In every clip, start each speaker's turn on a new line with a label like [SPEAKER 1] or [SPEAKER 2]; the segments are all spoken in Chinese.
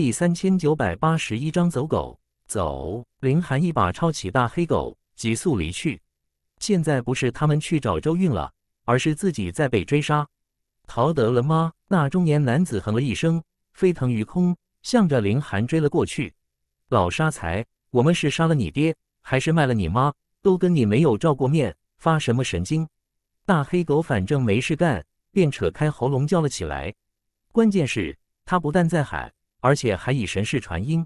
[SPEAKER 1] 第三千九百八十一章走狗走。林寒一把抄起大黑狗，急速离去。现在不是他们去找周韵了，而是自己在被追杀，逃得了吗？那中年男子哼了一声，飞腾于空，向着林寒追了过去。老沙才，我们是杀了你爹，还是卖了你妈？都跟你没有照过面，发什么神经？大黑狗反正没事干，便扯开喉咙叫了起来。关键是，他不但在喊。而且还以神视传音，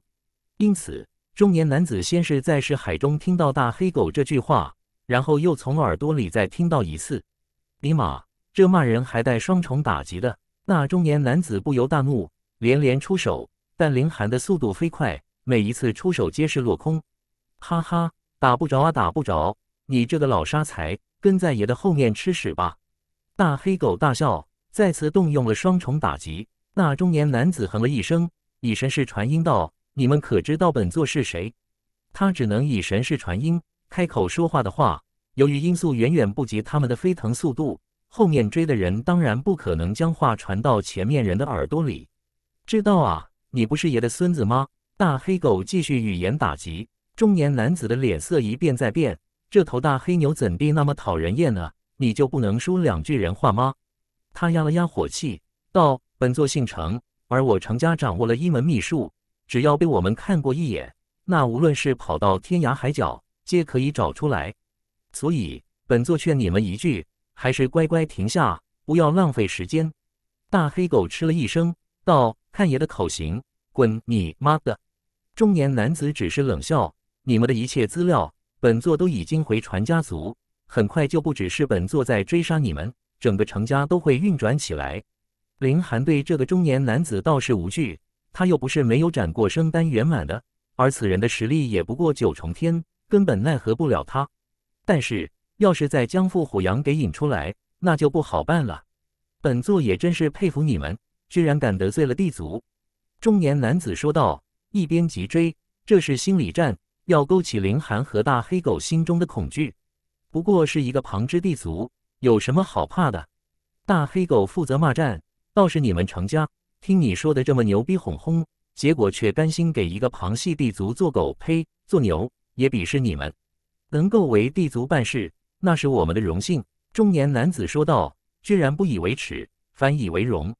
[SPEAKER 1] 因此中年男子先是，在石海中听到大黑狗这句话，然后又从耳朵里再听到一次。尼玛，这骂人还带双重打击的！那中年男子不由大怒，连连出手，但凌寒的速度飞快，每一次出手皆是落空。哈哈，打不着啊，打不着！你这个老沙才，跟在爷的后面吃屎吧！大黑狗大笑，再次动用了双重打击。那中年男子哼了一声。以神是传音道：“你们可知道本座是谁？”他只能以神是传音开口说话的话，由于音速远远不及他们的飞腾速度，后面追的人当然不可能将话传到前面人的耳朵里。知道啊，你不是爷的孙子吗？大黑狗继续语言打击。中年男子的脸色一变再变。这头大黑牛怎地那么讨人厌呢？你就不能说两句人话吗？他压了压火气，道：“本座姓程。”而我程家掌握了一门秘术，只要被我们看过一眼，那无论是跑到天涯海角，皆可以找出来。所以，本座劝你们一句，还是乖乖停下，不要浪费时间。大黑狗吃了一声，道：“看爷的口型，滚你妈的！”中年男子只是冷笑：“你们的一切资料，本座都已经回传家族，很快就不只是本座在追杀你们，整个程家都会运转起来。”林寒对这个中年男子倒是无惧，他又不是没有斩过升丹圆满的，而此人的实力也不过九重天，根本奈何不了他。但是要是在将傅虎阳给引出来，那就不好办了。本座也真是佩服你们，居然敢得罪了地族！中年男子说道，一边急追。这是心理战，要勾起林寒和大黑狗心中的恐惧。不过是一个旁支地族，有什么好怕的？大黑狗负责骂战。倒是你们成家，听你说的这么牛逼哄哄，结果却甘心给一个旁系地族做狗，呸！做牛也鄙视你们，能够为地族办事，那是我们的荣幸。中年男子说道：“居然不以为耻，反以为荣，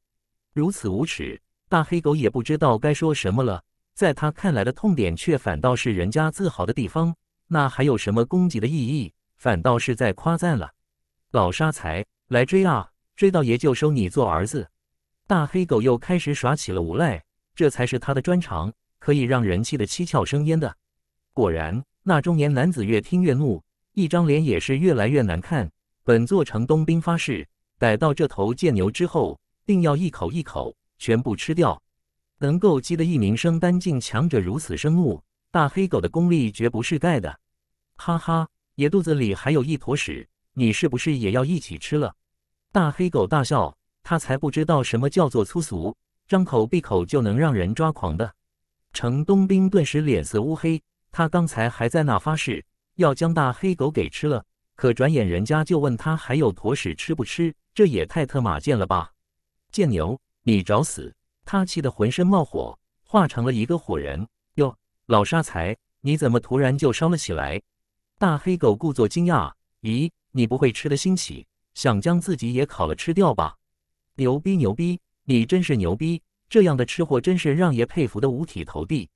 [SPEAKER 1] 如此无耻！”大黑狗也不知道该说什么了，在他看来的痛点，却反倒是人家自豪的地方，那还有什么攻击的意义？反倒是在夸赞了。老沙才来追啊，追到爷就收你做儿子。大黑狗又开始耍起了无赖，这才是他的专长，可以让人气得七窍生烟的。果然，那中年男子越听越怒，一张脸也是越来越难看。本座城东兵发誓，逮到这头贱牛之后，定要一口一口全部吃掉。能够激得一名生丹境强者如此生怒，大黑狗的功力绝不是盖的。哈哈，野肚子里还有一坨屎，你是不是也要一起吃了？大黑狗大笑。他才不知道什么叫做粗俗，张口闭口就能让人抓狂的。程东兵顿时脸色乌黑，他刚才还在那发誓要将大黑狗给吃了，可转眼人家就问他还有坨屎吃不吃？这也太特马贱了吧！贱牛，你找死！他气得浑身冒火，化成了一个火人。哟，老沙才，你怎么突然就烧了起来？大黑狗故作惊讶：“咦，你不会吃的兴起，想将自己也烤了吃掉吧？”牛逼牛逼，你真是牛逼！这样的吃货真是让爷佩服的五体投地。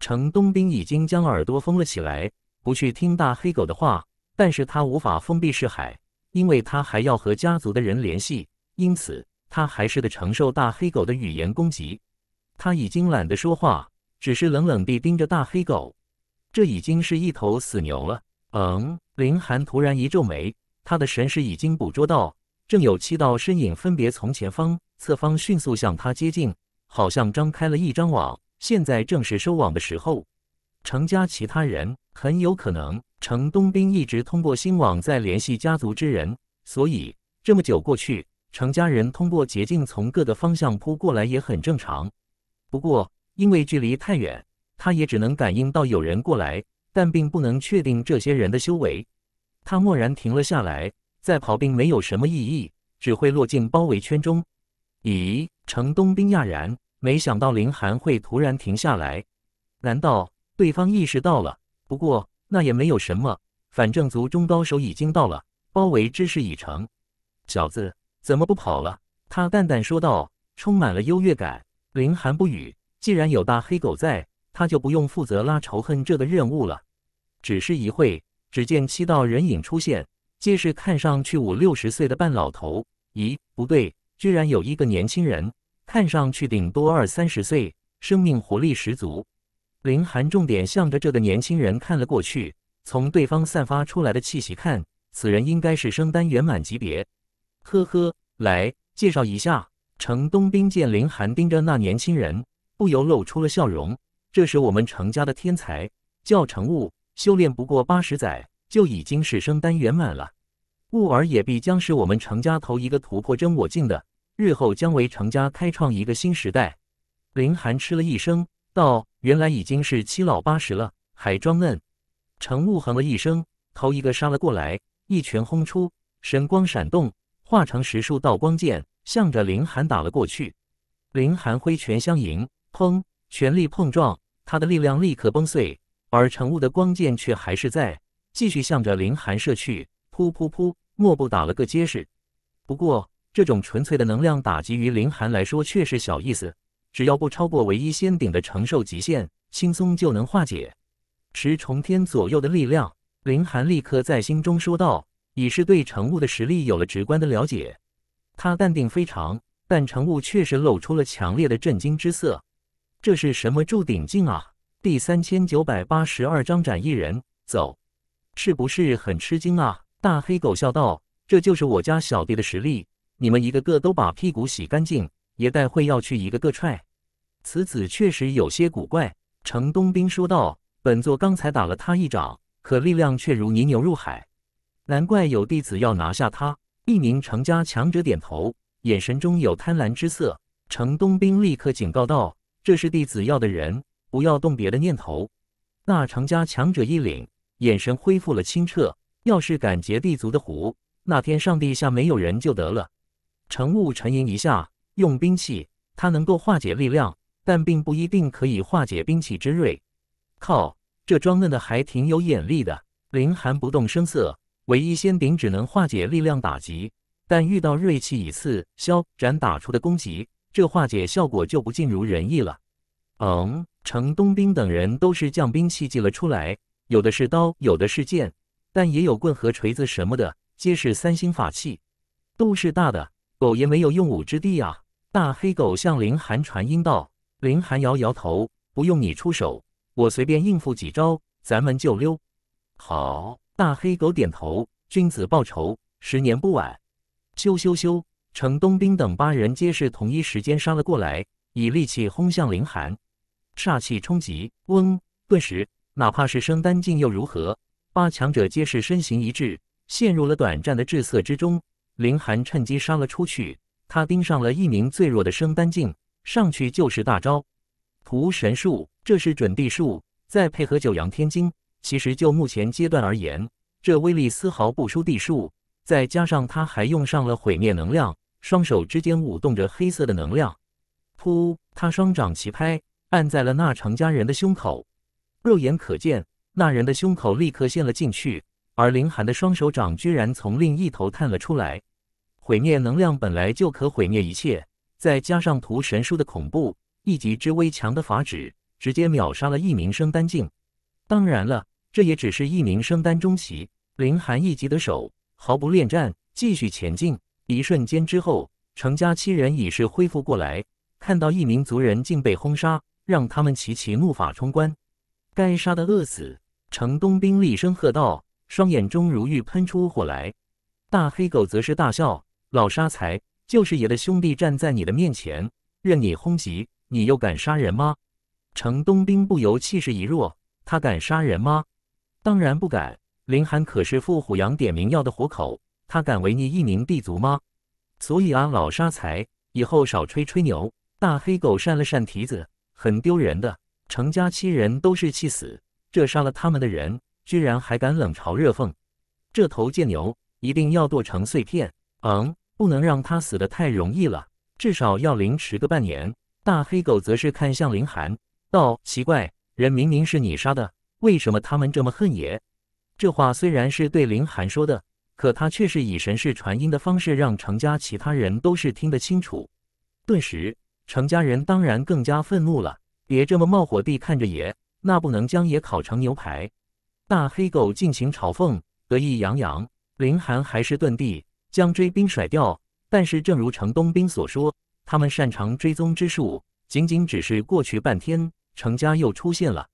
[SPEAKER 1] 程东兵已经将耳朵封了起来，不去听大黑狗的话，但是他无法封闭视海，因为他还要和家族的人联系，因此他还是得承受大黑狗的语言攻击。他已经懒得说话，只是冷冷地盯着大黑狗。这已经是一头死牛了。嗯，林寒突然一皱眉，他的神识已经捕捉到。正有七道身影分别从前方、侧方迅速向他接近，好像张开了一张网。现在正是收网的时候。程家其他人很有可能，程东兵一直通过新网在联系家族之人，所以这么久过去，程家人通过捷径从各个方向扑过来也很正常。不过因为距离太远，他也只能感应到有人过来，但并不能确定这些人的修为。他蓦然停了下来。再跑并没有什么意义，只会落进包围圈中。咦，城东兵讶然，没想到林寒会突然停下来。难道对方意识到了？不过那也没有什么，反正族中高手已经到了，包围之势已成。小子，怎么不跑了？他淡淡说道，充满了优越感。林寒不语，既然有大黑狗在，他就不用负责拉仇恨这个任务了。只是一会，只见七道人影出现。皆是看上去五六十岁的半老头。咦，不对，居然有一个年轻人，看上去顶多二三十岁，生命活力十足。林寒重点向着这个年轻人看了过去，从对方散发出来的气息看，此人应该是升丹圆满级别。呵呵，来介绍一下，程东兵见林寒盯着那年轻人，不由露出了笑容。这是我们程家的天才，叫程雾，修炼不过八十载。就已经是升丹圆满了，雾儿也必将是我们程家头一个突破真我境的，日后将为程家开创一个新时代。林寒吃了一声，道：“原来已经是七老八十了，还装嫩。”程雾哼了一声，头一个杀了过来，一拳轰出，神光闪动，化成十数道光剑，向着林寒打了过去。林寒挥拳相迎，砰，全力碰撞，他的力量立刻崩碎，而程雾的光剑却还是在。继续向着凌寒射去，噗噗噗！莫不打了个结实。不过，这种纯粹的能量打击于凌寒来说却是小意思，只要不超过唯一仙顶的承受极限，轻松就能化解。持重天左右的力量，凌寒立刻在心中说道，已是对乘务的实力有了直观的了解。他淡定非常，但乘务确实露出了强烈的震惊之色。这是什么筑顶境啊！第三千九百八十二章斩一人，走。是不是很吃惊啊？大黑狗笑道：“这就是我家小弟的实力。你们一个个都把屁股洗干净，也待会要去一个个踹。”此子确实有些古怪。程东兵说道：“本座刚才打了他一掌，可力量却如泥牛入海，难怪有弟子要拿下他。”一名程家强者点头，眼神中有贪婪之色。程东兵立刻警告道：“这是弟子要的人，不要动别的念头。”那程家强者一领。眼神恢复了清澈。要是敢劫地族的壶，那天上地下没有人就得了。程雾沉吟一下，用兵器，它能够化解力量，但并不一定可以化解兵器之锐。靠，这装嫩的还挺有眼力的。林寒不动声色，唯一仙鼎只能化解力量打击，但遇到锐气以刺、消斩打出的攻击，这化解效果就不尽如人意了。嗯，程东兵等人都是将兵器祭了出来。有的是刀，有的是剑，但也有棍和锤子什么的，皆是三星法器，都是大的。狗也没有用武之地啊！大黑狗向林寒传音道：“林寒，摇摇头，不用你出手，我随便应付几招，咱们就溜。”好。大黑狗点头：“君子报仇，十年不晚。”咻咻咻，程东兵等八人皆是同一时间杀了过来，以利器轰向林寒，煞气冲击，嗡！顿时。哪怕是升丹境又如何？八强者皆是身形一致，陷入了短暂的滞涩之中。林寒趁机杀了出去，他盯上了一名最弱的升丹境，上去就是大招。屠神术，这是准地术，再配合九阳天经，其实就目前阶段而言，这威力丝毫不输地术。再加上他还用上了毁灭能量，双手之间舞动着黑色的能量。噗！他双掌齐拍，按在了那成家人的胸口。肉眼可见，那人的胸口立刻陷了进去，而林寒的双手掌居然从另一头探了出来。毁灭能量本来就可毁灭一切，再加上屠神术的恐怖，一级之威强的法旨，直接秒杀了一名升丹境。当然了，这也只是一名升丹中期。林寒一击的手毫不恋战，继续前进。一瞬间之后，程家七人已是恢复过来，看到一名族人竟被轰杀，让他们齐齐怒发冲冠。该杀的饿死，程东兵厉声喝道，双眼中如欲喷出火来。大黑狗则是大笑：“老沙才，就是爷的兄弟站在你的面前，任你轰击，你又敢杀人吗？”程东兵不由气势一弱，他敢杀人吗？当然不敢。林寒可是傅虎阳点名要的活口，他敢违逆一名地族吗？所以啊，老沙才，以后少吹吹牛。大黑狗扇了扇蹄子，很丢人的。程家七人都是气死，这杀了他们的人居然还敢冷嘲热讽，这头贱牛一定要剁成碎片！嗯，不能让他死得太容易了，至少要凌迟个半年。大黑狗则是看向林寒，道：“奇怪，人明明是你杀的，为什么他们这么恨爷？”这话虽然是对林寒说的，可他却是以神事传音的方式让程家其他人都是听得清楚。顿时，程家人当然更加愤怒了。别这么冒火地看着爷，那不能将爷烤成牛排。大黑狗尽情嘲讽，得意洋洋。林寒还是遁地，将追兵甩掉。但是正如程东兵所说，他们擅长追踪之术，仅仅只是过去半天，程家又出现了。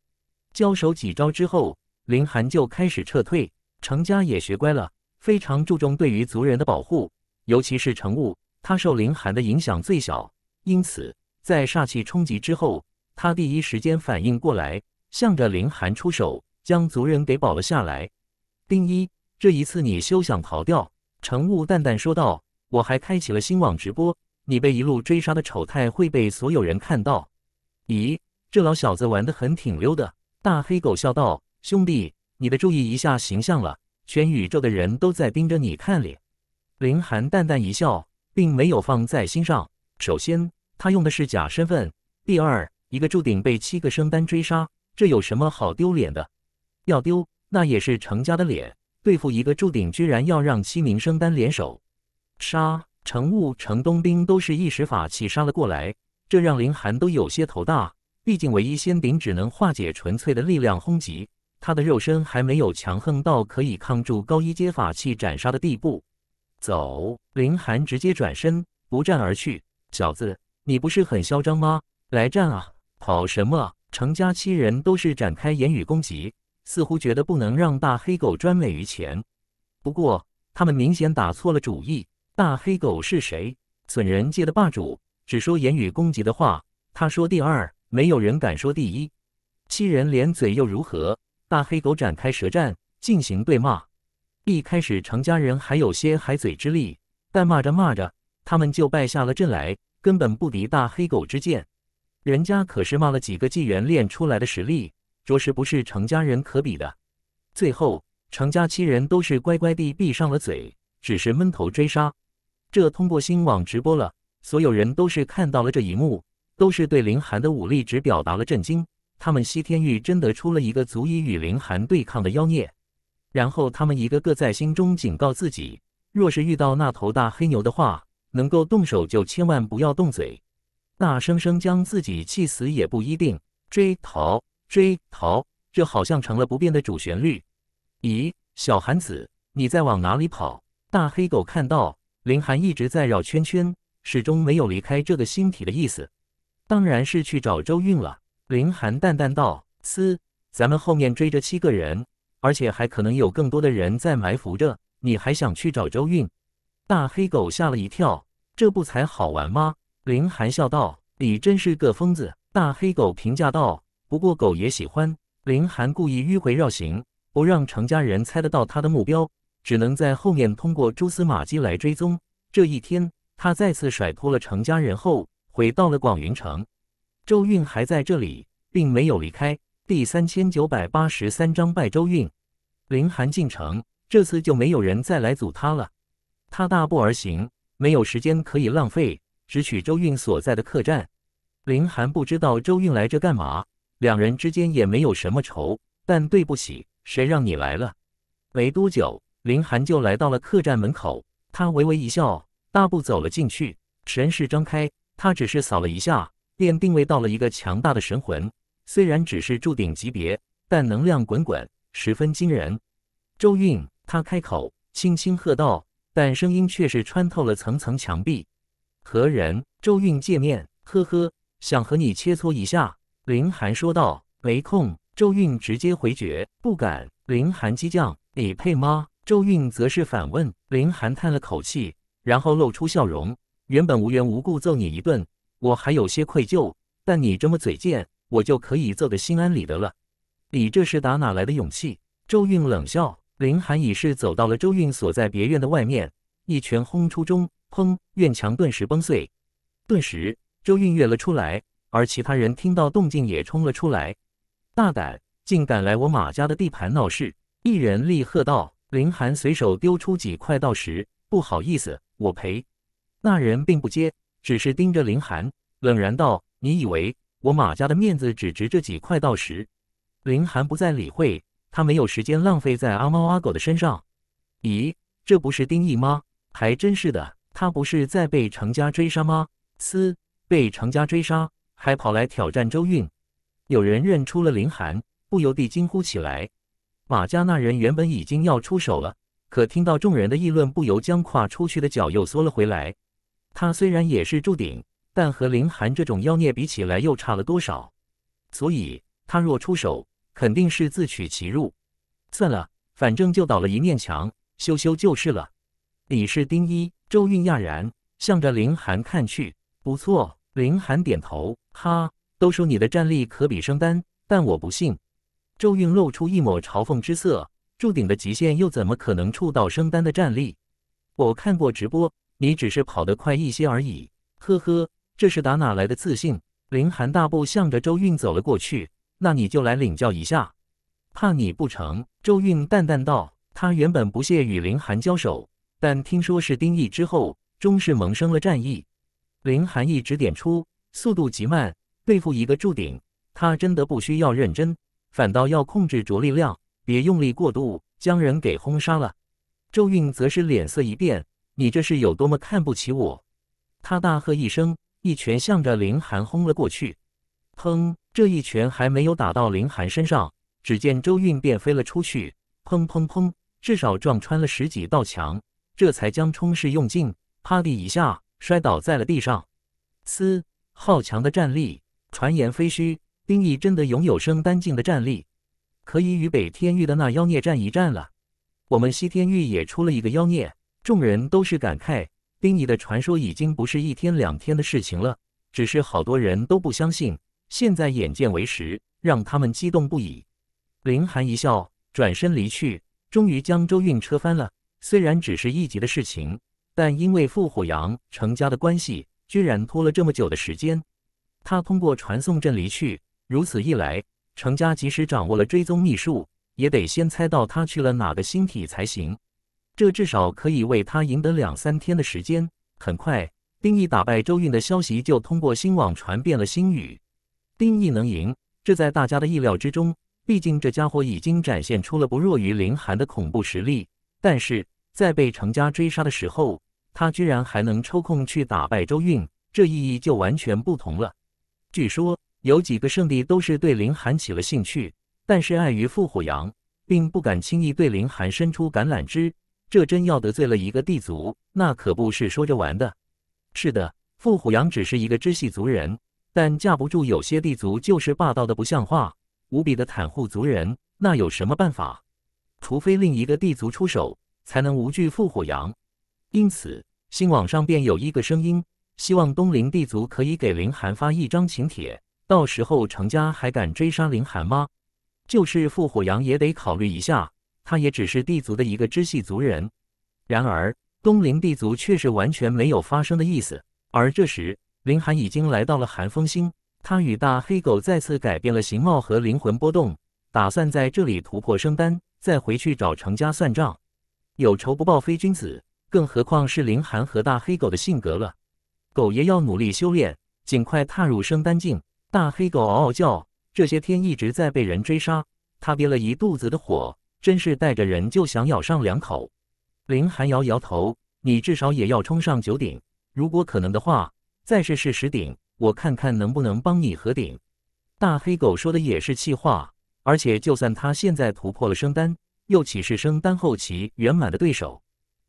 [SPEAKER 1] 交手几招之后，林寒就开始撤退。程家也学乖了，非常注重对于族人的保护，尤其是程悟，他受林寒的影响最小，因此在煞气冲击之后。他第一时间反应过来，向着林寒出手，将族人给保了下来。丁一，这一次你休想逃掉！程雾淡淡说道：“我还开启了新网直播，你被一路追杀的丑态会被所有人看到。”咦，这老小子玩的很挺溜的。大黑狗笑道：“兄弟，你的注意一下形象了，全宇宙的人都在盯着你看脸。”林寒淡淡一笑，并没有放在心上。首先，他用的是假身份；第二，一个注定被七个生丹追杀，这有什么好丢脸的？要丢那也是程家的脸。对付一个注定，居然要让七名生丹联手杀程雾、程冬兵，都是一时法器杀了过来，这让林寒都有些头大。毕竟唯一仙鼎只能化解纯粹的力量轰击，他的肉身还没有强横到可以抗住高一阶法器斩杀的地步。走，林寒直接转身不战而去。小子，你不是很嚣张吗？来战啊！跑什么？成家七人都是展开言语攻击，似乎觉得不能让大黑狗专美于前。不过他们明显打错了主意。大黑狗是谁？损人界的霸主。只说言语攻击的话，他说第二，没有人敢说第一。七人连嘴又如何？大黑狗展开舌战，进行对骂。一开始，成家人还有些还嘴之力，但骂着骂着，他们就败下了阵来，根本不敌大黑狗之剑。人家可是骂了几个纪元练出来的实力，着实不是程家人可比的。最后，程家七人都是乖乖地闭上了嘴，只是闷头追杀。这通过新网直播了，所有人都是看到了这一幕，都是对林寒的武力值表达了震惊。他们西天域真的出了一个足以与林寒对抗的妖孽。然后他们一个个在心中警告自己：，若是遇到那头大黑牛的话，能够动手就千万不要动嘴。那生生将自己气死也不一定追逃追逃，这好像成了不变的主旋律。咦，小韩子，你在往哪里跑？大黑狗看到林寒一直在绕圈圈，始终没有离开这个星体的意思。当然是去找周韵了。林寒淡淡道：“嘶，咱们后面追着七个人，而且还可能有更多的人在埋伏着。你还想去找周韵？”大黑狗吓了一跳，这不才好玩吗？林寒笑道：“你真是个疯子。”大黑狗评价道：“不过狗也喜欢。”林寒故意迂回绕行，不让程家人猜得到他的目标，只能在后面通过蛛丝马迹来追踪。这一天，他再次甩脱了程家人后，回到了广云城。周韵还在这里，并没有离开。第三千九百八十三章拜周韵。林寒进城，这次就没有人再来阻他了。他大步而行，没有时间可以浪费。只取周韵所在的客栈。林寒不知道周韵来这干嘛，两人之间也没有什么仇，但对不起，谁让你来了。没多久，林寒就来到了客栈门口，他微微一笑，大步走了进去，神识张开，他只是扫了一下，便定位到了一个强大的神魂。虽然只是注顶级别，但能量滚滚，十分惊人。周韵，他开口，轻轻喝道，但声音却是穿透了层层墙壁。何人？周韵见面，呵呵，想和你切磋一下。”林寒说道。“没空。”周韵直接回绝。“不敢。”林寒激将，“你配吗？”周韵则是反问。林寒叹了口气，然后露出笑容。原本无缘无故揍你一顿，我还有些愧疚，但你这么嘴贱，我就可以揍得心安理得了。你这是打哪来的勇气？”周韵冷笑。林寒已是走到了周韵所在别院的外面，一拳轰出中。砰！院墙顿时崩碎，顿时周韵跃了出来，而其他人听到动静也冲了出来。大胆，竟敢来我马家的地盘闹事！一人厉喝道。林寒随手丢出几块道石，不好意思，我赔。那人并不接，只是盯着林寒，冷然道：“你以为我马家的面子只值这几块道石？”林寒不再理会，他没有时间浪费在阿猫阿狗的身上。咦，这不是丁毅吗？还真是的。他不是在被程家追杀吗？嘶，被程家追杀，还跑来挑战周韵？有人认出了林寒，不由得惊呼起来。马家那人原本已经要出手了，可听到众人的议论，不由将跨出去的脚又缩了回来。他虽然也是铸鼎，但和林寒这种妖孽比起来，又差了多少？所以，他若出手，肯定是自取其辱。算了，反正就倒了一面墙，修修就是了。李氏丁一，周韵讶然，向着林寒看去。不错，林寒点头。哈，都说你的战力可比生丹，但我不信。周韵露出一抹嘲讽之色，注定的极限又怎么可能触到生丹的战力？我看过直播，你只是跑得快一些而已。呵呵，这是打哪来的自信？林寒大步向着周韵走了过去。那你就来领教一下，怕你不成？周韵淡淡道。他原本不屑与林寒交手。但听说是丁毅之后，终是萌生了战意。林寒一指点出，速度极慢，对付一个柱顶，他真的不需要认真，反倒要控制着力量，别用力过度将人给轰杀了。周韵则是脸色一变：“你这是有多么看不起我？”他大喝一声，一拳向着林寒轰了过去。砰！这一拳还没有打到林寒身上，只见周韵便飞了出去，砰砰砰，至少撞穿了十几道墙。这才将冲势用尽，啪地一下摔倒在了地上。嘶！好强的战力，传言非虚，丁毅真的拥有升丹境的战力，可以与北天域的那妖孽战一战了。我们西天域也出了一个妖孽，众人都是感慨，丁毅的传说已经不是一天两天的事情了，只是好多人都不相信，现在眼见为实，让他们激动不已。林寒一笑，转身离去，终于将周运车翻了。虽然只是一级的事情，但因为傅虎阳成家的关系，居然拖了这么久的时间。他通过传送阵离去，如此一来，成家即使掌握了追踪秘术，也得先猜到他去了哪个星体才行。这至少可以为他赢得两三天的时间。很快，丁毅打败周韵的消息就通过星网传遍了星宇。丁毅能赢，这在大家的意料之中，毕竟这家伙已经展现出了不弱于林寒的恐怖实力。但是在被程家追杀的时候，他居然还能抽空去打败周韵，这意义就完全不同了。据说有几个圣地都是对林寒起了兴趣，但是碍于傅虎阳，并不敢轻易对林寒伸出橄榄枝。这真要得罪了一个地族，那可不是说着玩的。是的，傅虎阳只是一个支系族人，但架不住有些地族就是霸道的不像话，无比的袒护族人，那有什么办法？除非另一个地族出手，才能无惧复火阳。因此，新网上便有一个声音，希望东陵地族可以给林寒发一张请帖。到时候程家还敢追杀林寒吗？就是复火阳也得考虑一下，他也只是地族的一个支系族人。然而，东陵地族却是完全没有发声的意思。而这时，林寒已经来到了寒风星，他与大黑狗再次改变了形貌和灵魂波动，打算在这里突破升丹。再回去找程家算账，有仇不报非君子，更何况是林寒和大黑狗的性格了。狗爷要努力修炼，尽快踏入升丹境。大黑狗嗷嗷叫，这些天一直在被人追杀，他憋了一肚子的火，真是带着人就想咬上两口。林寒摇摇头，你至少也要冲上九鼎，如果可能的话，再试试十鼎，我看看能不能帮你合鼎。大黑狗说的也是气话。而且，就算他现在突破了升丹，又岂是升丹后期圆满的对手？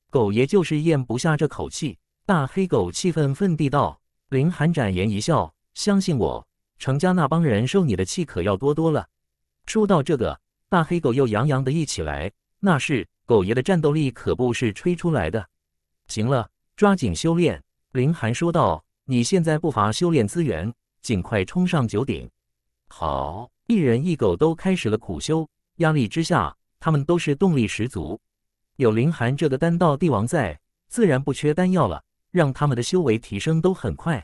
[SPEAKER 1] 狗爷就是咽不下这口气。大黑狗气愤愤地道：“林寒展颜一笑，相信我，程家那帮人受你的气可要多多了。”说到这个，大黑狗又洋洋的一起来：“那是狗爷的战斗力可不是吹出来的。”行了，抓紧修炼。”林寒说道：“你现在不乏修炼资源，尽快冲上九鼎。”好。一人一狗都开始了苦修，压力之下，他们都是动力十足。有林寒这个丹道帝王在，自然不缺丹药了，让他们的修为提升都很快。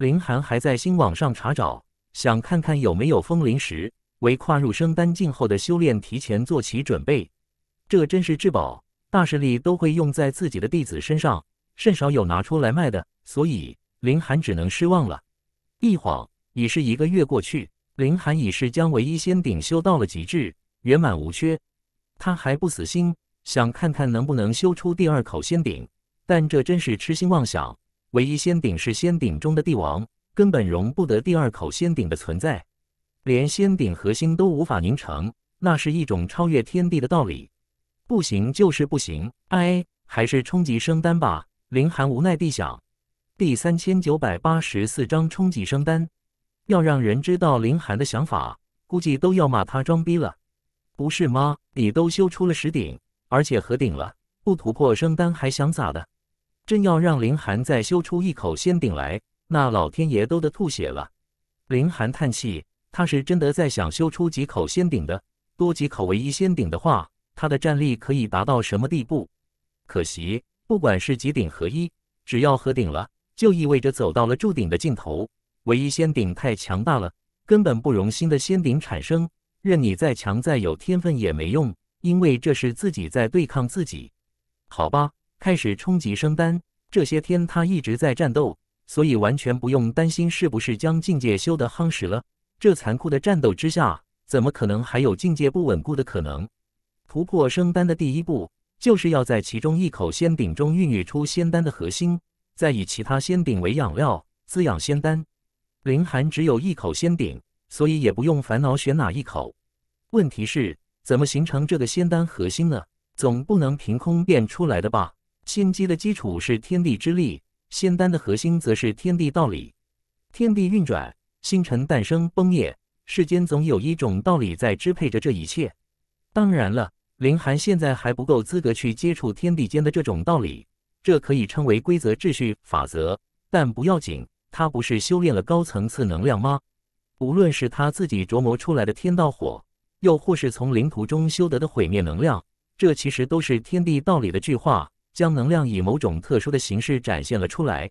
[SPEAKER 1] 林寒还在新网上查找，想看看有没有风灵石，为跨入升丹境后的修炼提前做起准备。这真是至宝，大势力都会用在自己的弟子身上，甚少有拿出来卖的，所以林寒只能失望了。一晃已是一个月过去。林寒已是将唯一仙鼎修到了极致，圆满无缺。他还不死心，想看看能不能修出第二口仙鼎。但这真是痴心妄想。唯一仙鼎是仙鼎中的帝王，根本容不得第二口仙鼎的存在，连仙鼎核心都无法凝成。那是一种超越天地的道理。不行，就是不行。哎，还是冲级升丹吧。林寒无奈地想。第三千九百八十四章冲级升丹。要让人知道林寒的想法，估计都要骂他装逼了，不是吗？你都修出了十顶，而且合顶了，不突破升丹还想咋的？真要让林寒再修出一口仙顶来，那老天爷都得吐血了。林寒叹气，他是真的在想修出几口仙顶的，多几口为一仙顶的话，他的战力可以达到什么地步？可惜，不管是几顶合一，只要合顶了，就意味着走到了柱顶的尽头。唯一仙鼎太强大了，根本不容新的仙鼎产生，任你再强再有天分也没用，因为这是自己在对抗自己，好吧，开始冲击升丹。这些天他一直在战斗，所以完全不用担心是不是将境界修得夯实了。这残酷的战斗之下，怎么可能还有境界不稳固的可能？突破升丹的第一步，就是要在其中一口仙鼎中孕育出仙丹的核心，再以其他仙鼎为养料，滋养仙丹。林寒只有一口仙鼎，所以也不用烦恼选哪一口。问题是，怎么形成这个仙丹核心呢？总不能凭空变出来的吧？仙机的基础是天地之力，仙丹的核心则是天地道理。天地运转，星辰诞生、崩灭，世间总有一种道理在支配着这一切。当然了，林寒现在还不够资格去接触天地间的这种道理，这可以称为规则、秩序、法则，但不要紧。他不是修炼了高层次能量吗？无论是他自己琢磨出来的天道火，又或是从灵图中修得的毁灭能量，这其实都是天地道理的具化，将能量以某种特殊的形式展现了出来。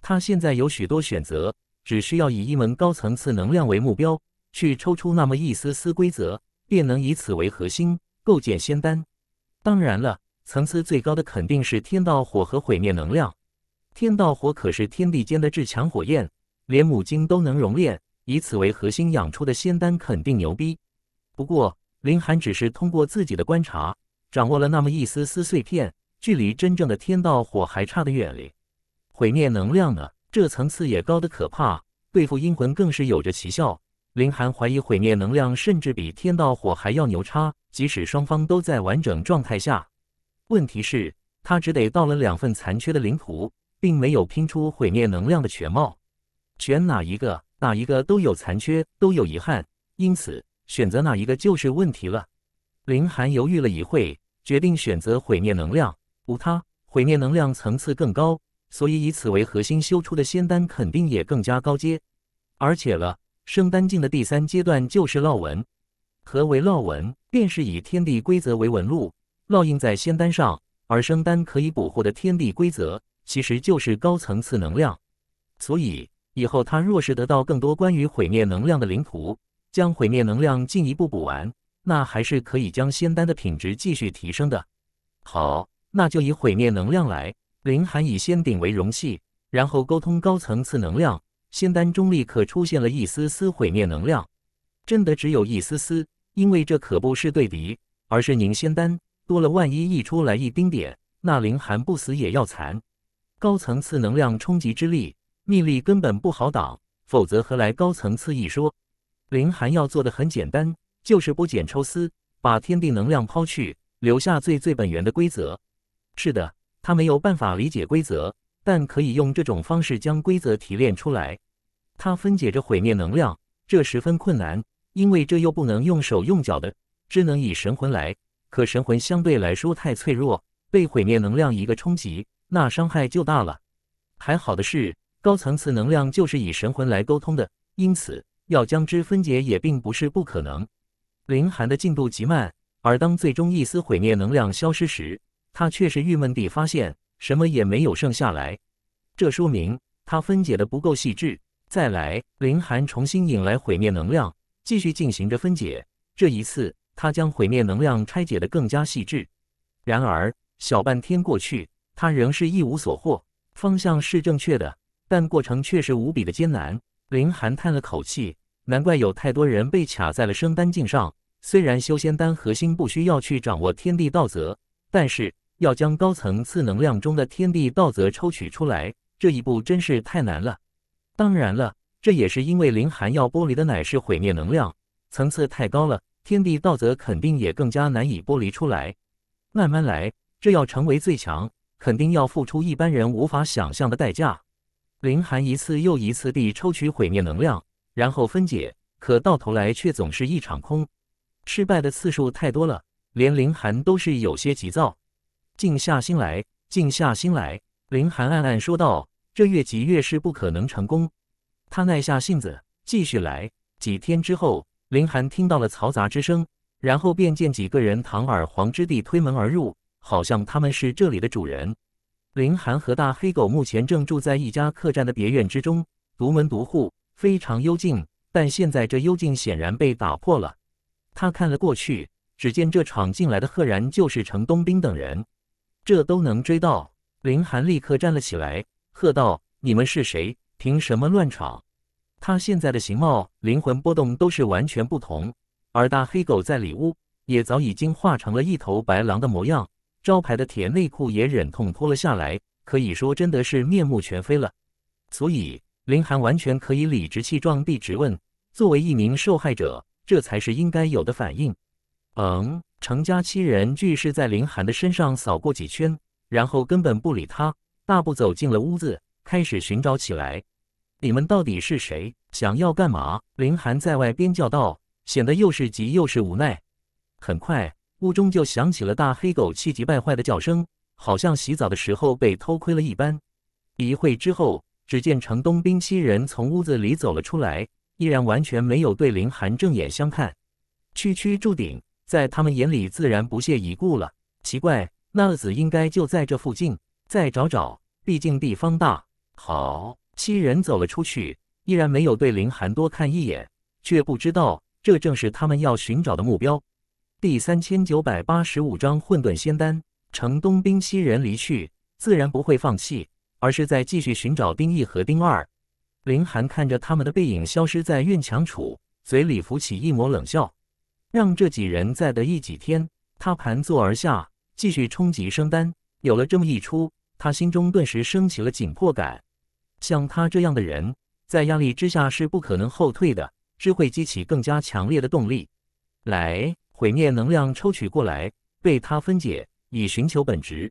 [SPEAKER 1] 他现在有许多选择，只需要以一门高层次能量为目标，去抽出那么一丝丝规则，便能以此为核心构建仙丹。当然了，层次最高的肯定是天道火和毁灭能量。天道火可是天地间的至强火焰，连母精都能熔炼。以此为核心养出的仙丹肯定牛逼。不过，林寒只是通过自己的观察，掌握了那么一丝丝碎片，距离真正的天道火还差得远哩。毁灭能量呢，这层次也高得可怕，对付阴魂更是有着奇效。林寒怀疑毁灭能量甚至比天道火还要牛叉。即使双方都在完整状态下，问题是，他只得到了两份残缺的灵符，并没有拼出毁灭能量的全貌，选哪一个，哪一个都有残缺，都有遗憾，因此选择哪一个就是问题了。林寒犹豫了一会，决定选择毁灭能量，无他，毁灭能量层次更高，所以以此为核心修出的仙丹肯定也更加高阶。而且了，生丹境的第三阶段就是烙纹。何为烙纹？便是以天地规则为纹路，烙印在仙丹上，而生丹可以捕获的天地规则。其实就是高层次能量，所以以后他若是得到更多关于毁灭能量的灵图，将毁灭能量进一步补完，那还是可以将仙丹的品质继续提升的。好，那就以毁灭能量来，林寒以仙鼎为容器，然后沟通高层次能量，仙丹中立刻出现了一丝丝毁灭能量，真的只有一丝丝，因为这可不是对比，而是凝仙丹多了，万一溢出来一丁点，那林寒不死也要残。高层次能量冲击之力，逆力根本不好挡，否则何来高层次一说？林寒要做的很简单，就是不剪抽丝，把天地能量抛去，留下最最本源的规则。是的，他没有办法理解规则，但可以用这种方式将规则提炼出来。他分解着毁灭能量，这十分困难，因为这又不能用手用脚的，只能以神魂来。可神魂相对来说太脆弱，被毁灭能量一个冲击。那伤害就大了。还好的是，高层次能量就是以神魂来沟通的，因此要将之分解也并不是不可能。林寒的进度极慢，而当最终一丝毁灭能量消失时，他却是郁闷地发现什么也没有剩下来。这说明他分解的不够细致。再来，林寒重新引来毁灭能量，继续进行着分解。这一次，他将毁灭能量拆解的更加细致。然而，小半天过去。他仍是一无所获，方向是正确的，但过程却是无比的艰难。林寒叹了口气，难怪有太多人被卡在了升丹境上。虽然修仙丹核心不需要去掌握天地道则，但是要将高层次能量中的天地道则抽取出来，这一步真是太难了。当然了，这也是因为林寒要剥离的乃是毁灭能量，层次太高了，天地道则肯定也更加难以剥离出来。慢慢来，这要成为最强。肯定要付出一般人无法想象的代价。林寒一次又一次地抽取毁灭能量，然后分解，可到头来却总是一场空。失败的次数太多了，连林寒都是有些急躁。静下心来，静下心来，林寒暗暗说道：“这越急越是不可能成功。”他耐下性子，继续来。几天之后，林寒听到了嘈杂之声，然后便见几个人堂而皇之地推门而入。好像他们是这里的主人。林寒和大黑狗目前正住在一家客栈的别院之中，独门独户，非常幽静。但现在这幽静显然被打破了。他看了过去，只见这闯进来的赫然就是程东兵等人。这都能追到，林寒立刻站了起来，喝道：“你们是谁？凭什么乱闯？”他现在的形貌、灵魂波动都是完全不同。而大黑狗在里屋也早已经化成了一头白狼的模样。招牌的铁内裤也忍痛脱了下来，可以说真的是面目全非了。所以林寒完全可以理直气壮地质问：作为一名受害者，这才是应该有的反应。嗯，成家七人俱是在林寒的身上扫过几圈，然后根本不理他，大步走进了屋子，开始寻找起来。你们到底是谁？想要干嘛？林寒在外边叫道，显得又是急又是无奈。很快。屋中就响起了大黑狗气急败坏的叫声，好像洗澡的时候被偷窥了一般。一会之后，只见程东兵、七人从屋子里走了出来，依然完全没有对林寒正眼相看。区区铸顶，在他们眼里自然不屑一顾了。奇怪，那子应该就在这附近，再找找。毕竟地方大。好，七人走了出去，依然没有对林寒多看一眼，却不知道这正是他们要寻找的目标。第三千九百八十五章混沌仙丹。乘东兵西人离去，自然不会放弃，而是在继续寻找丁一和丁二。林寒看着他们的背影消失在院墙处，嘴里浮起一抹冷笑。让这几人在得意几天，他盘坐而下，继续冲击升丹。有了这么一出，他心中顿时升起了紧迫感。像他这样的人，在压力之下是不可能后退的，只会激起更加强烈的动力。来。毁灭能量抽取过来，被他分解以寻求本质。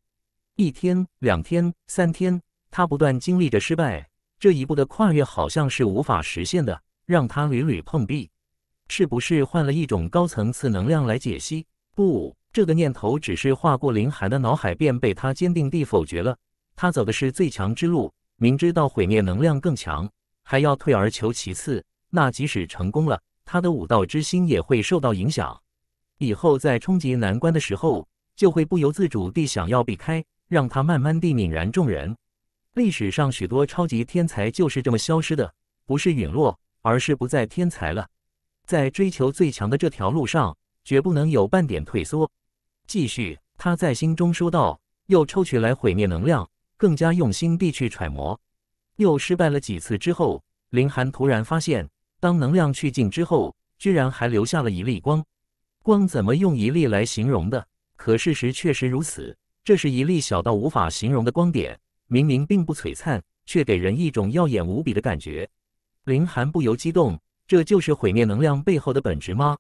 [SPEAKER 1] 一天、两天、三天，他不断经历着失败。这一步的跨越好像是无法实现的，让他屡屡碰壁。是不是换了一种高层次能量来解析？不，这个念头只是划过林寒的脑海，便被他坚定地否决了。他走的是最强之路，明知道毁灭能量更强，还要退而求其次。那即使成功了，他的武道之心也会受到影响。以后在冲击难关的时候，就会不由自主地想要避开，让他慢慢地泯然众人。历史上许多超级天才就是这么消失的，不是陨落，而是不再天才了。在追求最强的这条路上，绝不能有半点退缩。继续，他在心中说道，又抽取来毁灭能量，更加用心地去揣摩。又失败了几次之后，林寒突然发现，当能量去尽之后，居然还留下了一粒光。光怎么用一粒来形容的？可事实确实如此，这是一粒小到无法形容的光点，明明并不璀璨，却给人一种耀眼无比的感觉。林寒不由激动，这就是毁灭能量背后的本质吗？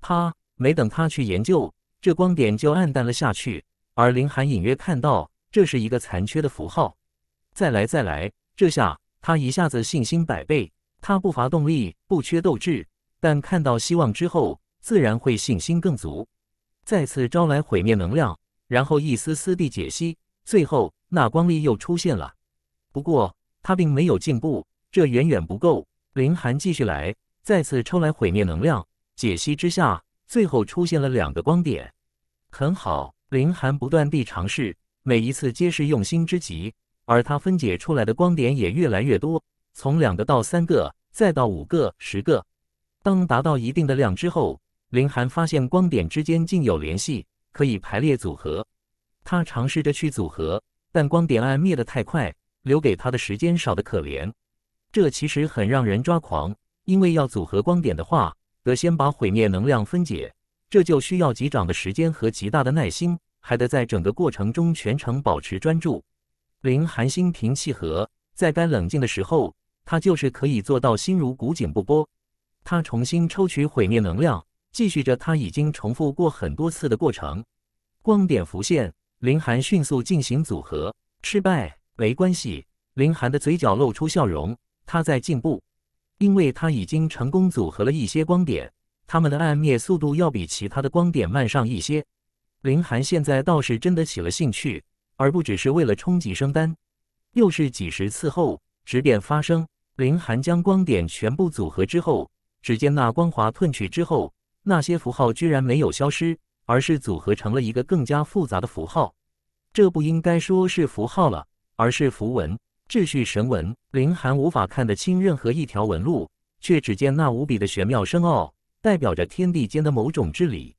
[SPEAKER 1] 他没等他去研究，这光点就暗淡了下去，而林寒隐约看到这是一个残缺的符号。再来，再来，这下他一下子信心百倍，他不乏动力，不缺斗志，但看到希望之后。自然会信心更足，再次招来毁灭能量，然后一丝丝地解析，最后那光力又出现了。不过他并没有进步，这远远不够。林寒继续来，再次抽来毁灭能量，解析之下，最后出现了两个光点。很好，林寒不断地尝试，每一次皆是用心之极，而他分解出来的光点也越来越多，从两个到三个，再到五个、十个。当达到一定的量之后。林寒发现光点之间竟有联系，可以排列组合。他尝试着去组合，但光点暗灭得太快，留给他的时间少得可怜。这其实很让人抓狂，因为要组合光点的话，得先把毁灭能量分解，这就需要极长的时间和极大的耐心，还得在整个过程中全程保持专注。林寒心平气和，在该冷静的时候，他就是可以做到心如古井不波。他重新抽取毁灭能量。继续着他已经重复过很多次的过程，光点浮现，林寒迅速进行组合，失败，没关系。林寒的嘴角露出笑容，他在进步，因为他已经成功组合了一些光点，他们的暗灭速度要比其他的光点慢上一些。林寒现在倒是真的起了兴趣，而不只是为了冲级升丹。又是几十次后，质变发生，林寒将光点全部组合之后，只见那光华褪去之后。那些符号居然没有消失，而是组合成了一个更加复杂的符号。这不应该说是符号了，而是符文、秩序神文，林寒无法看得清任何一条纹路，却只见那无比的玄妙深奥，代表着天地间的某种治理。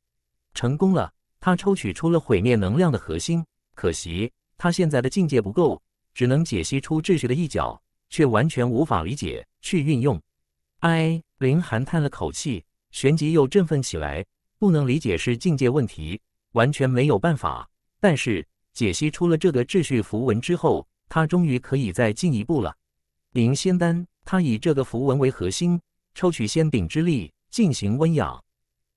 [SPEAKER 1] 成功了，他抽取出了毁灭能量的核心。可惜他现在的境界不够，只能解析出秩序的一角，却完全无法理解去运用。唉，林寒叹了口气。旋即又振奋起来，不能理解是境界问题，完全没有办法。但是解析出了这个秩序符文之后，他终于可以再进一步了。灵仙丹，他以这个符文为核心，抽取仙鼎之力进行温养。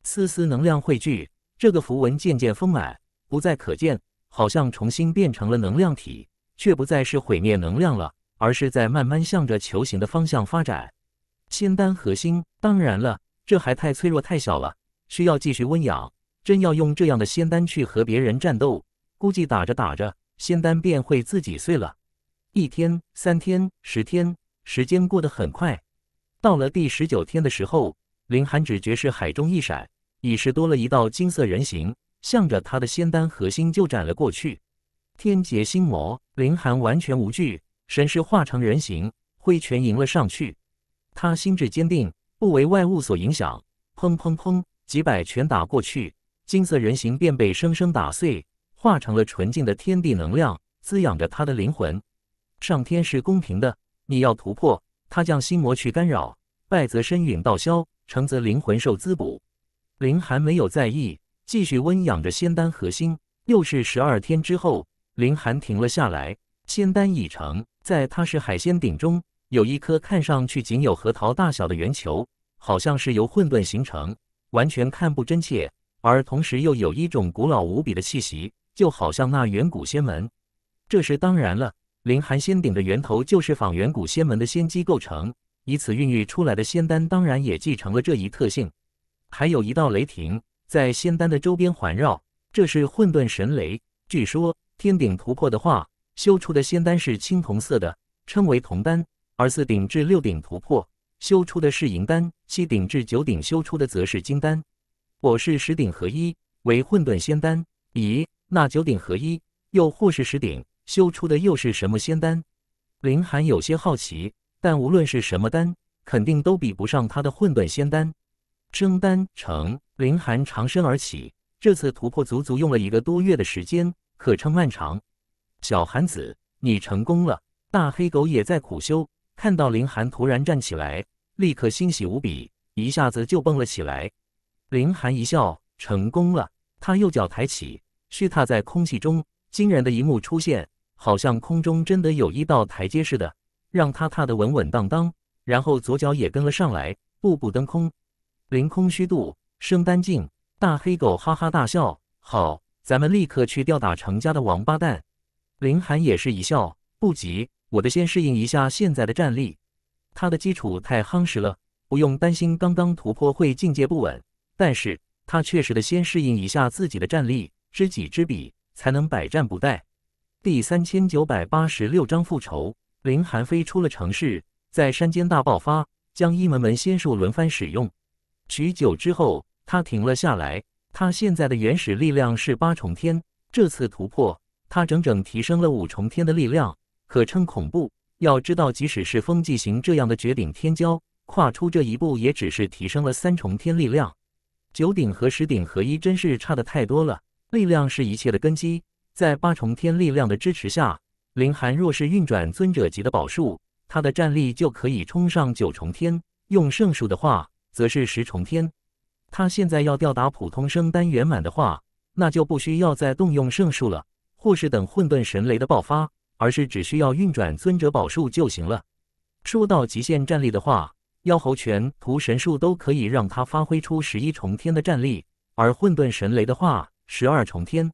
[SPEAKER 1] 丝丝能量汇聚，这个符文渐渐丰满，不再可见，好像重新变成了能量体，却不再是毁灭能量了，而是在慢慢向着球形的方向发展。仙丹核心，当然了。这还太脆弱，太小了，需要继续温养。真要用这样的仙丹去和别人战斗，估计打着打着，仙丹便会自己碎了。一天、三天、十天，时间过得很快。到了第十九天的时候，林寒只觉是海中一闪，已是多了一道金色人形，向着他的仙丹核心就斩了过去。天劫心魔，林寒完全无惧，神识化成人形，挥拳迎了上去。他心智坚定。不为外物所影响，砰砰砰，几百拳打过去，金色人形便被生生打碎，化成了纯净的天地能量，滋养着他的灵魂。上天是公平的，你要突破，他将心魔去干扰，败则身陨道消，成则灵魂受滋补。林寒没有在意，继续温养着仙丹核心。又是十二天之后，林寒停了下来，仙丹已成，在他是海鲜鼎中。有一颗看上去仅有核桃大小的圆球，好像是由混沌形成，完全看不真切，而同时又有一种古老无比的气息，就好像那远古仙门。这是当然了，凌寒仙顶的源头就是仿远古仙门的仙机构成，以此孕育出来的仙丹，当然也继承了这一特性。还有一道雷霆在仙丹的周边环绕，这是混沌神雷。据说天顶突破的话，修出的仙丹是青铜色的，称为铜丹。而四顶至六顶突破修出的是银丹，七顶至九顶修出的则是金丹，我是十鼎合一为混沌仙丹。咦，那九鼎合一又或是十鼎修出的又是什么仙丹？林寒有些好奇，但无论是什么丹，肯定都比不上他的混沌仙丹。升丹成，林寒长身而起。这次突破足足用了一个多月的时间，可称漫长。小寒子，你成功了。大黑狗也在苦修。看到林寒突然站起来，立刻欣喜无比，一下子就蹦了起来。林寒一笑，成功了。他右脚抬起，虚踏在空气中，惊人的一幕出现，好像空中真的有一道台阶似的，让他踏得稳稳当当。然后左脚也跟了上来，步步登空，凌空虚度，升丹境。大黑狗哈哈大笑：“好，咱们立刻去吊打程家的王八蛋。”林寒也是一笑，不急。我得先适应一下现在的战力，他的基础太夯实了，不用担心刚刚突破会境界不稳。但是，他确实得先适应一下自己的战力，知己知彼，才能百战不殆。第三千九百八十六章复仇。林寒飞出了城市，在山间大爆发，将一门门仙术轮番使用。许久之后，他停了下来。他现在的原始力量是八重天，这次突破，他整整提升了五重天的力量。可称恐怖。要知道，即使是风纪行这样的绝顶天骄，跨出这一步也只是提升了三重天力量。九鼎和十鼎合一，真是差的太多了。力量是一切的根基，在八重天力量的支持下，林寒若是运转尊者级的宝术，他的战力就可以冲上九重天。用圣术的话，则是十重天。他现在要吊打普通生丹圆满的话，那就不需要再动用圣术了，或是等混沌神雷的爆发。而是只需要运转尊者宝术就行了。说到极限战力的话，妖猴拳、屠神术都可以让他发挥出十一重天的战力；而混沌神雷的话，十二重天。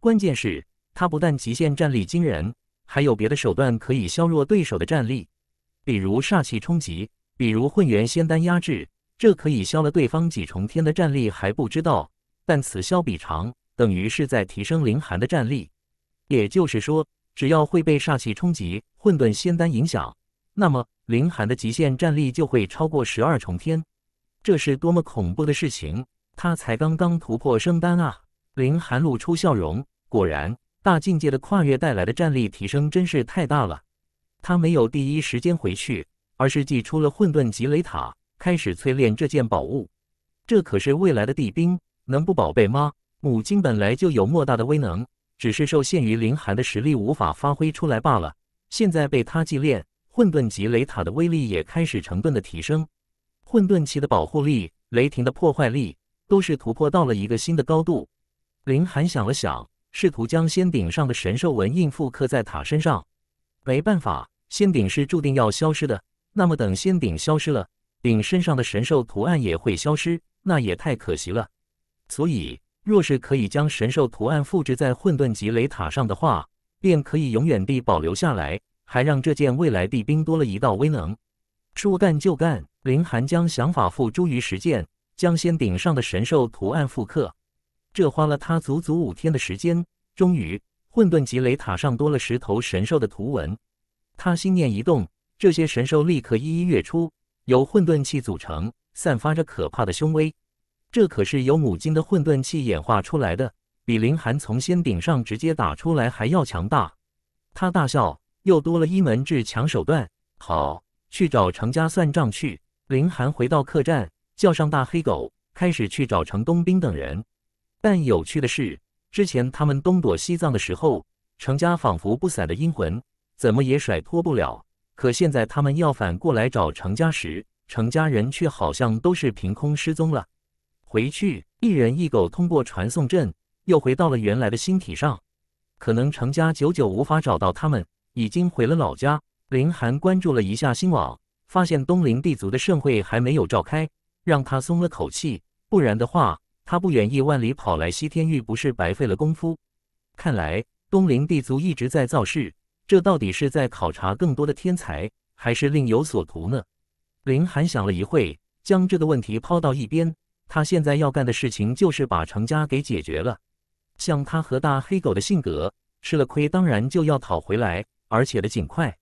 [SPEAKER 1] 关键是，他不但极限战力惊人，还有别的手段可以削弱对手的战力，比如煞气冲击，比如混元仙丹压制，这可以消了对方几重天的战力还不知道。但此消彼长，等于是在提升凌寒的战力。也就是说。只要会被煞气冲击、混沌仙丹影响，那么林寒的极限战力就会超过十二重天。这是多么恐怖的事情！他才刚刚突破升丹啊！林寒露出笑容，果然，大境界的跨越带来的战力提升真是太大了。他没有第一时间回去，而是祭出了混沌极雷塔，开始淬炼这件宝物。这可是未来的帝兵，能不宝贝吗？母亲本来就有莫大的威能。只是受限于林寒的实力无法发挥出来罢了。现在被他祭炼，混沌级雷塔的威力也开始成倍的提升。混沌期的保护力，雷霆的破坏力，都是突破到了一个新的高度。林寒想了想，试图将仙顶上的神兽纹印复刻在塔身上。没办法，仙顶是注定要消失的。那么等仙顶消失了，顶身上的神兽图案也会消失，那也太可惜了。所以。若是可以将神兽图案复制在混沌级雷塔上的话，便可以永远地保留下来，还让这件未来地兵多了一道威能。说干就干，林寒将想法付诸于实践，将仙顶上的神兽图案复刻。这花了他足足五天的时间，终于，混沌级雷塔上多了十头神兽的图文。他心念一动，这些神兽立刻一一跃出，由混沌气组成，散发着可怕的凶威。这可是由母亲的混沌气演化出来的，比林寒从仙顶上直接打出来还要强大。他大笑，又多了一门至强手段。好，去找程家算账去。林寒回到客栈，叫上大黑狗，开始去找程东兵等人。但有趣的是，之前他们东躲西藏的时候，程家仿佛不散的阴魂，怎么也甩脱不了。可现在他们要反过来找程家时，程家人却好像都是凭空失踪了。回去，一人一狗通过传送阵，又回到了原来的星体上。可能程家久久无法找到他们，已经回了老家。林寒关注了一下星网，发现东陵帝族的盛会还没有召开，让他松了口气。不然的话，他不远意万里跑来西天域，不是白费了功夫？看来东陵帝族一直在造势，这到底是在考察更多的天才，还是另有所图呢？林寒想了一会，将这个问题抛到一边。他现在要干的事情就是把程家给解决了。像他和大黑狗的性格，吃了亏当然就要讨回来，而且得尽快。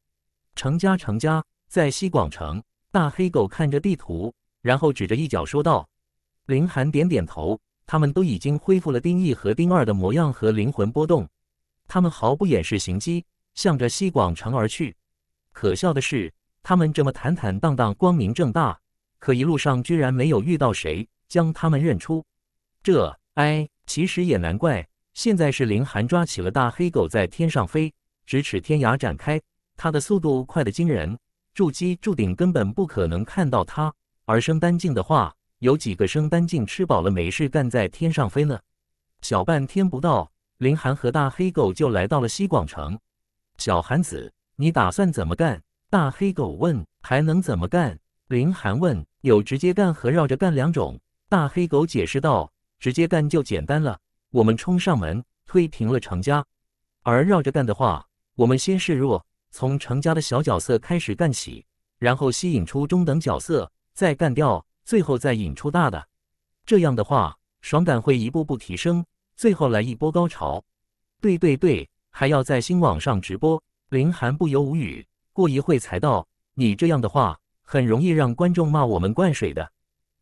[SPEAKER 1] 程家，程家在西广城。大黑狗看着地图，然后指着一角说道：“林寒点点头，他们都已经恢复了丁一和丁二的模样和灵魂波动。他们毫不掩饰行迹，向着西广城而去。可笑的是，他们这么坦坦荡荡、光明正大，可一路上居然没有遇到谁。”将他们认出，这哎，其实也难怪。现在是林寒抓起了大黑狗在天上飞，咫尺天涯展开，他的速度快得惊人。筑基、筑顶根本不可能看到他，而生丹境的话，有几个生丹境吃饱了没事干在天上飞呢？小半天不到，林寒和大黑狗就来到了西广城。小寒子，你打算怎么干？大黑狗问。还能怎么干？林寒问。有直接干和绕着干两种。大黑狗解释道：“直接干就简单了，我们冲上门推平了程家。而绕着干的话，我们先示弱，从程家的小角色开始干起，然后吸引出中等角色，再干掉，最后再引出大的。这样的话，爽感会一步步提升，最后来一波高潮。”对对对，还要在新网上直播。林寒不由无语，过一会才道：“你这样的话，很容易让观众骂我们灌水的。”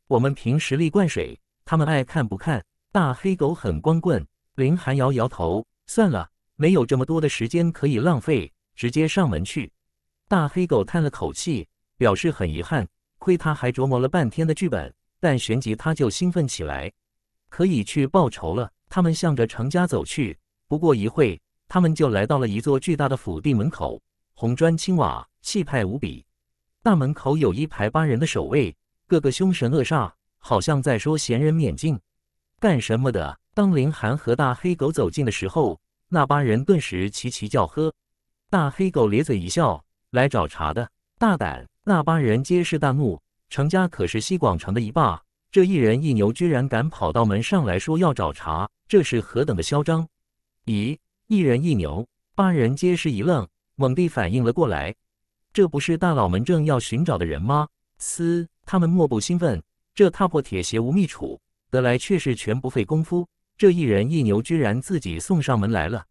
[SPEAKER 1] 我们凭实力灌水，他们爱看不看。大黑狗很光棍，林寒摇摇头，算了，没有这么多的时间可以浪费，直接上门去。大黑狗叹了口气，表示很遗憾，亏他还琢磨了半天的剧本，但旋即他就兴奋起来，可以去报仇了。他们向着程家走去，不过一会他们就来到了一座巨大的府邸门口，红砖青瓦，气派无比。大门口有一排八人的守卫。个个凶神恶煞，好像在说“闲人免进”，干什么的？当林寒和大黑狗走近的时候，那八人顿时齐齐叫喝。大黑狗咧嘴一笑：“来找茬的，大胆！”那八人皆是大怒。程家可是西广城的一霸，这一人一牛居然敢跑到门上来说要找茬，这是何等的嚣张！咦，一人一牛，八人皆是一愣，猛地反应了过来，这不是大佬们正要寻找的人吗？嘶！他们莫不兴奋，这踏破铁鞋无觅处，得来却是全不费工夫。这一人一牛居然自己送上门来了，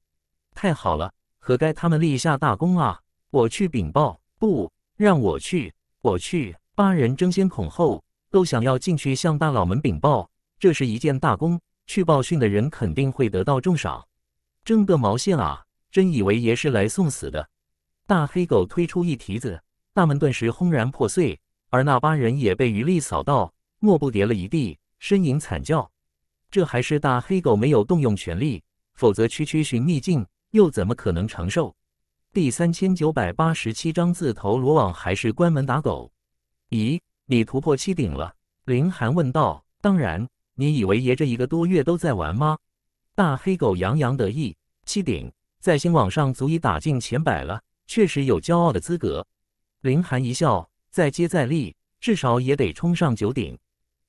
[SPEAKER 1] 太好了，合该他们立下大功啊！我去禀报，不让我去，我去！八人争先恐后，都想要进去向大佬们禀报，这是一件大功，去报讯的人肯定会得到重赏。争个毛线啊！真以为爷是来送死的？大黑狗推出一蹄子，大门顿时轰然破碎。而那八人也被余力扫到，莫不跌了一地，呻吟惨叫。这还是大黑狗没有动用全力，否则区区寻秘境又怎么可能承受？第三千九百八十七章自投罗网还是关门打狗？咦，你突破七顶了？林寒问道。当然，你以为爷这一个多月都在玩吗？大黑狗洋洋得意。七顶在新网上足以打进前百了，确实有骄傲的资格。林寒一笑。再接再厉，至少也得冲上九顶。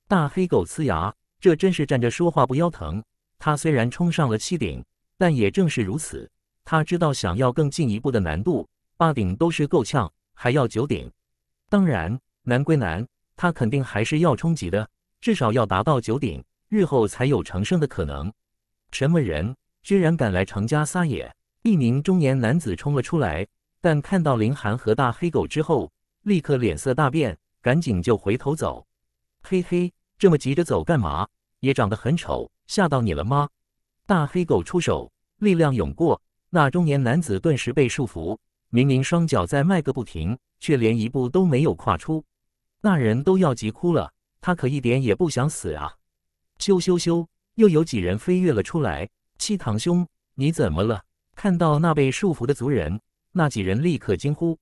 [SPEAKER 1] 大黑狗呲牙，这真是站着说话不腰疼。他虽然冲上了七顶，但也正是如此，他知道想要更进一步的难度，八顶都是够呛，还要九顶。当然难归难，他肯定还是要冲级的，至少要达到九顶，日后才有成胜的可能。什么人居然敢来程家撒野？一名中年男子冲了出来，但看到林寒和大黑狗之后。立刻脸色大变，赶紧就回头走。嘿嘿，这么急着走干嘛？也长得很丑，吓到你了吗？大黑狗出手，力量涌过，那中年男子顿时被束缚。明明双脚在迈个不停，却连一步都没有跨出。那人都要急哭了，他可一点也不想死啊！咻咻咻，又有几人飞跃了出来。七堂兄，你怎么了？看到那被束缚的族人，那几人立刻惊呼：“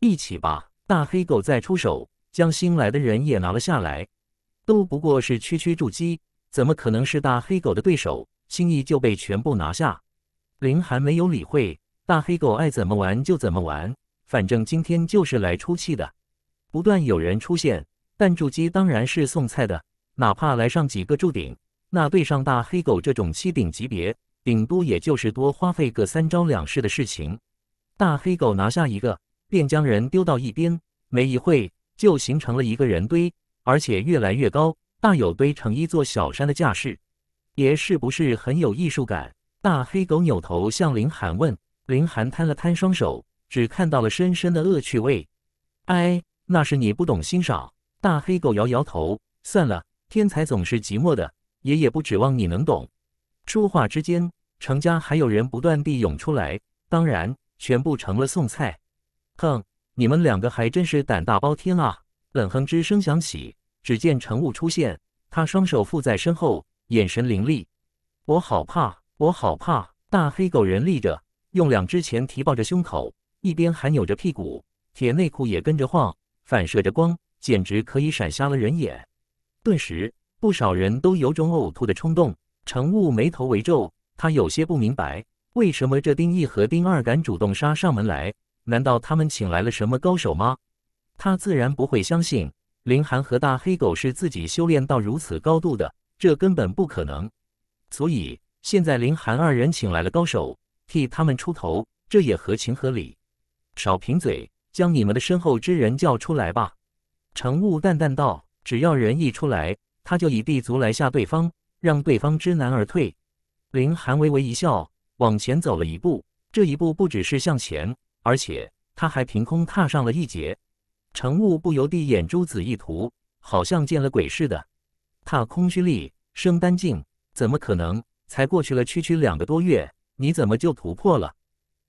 [SPEAKER 1] 一起吧！”大黑狗再出手，将新来的人也拿了下来。都不过是区区筑基，怎么可能是大黑狗的对手？轻易就被全部拿下。林寒没有理会大黑狗爱怎么玩就怎么玩，反正今天就是来出气的。不断有人出现，但筑基当然是送菜的，哪怕来上几个筑顶，那对上大黑狗这种七顶级别，顶多也就是多花费个三招两式的事情。大黑狗拿下一个。便将人丢到一边，没一会就形成了一个人堆，而且越来越高，大有堆成一座小山的架势。爷是不是很有艺术感？大黑狗扭头向林寒问。林寒摊了摊双手，只看到了深深的恶趣味。哎，那是你不懂欣赏。大黑狗摇摇头，算了，天才总是寂寞的。爷爷不指望你能懂。说话之间，程家还有人不断地涌出来，当然全部成了送菜。哼，你们两个还真是胆大包天啊！冷哼之声响起，只见陈雾出现，他双手附在身后，眼神凌厉。我好怕，我好怕！大黑狗人立着，用两只前蹄抱着胸口，一边还扭着屁股，铁内裤也跟着晃，反射着光，简直可以闪瞎了人眼。顿时，不少人都有种呕吐的冲动。陈雾眉头微皱，他有些不明白，为什么这丁一和丁二敢主动杀上门来。难道他们请来了什么高手吗？他自然不会相信林寒和大黑狗是自己修炼到如此高度的，这根本不可能。所以现在林寒二人请来了高手替他们出头，这也合情合理。少贫嘴，将你们的身后之人叫出来吧。”程雾淡淡道：“只要人一出来，他就以地族来吓对方，让对方知难而退。”林寒微微一笑，往前走了一步。这一步不只是向前。而且他还凭空踏上了一劫，程悟不由地眼珠子一突，好像见了鬼似的。踏空虚力升丹境，怎么可能？才过去了区区两个多月，你怎么就突破了？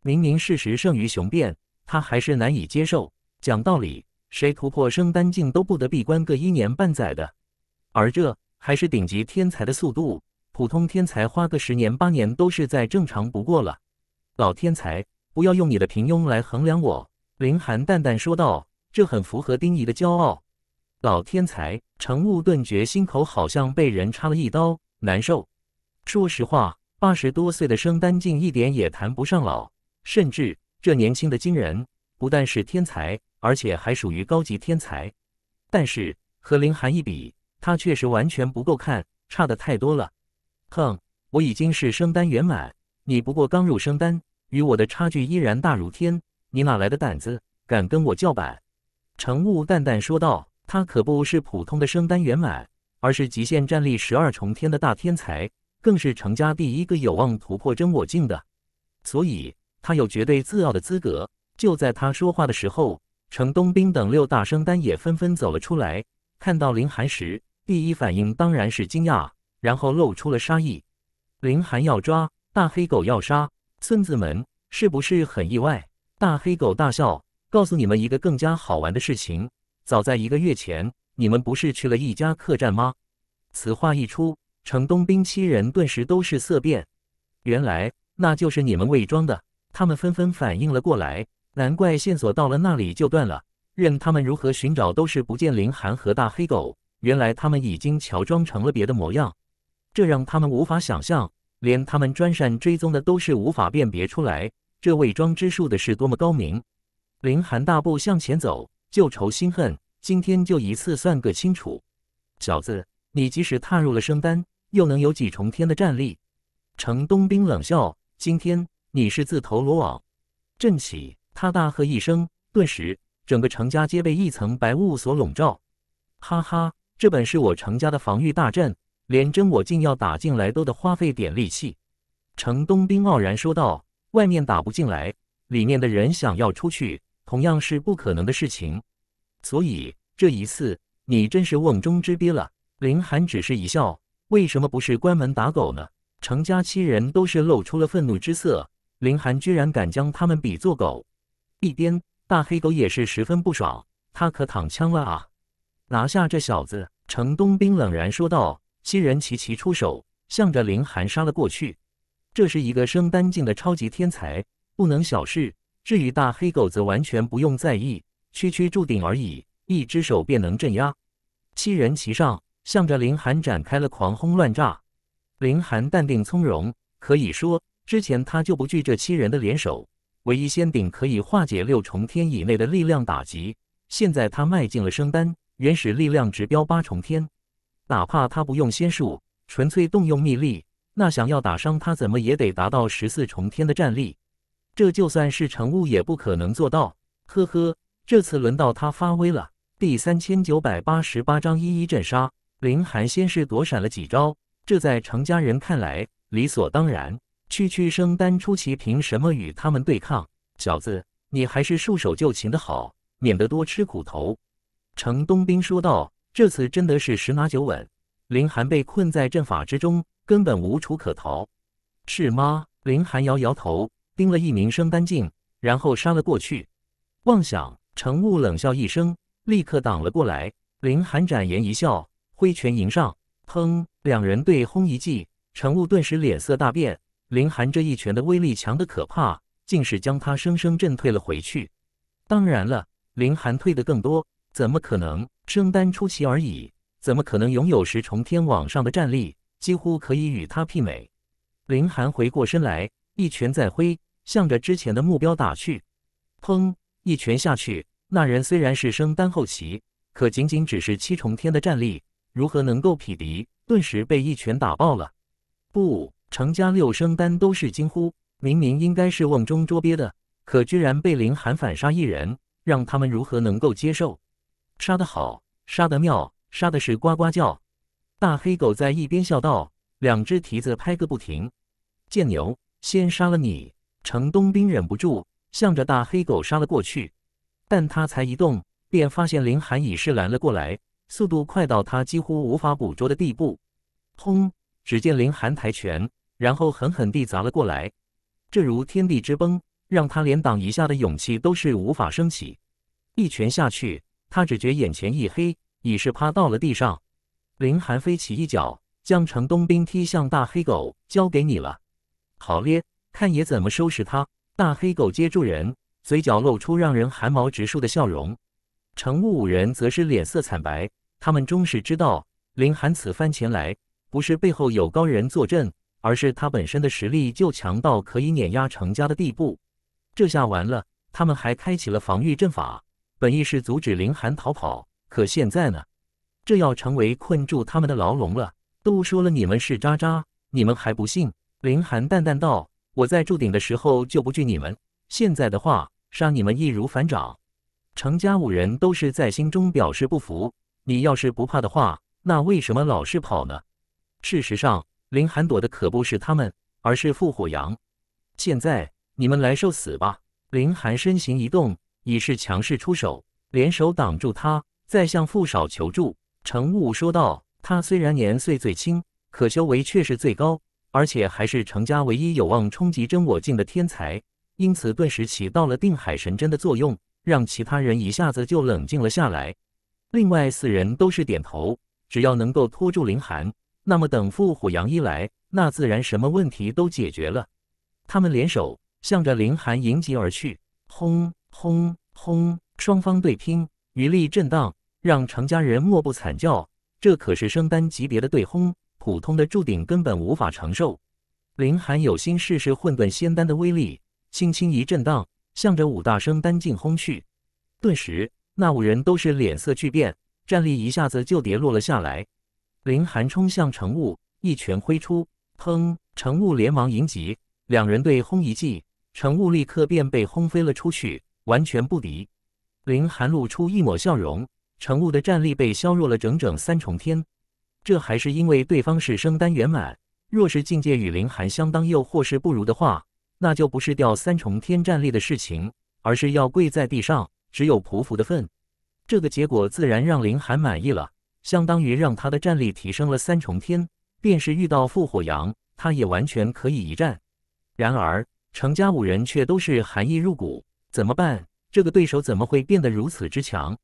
[SPEAKER 1] 明明事实胜于雄辩，他还是难以接受。讲道理，谁突破升丹境都不得闭关个一年半载的，而这还是顶级天才的速度，普通天才花个十年八年都是再正常不过了。老天才。不要用你的平庸来衡量我，林寒淡淡说道。这很符合丁仪的骄傲。老天才程悟顿觉心口好像被人插了一刀，难受。说实话，八十多岁的生丹境一点也谈不上老，甚至这年轻的惊人。不但是天才，而且还属于高级天才。但是和林寒一比，他确实完全不够看，差的太多了。哼，我已经是生丹圆满，你不过刚入生丹。与我的差距依然大如天，你哪来的胆子敢跟我叫板？”程雾淡淡说道。他可不是普通的升丹圆满，而是极限战力十二重天的大天才，更是程家第一个有望突破真我境的，所以他有绝对自傲的资格。就在他说话的时候，程东兵等六大升丹也纷纷走了出来。看到林寒时，第一反应当然是惊讶，然后露出了杀意。林寒要抓大黑狗，要杀。村子们是不是很意外？大黑狗大笑，告诉你们一个更加好玩的事情。早在一个月前，你们不是去了一家客栈吗？此话一出，城东兵七人顿时都是色变。原来那就是你们伪装的，他们纷纷反应了过来。难怪线索到了那里就断了，任他们如何寻找，都是不见林寒和大黑狗。原来他们已经乔装成了别的模样，这让他们无法想象。连他们专善追踪的都是无法辨别出来，这伪装之术的是多么高明！林寒大步向前走，旧仇新恨，今天就一次算个清楚。小子，你即使踏入了生丹，又能有几重天的战力？程东兵冷笑，今天你是自投罗网！震起，他大喝一声，顿时整个程家皆被一层白雾所笼罩。哈哈，这本是我程家的防御大阵。连针我竟要打进来都得花费点力气，程东兵傲然说道：“外面打不进来，里面的人想要出去，同样是不可能的事情。所以这一次，你真是瓮中之鳖了。”林寒只是一笑：“为什么不是关门打狗呢？”程家七人都是露出了愤怒之色，林寒居然敢将他们比作狗。一边大黑狗也是十分不爽，他可躺枪了啊！拿下这小子，程东兵冷然说道。七人齐齐出手，向着林寒杀了过去。这是一个升丹境的超级天才，不能小视。至于大黑狗，则完全不用在意，区区注定而已，一只手便能镇压。七人齐上，向着林寒展开了狂轰乱炸。林寒淡定从容，可以说之前他就不惧这七人的联手。唯一仙鼎可以化解六重天以内的力量打击。现在他迈进了升丹，原始力量直飙八重天。哪怕他不用仙术，纯粹动用秘力，那想要打伤他，怎么也得达到十四重天的战力，这就算是成雾也不可能做到。呵呵，这次轮到他发威了。第三千九百八十八章一一阵杀。林寒先是躲闪了几招，这在程家人看来理所当然。区区生丹初期，凭什么与他们对抗？小子，你还是束手就擒的好，免得多吃苦头。”程东兵说道。这次真的是十拿九稳，林寒被困在阵法之中，根本无处可逃，是吗？林寒摇摇头，盯了一名生丹境，然后杀了过去。妄想！陈雾冷笑一声，立刻挡了过来。林寒展颜一笑，挥拳迎上。砰！两人对轰一记，陈雾顿时脸色大变。林寒这一拳的威力强得可怕，竟是将他生生震退了回去。当然了，林寒退得更多。怎么可能生丹初期而已？怎么可能拥有十重天往上的战力，几乎可以与他媲美？林寒回过身来，一拳再挥，向着之前的目标打去。砰！一拳下去，那人虽然是升丹后期，可仅仅只是七重天的战力，如何能够匹敌？顿时被一拳打爆了。不，成家六升丹都是惊呼，明明应该是瓮中捉鳖的，可居然被林寒反杀一人，让他们如何能够接受？杀得好，杀得妙，杀的是呱呱叫！大黑狗在一边笑道，两只蹄子拍个不停。贱牛，先杀了你！程东兵忍不住向着大黑狗杀了过去，但他才一动，便发现林寒已是拦了过来，速度快到他几乎无法捕捉的地步。轰！只见林寒抬拳，然后狠狠地砸了过来，这如天地之崩，让他连挡一下的勇气都是无法升起。一拳下去。他只觉眼前一黑，已是趴到了地上。林寒飞起一脚，将程东兵踢向大黑狗：“交给你了。”“好咧，看爷怎么收拾他！”大黑狗接住人，嘴角露出让人寒毛直竖的笑容。程务五人则是脸色惨白。他们终是知道，林寒此番前来，不是背后有高人坐镇，而是他本身的实力就强到可以碾压程家的地步。这下完了，他们还开启了防御阵法。本意是阻止林寒逃跑，可现在呢？这要成为困住他们的牢笼了。都说了你们是渣渣，你们还不信？林寒淡淡道：“我在筑顶的时候就不惧你们，现在的话杀你们易如反掌。”程家五人都是在心中表示不服。你要是不怕的话，那为什么老是跑呢？事实上，林寒躲的可不是他们，而是傅火阳。现在你们来受死吧！林寒身形一动。已是强势出手，联手挡住他，再向傅少求助。程务说道：“他虽然年岁最轻，可修为却是最高，而且还是程家唯一有望冲击真我境的天才，因此顿时起到了定海神针的作用，让其他人一下子就冷静了下来。”另外四人都是点头，只要能够拖住林寒，那么等傅虎阳一来，那自然什么问题都解决了。他们联手向着林寒迎击而去，轰！轰轰！双方对拼，余力震荡，让程家人莫不惨叫。这可是升丹级别的对轰，普通的铸鼎根本无法承受。林寒有心试试混沌仙丹的威力，轻轻一震荡，向着五大升丹境轰去。顿时，那五人都是脸色巨变，战力一下子就跌落了下来。林寒冲向程雾，一拳挥出，砰！程雾连忙迎击，两人对轰一记，程雾立刻便被轰飞了出去。完全不敌，林寒露出一抹笑容。程雾的战力被削弱了整整三重天，这还是因为对方是升丹圆满。若是境界与林寒相当，又或是不如的话，那就不是掉三重天战力的事情，而是要跪在地上，只有匍匐的份。这个结果自然让林寒满意了，相当于让他的战力提升了三重天，便是遇到复火阳，他也完全可以一战。然而，程家五人却都是寒意入骨。怎么办？这个对手怎么会变得如此之强？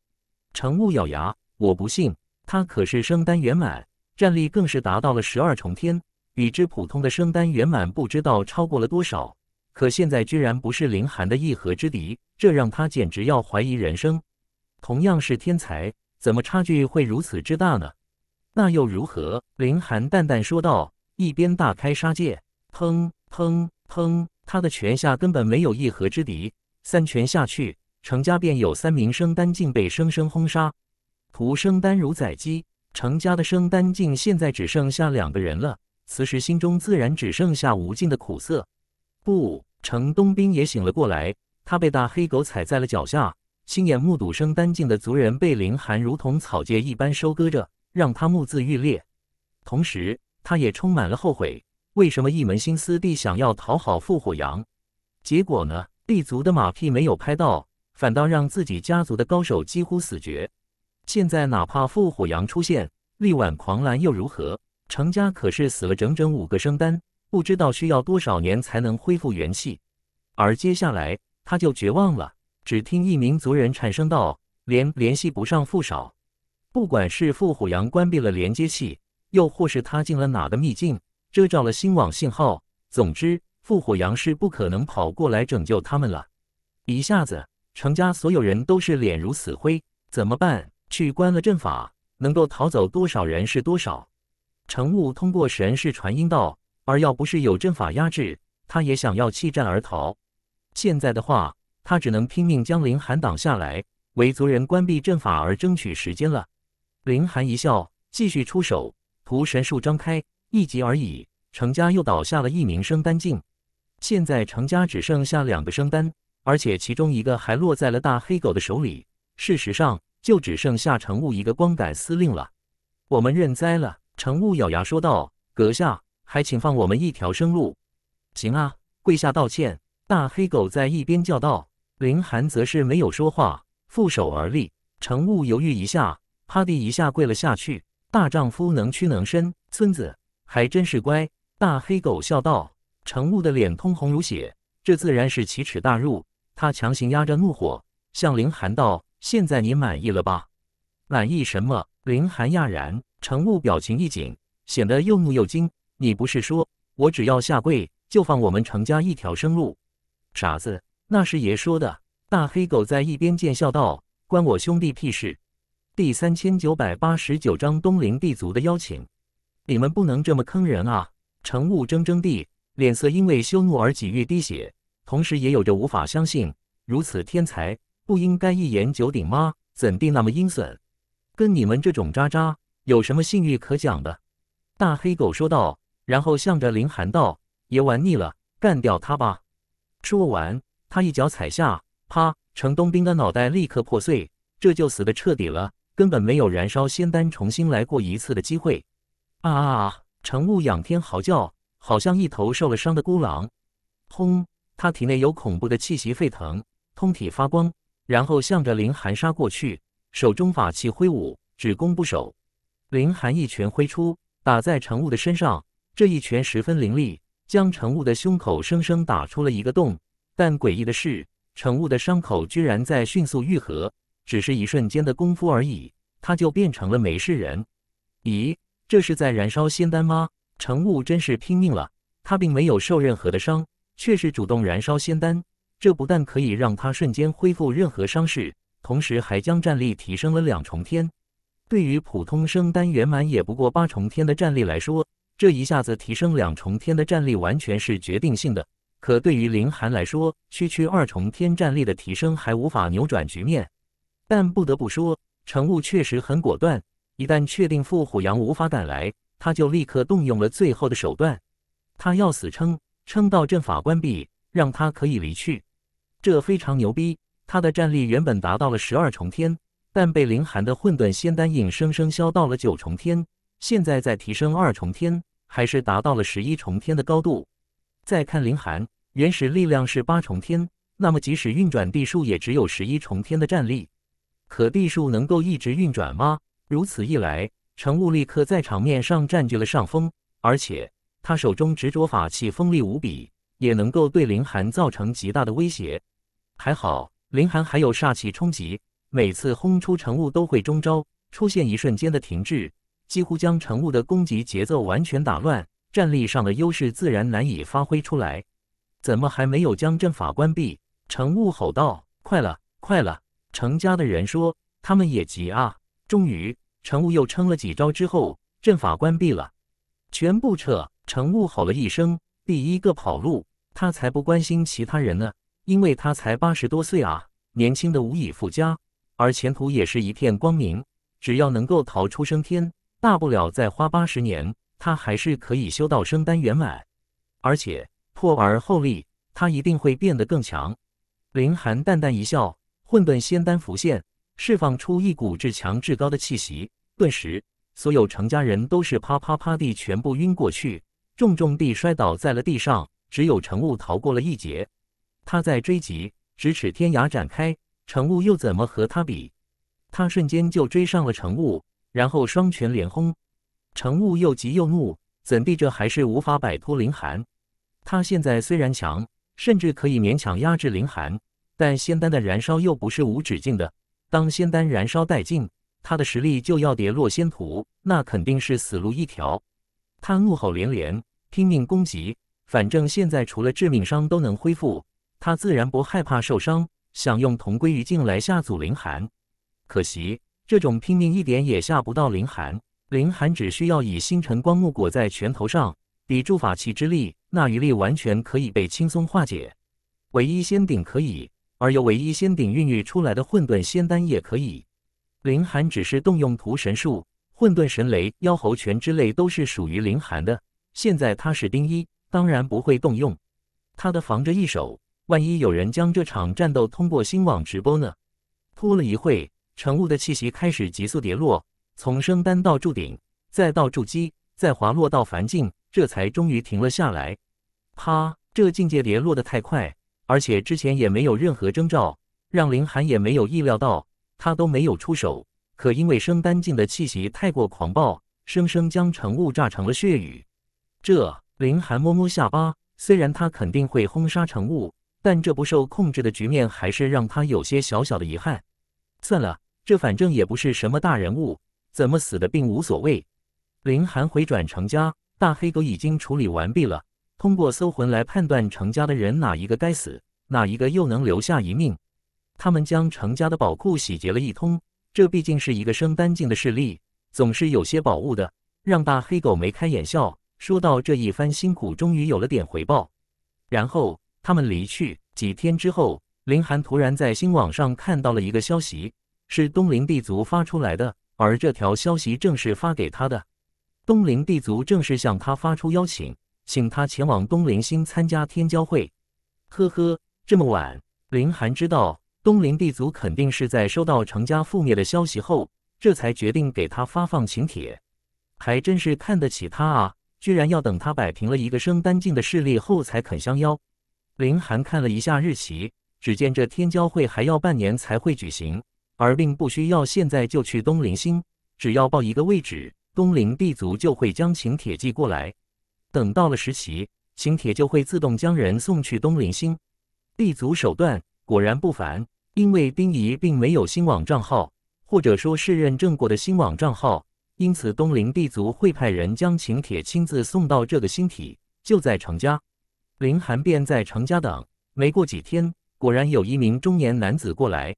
[SPEAKER 1] 程雾咬牙，我不信他可是升丹圆满，战力更是达到了十二重天，比之普通的升丹圆满不知道超过了多少。可现在居然不是凌寒的一合之敌，这让他简直要怀疑人生。同样是天才，怎么差距会如此之大呢？那又如何？凌寒淡淡说道，一边大开杀戒，砰砰砰，他的拳下根本没有一合之敌。三拳下去，程家便有三名生丹境被生生轰杀。屠生丹如宰鸡，程家的生丹境现在只剩下两个人了。此时心中自然只剩下无尽的苦涩。不，程东兵也醒了过来。他被大黑狗踩在了脚下，亲眼目睹生丹境的族人被凌寒如同草芥一般收割着，让他目眦欲裂。同时，他也充满了后悔。为什么一门心思地想要讨好傅火阳？结果呢？立足的马屁没有拍到，反倒让自己家族的高手几乎死绝。现在哪怕傅虎阳出现，力挽狂澜又如何？程家可是死了整整五个生丹，不知道需要多少年才能恢复元气。而接下来他就绝望了。只听一名族人产生道：“联联系不上傅少，不管是傅虎阳关闭了连接器，又或是他进了哪个秘境，遮罩了新网信号。总之。”怒火杨氏不可能跑过来拯救他们了，一下子，程家所有人都是脸如死灰。怎么办？去关了阵法，能够逃走多少人是多少。程雾通过神是传音道：“而要不是有阵法压制，他也想要弃战而逃。现在的话，他只能拼命将林寒挡下来，为族人关闭阵法而争取时间了。”林寒一笑，继续出手，屠神术张开，一击而已。程家又倒下了一名生丹境。现在程家只剩下两个生单，而且其中一个还落在了大黑狗的手里。事实上，就只剩下程务一个光杆司令了。我们认栽了。程务咬牙说道：“阁下，还请放我们一条生路。”行啊，跪下道歉！”大黑狗在一边叫道。林寒则是没有说话，负手而立。程务犹豫一下，啪地一下跪了下去。大丈夫能屈能伸，孙子还真是乖。”大黑狗笑道。程雾的脸通红如血，这自然是奇耻大辱。他强行压着怒火，向林寒道：“现在你满意了吧？满意什么？”林寒讶然，程雾表情一紧，显得又怒又惊。“你不是说我只要下跪，就放我们程家一条生路？”“傻子，那是爷说的。”大黑狗在一边见笑道：“关我兄弟屁事。”第三千九百八十九章东陵帝族的邀请，你们不能这么坑人啊！程雾铮铮地。脸色因为羞怒而几欲滴血，同时也有着无法相信，如此天才不应该一言九鼎吗？怎地那么阴损？跟你们这种渣渣有什么信誉可讲的？大黑狗说道，然后向着林寒道：“爷玩腻了，干掉他吧。”说完，他一脚踩下，啪！程东兵的脑袋立刻破碎，这就死的彻底了，根本没有燃烧仙丹重新来过一次的机会。啊！程雾仰天嚎叫。好像一头受了伤的孤狼，轰！他体内有恐怖的气息沸腾，通体发光，然后向着林寒杀过去。手中法器挥舞，只攻不守。林寒一拳挥出，打在程雾的身上。这一拳十分凌厉，将程雾的胸口生生打出了一个洞。但诡异的是，程雾的伤口居然在迅速愈合，只是一瞬间的功夫而已，他就变成了没事人。咦，这是在燃烧仙丹吗？程务真是拼命了，他并没有受任何的伤，却是主动燃烧仙丹。这不但可以让他瞬间恢复任何伤势，同时还将战力提升了两重天。对于普通升丹圆满也不过八重天的战力来说，这一下子提升两重天的战力完全是决定性的。可对于林寒来说，区区二重天战力的提升还无法扭转局面。但不得不说，程务确实很果断，一旦确定傅虎阳无法赶来。他就立刻动用了最后的手段，他要死撑，撑到阵法关闭，让他可以离去。这非常牛逼。他的战力原本达到了十二重天，但被凌寒的混沌仙丹硬生生削到了九重天，现在再提升二重天，还是达到了十一重天的高度。再看凌寒，原始力量是八重天，那么即使运转地术，也只有十一重天的战力。可地术能够一直运转吗？如此一来。成雾立刻在场面上占据了上风，而且他手中执着法器锋利无比，也能够对林寒造成极大的威胁。还好林寒还有煞气冲击，每次轰出成雾都会中招，出现一瞬间的停滞，几乎将成雾的攻击节奏完全打乱，战力上的优势自然难以发挥出来。怎么还没有将阵法关闭？成雾吼道：“快了，快了！”成家的人说：“他们也急啊！”终于。乘务又撑了几招之后，阵法关闭了，全部撤。乘务吼了一声，第一个跑路。他才不关心其他人呢，因为他才八十多岁啊，年轻的无以复加，而前途也是一片光明。只要能够逃出升天，大不了再花八十年，他还是可以修到升丹圆满，而且破而后立，他一定会变得更强。林寒淡淡一笑，混沌仙丹浮现。释放出一股至强至高的气息，顿时，所有程家人都是啪啪啪地全部晕过去，重重地摔倒在了地上。只有程雾逃过了一劫。他在追击，咫尺天涯展开，程雾又怎么和他比？他瞬间就追上了程雾，然后双拳连轰。程雾又急又怒，怎地这还是无法摆脱林寒？他现在虽然强，甚至可以勉强压制林寒，但仙丹的燃烧又不是无止境的。当仙丹燃烧殆尽，他的实力就要跌落仙途，那肯定是死路一条。他怒吼连连，拼命攻击。反正现在除了致命伤都能恢复，他自然不害怕受伤，想用同归于尽来吓阻凌寒。可惜这种拼命一点也吓不到凌寒。凌寒只需要以星辰光幕裹在拳头上，抵住法器之力，那一力完全可以被轻松化解。唯一仙鼎可以。而由唯一仙鼎孕育出来的混沌仙丹也可以。林寒只是动用屠神术、混沌神雷、妖猴拳之类，都是属于林寒的。现在他是丁一，当然不会动用他的防着一手。万一有人将这场战斗通过新网直播呢？拖了一会，晨雾的气息开始急速跌落，从升丹到筑顶，再到筑基，再滑落到凡境，这才终于停了下来。啪！这境界跌落的太快。而且之前也没有任何征兆，让林寒也没有意料到，他都没有出手，可因为生丹境的气息太过狂暴，生生将晨雾炸成了血雨。这林寒摸摸下巴，虽然他肯定会轰杀晨雾，但这不受控制的局面还是让他有些小小的遗憾。算了，这反正也不是什么大人物，怎么死的并无所谓。林寒回转成家，大黑狗已经处理完毕了。通过搜魂来判断程家的人哪一个该死，哪一个又能留下一命。他们将程家的宝库洗劫了一通，这毕竟是一个生丹境的势力，总是有些宝物的，让大黑狗眉开眼笑。说到这一番辛苦，终于有了点回报。然后他们离去。几天之后，林寒突然在新网上看到了一个消息，是东陵帝族发出来的，而这条消息正是发给他的。东陵帝族正式向他发出邀请。请他前往东林星参加天骄会。呵呵，这么晚，林寒知道东林帝族肯定是在收到程家覆灭的消息后，这才决定给他发放请帖。还真是看得起他啊，居然要等他摆平了一个升丹境的势力后才肯相邀。林寒看了一下日期，只见这天交会还要半年才会举行，而并不需要现在就去东林星，只要报一个位置，东林帝族就会将请帖寄过来。等到了实习，请帖就会自动将人送去东林星。地族手段果然不凡，因为丁仪并没有星网账号，或者说，是认证过的星网账号，因此东林地族会派人将请帖亲自送到这个星体。就在程家，林寒便在程家等。没过几天，果然有一名中年男子过来。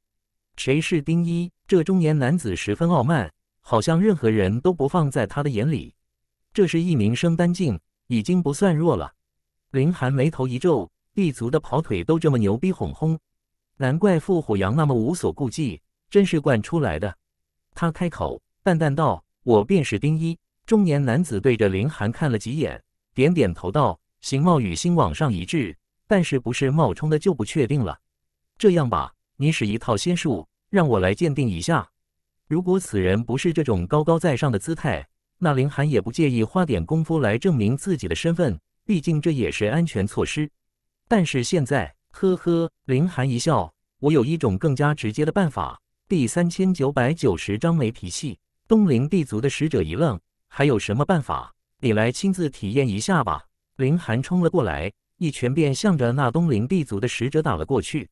[SPEAKER 1] 谁是丁一？这中年男子十分傲慢，好像任何人都不放在他的眼里。这是一名升丹境。已经不算弱了。林寒眉头一皱，地族的跑腿都这么牛逼哄哄，难怪傅虎阳那么无所顾忌，真是惯出来的。他开口淡淡道：“我便是丁一。”中年男子对着林寒看了几眼，点点头道：“形貌与心往上一致，但是不是冒充的就不确定了。这样吧，你使一套仙术，让我来鉴定一下。如果此人不是这种高高在上的姿态。”那林寒也不介意花点功夫来证明自己的身份，毕竟这也是安全措施。但是现在，呵呵，林寒一笑，我有一种更加直接的办法。第三千九百九十张没脾气，东陵地族的使者一愣，还有什么办法？你来亲自体验一下吧。林寒冲了过来，一拳便向着那东陵地族的使者打了过去。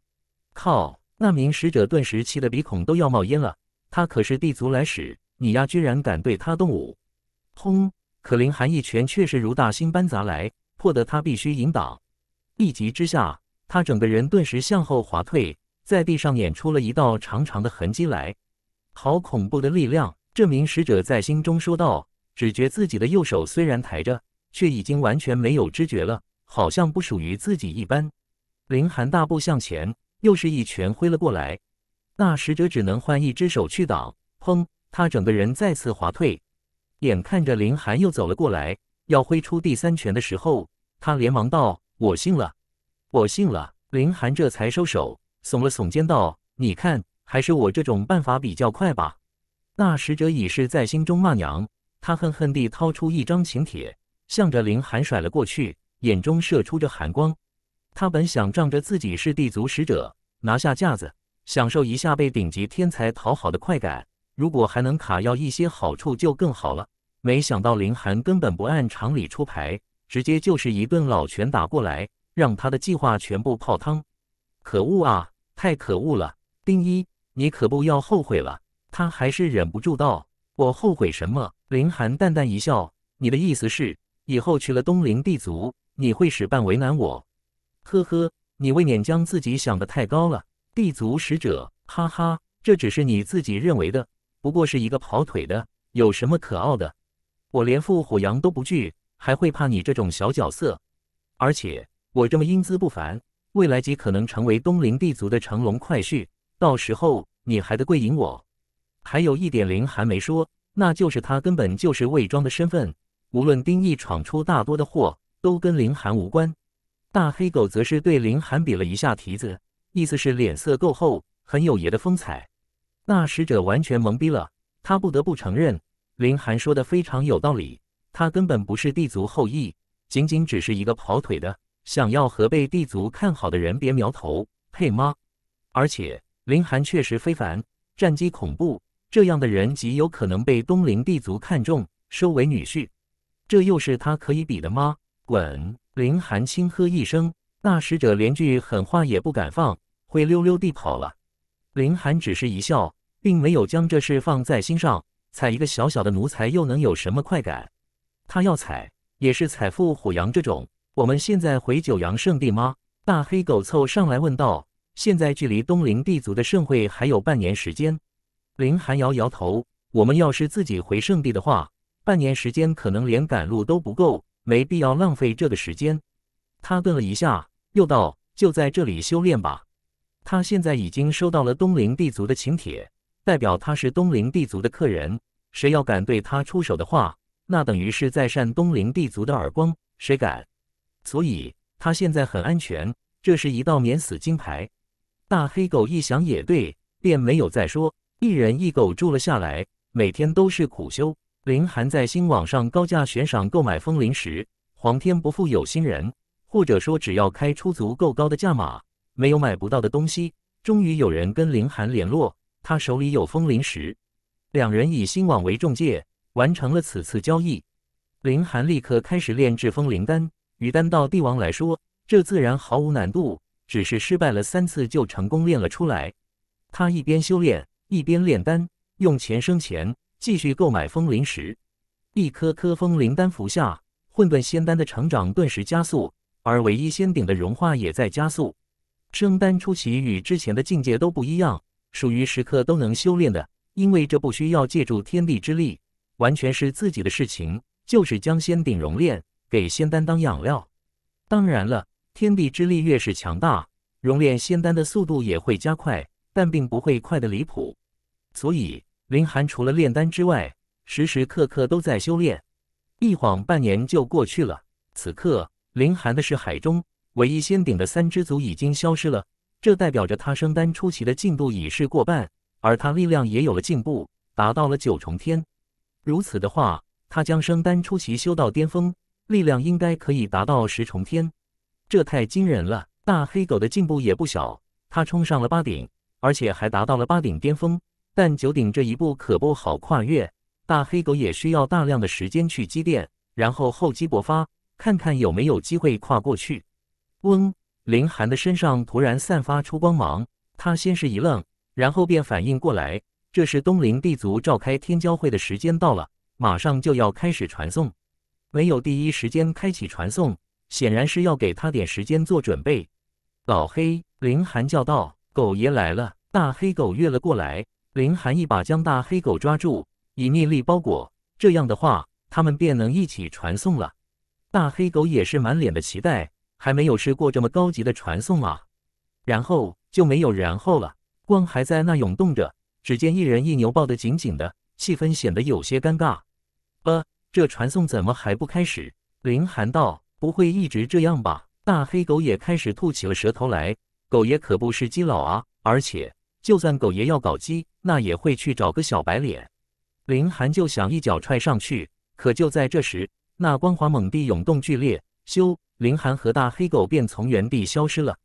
[SPEAKER 1] 靠！那名使者顿时气得鼻孔都要冒烟了，他可是地族来使，你丫居然敢对他动武！砰！可林寒一拳确实如大星般砸来，迫得他必须引导。一急之下，他整个人顿时向后滑退，在地上演出了一道长长的痕迹来。好恐怖的力量！这名使者在心中说道。只觉自己的右手虽然抬着，却已经完全没有知觉了，好像不属于自己一般。林寒大步向前，又是一拳挥了过来。那使者只能换一只手去挡。砰！他整个人再次滑退。眼看着林寒又走了过来，要挥出第三拳的时候，他连忙道：“我信了，我信了。”林寒这才收手，耸了耸肩道：“你看，还是我这种办法比较快吧。”那使者已是在心中骂娘，他恨恨地掏出一张请帖，向着林寒甩了过去，眼中射出着寒光。他本想仗着自己是地族使者，拿下架子，享受一下被顶级天才讨好的快感。如果还能卡要一些好处就更好了。没想到林寒根本不按常理出牌，直接就是一顿老拳打过来，让他的计划全部泡汤。可恶啊！太可恶了！丁一，你可不要后悔了。他还是忍不住道：“我后悔什么？”林寒淡淡一笑：“你的意思是，以后娶了东陵帝族，你会使绊为难我？”呵呵，你未免将自己想得太高了。帝族使者，哈哈，这只是你自己认为的。不过是一个跑腿的，有什么可傲的？我连副虎羊都不惧，还会怕你这种小角色？而且我这么英姿不凡，未来极可能成为东陵帝族的乘龙快婿，到时候你还得跪迎我。还有一点林寒没说，那就是他根本就是伪装的身份。无论丁毅闯出大多的祸，都跟林寒无关。大黑狗则是对林寒比了一下蹄子，意思是脸色够厚，很有爷的风采。那使者完全懵逼了，他不得不承认，林寒说的非常有道理。他根本不是帝族后裔，仅仅只是一个跑腿的。想要和被帝族看好的人别苗头，配吗？而且林寒确实非凡，战绩恐怖，这样的人极有可能被东陵帝族看中，收为女婿。这又是他可以比的吗？滚！林寒轻喝一声，那使者连句狠话也不敢放，灰溜溜地跑了。林寒只是一笑。并没有将这事放在心上，踩一个小小的奴才又能有什么快感？他要踩也是踩富虎羊这种。我们现在回九阳圣地吗？大黑狗凑上来问道。现在距离东陵地族的盛会还有半年时间。林寒摇摇头，我们要是自己回圣地的话，半年时间可能连赶路都不够，没必要浪费这个时间。他顿了一下，又道：“就在这里修炼吧。”他现在已经收到了东陵地族的请帖。代表他是东陵帝族的客人，谁要敢对他出手的话，那等于是在扇东陵帝族的耳光，谁敢？所以他现在很安全，这是一道免死金牌。大黑狗一想也对，便没有再说。一人一狗住了下来，每天都是苦修。林寒在新网上高价悬赏购买风铃石，皇天不负有心人，或者说只要开出足够高的价码，没有买不到的东西。终于有人跟林寒联络。他手里有风灵石，两人以心网为中介，完成了此次交易。林寒立刻开始炼制风灵丹，与丹道帝王来说，这自然毫无难度，只是失败了三次就成功炼了出来。他一边修炼，一边炼丹，用钱生钱，继续购买风灵石。一颗颗风灵丹服下，混沌仙丹的成长顿时加速，而唯一仙鼎的融化也在加速。生丹初期与之前的境界都不一样。属于时刻都能修炼的，因为这不需要借助天地之力，完全是自己的事情，就是将仙鼎熔炼，给仙丹当养料。当然了，天地之力越是强大，熔炼仙丹的速度也会加快，但并不会快得离谱。所以，林寒除了炼丹之外，时时刻刻都在修炼。一晃半年就过去了，此刻林寒的是海中唯一仙鼎的三只足已经消失了。这代表着他升丹初期的进度已是过半，而他力量也有了进步，达到了九重天。如此的话，他将升丹初期修到巅峰，力量应该可以达到十重天。这太惊人了！大黑狗的进步也不小，他冲上了八顶，而且还达到了八顶巅峰。但九顶这一步可不好跨越，大黑狗也需要大量的时间去积淀，然后厚积薄发，看看有没有机会跨过去。嗡。林寒的身上突然散发出光芒，他先是一愣，然后便反应过来，这是东陵地族召开天骄会的时间到了，马上就要开始传送，没有第一时间开启传送，显然是要给他点时间做准备。老黑，林寒叫道：“狗爷来了！”大黑狗跃了过来，林寒一把将大黑狗抓住，以念力包裹，这样的话，他们便能一起传送了。大黑狗也是满脸的期待。还没有试过这么高级的传送啊！然后就没有然后了，光还在那涌动着。只见一人一牛抱得紧紧的，气氛显得有些尴尬。呃，这传送怎么还不开始？林寒道：“不会一直这样吧？”大黑狗也开始吐起了舌头来。狗爷可不是基佬啊！而且就算狗爷要搞基，那也会去找个小白脸。林寒就想一脚踹上去，可就在这时，那光华猛地涌动剧烈。修林寒和大黑狗便从原地消失了，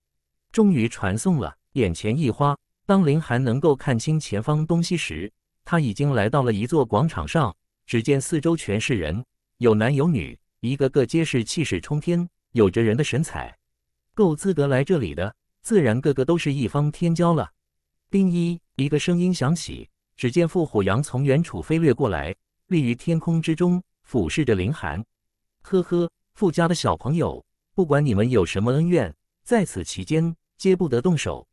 [SPEAKER 1] 终于传送了。眼前一花，当林寒能够看清前方东西时，他已经来到了一座广场上。只见四周全是人，有男有女，一个个皆是气势冲天，有着人的神采，够资格来这里的，自然个个都是一方天骄了。丁一，一个声音响起，只见傅虎阳从远处飞掠过来，立于天空之中，俯视着林寒。呵呵。傅家的小朋友，不管你们有什么恩怨，在此期间皆不得动手。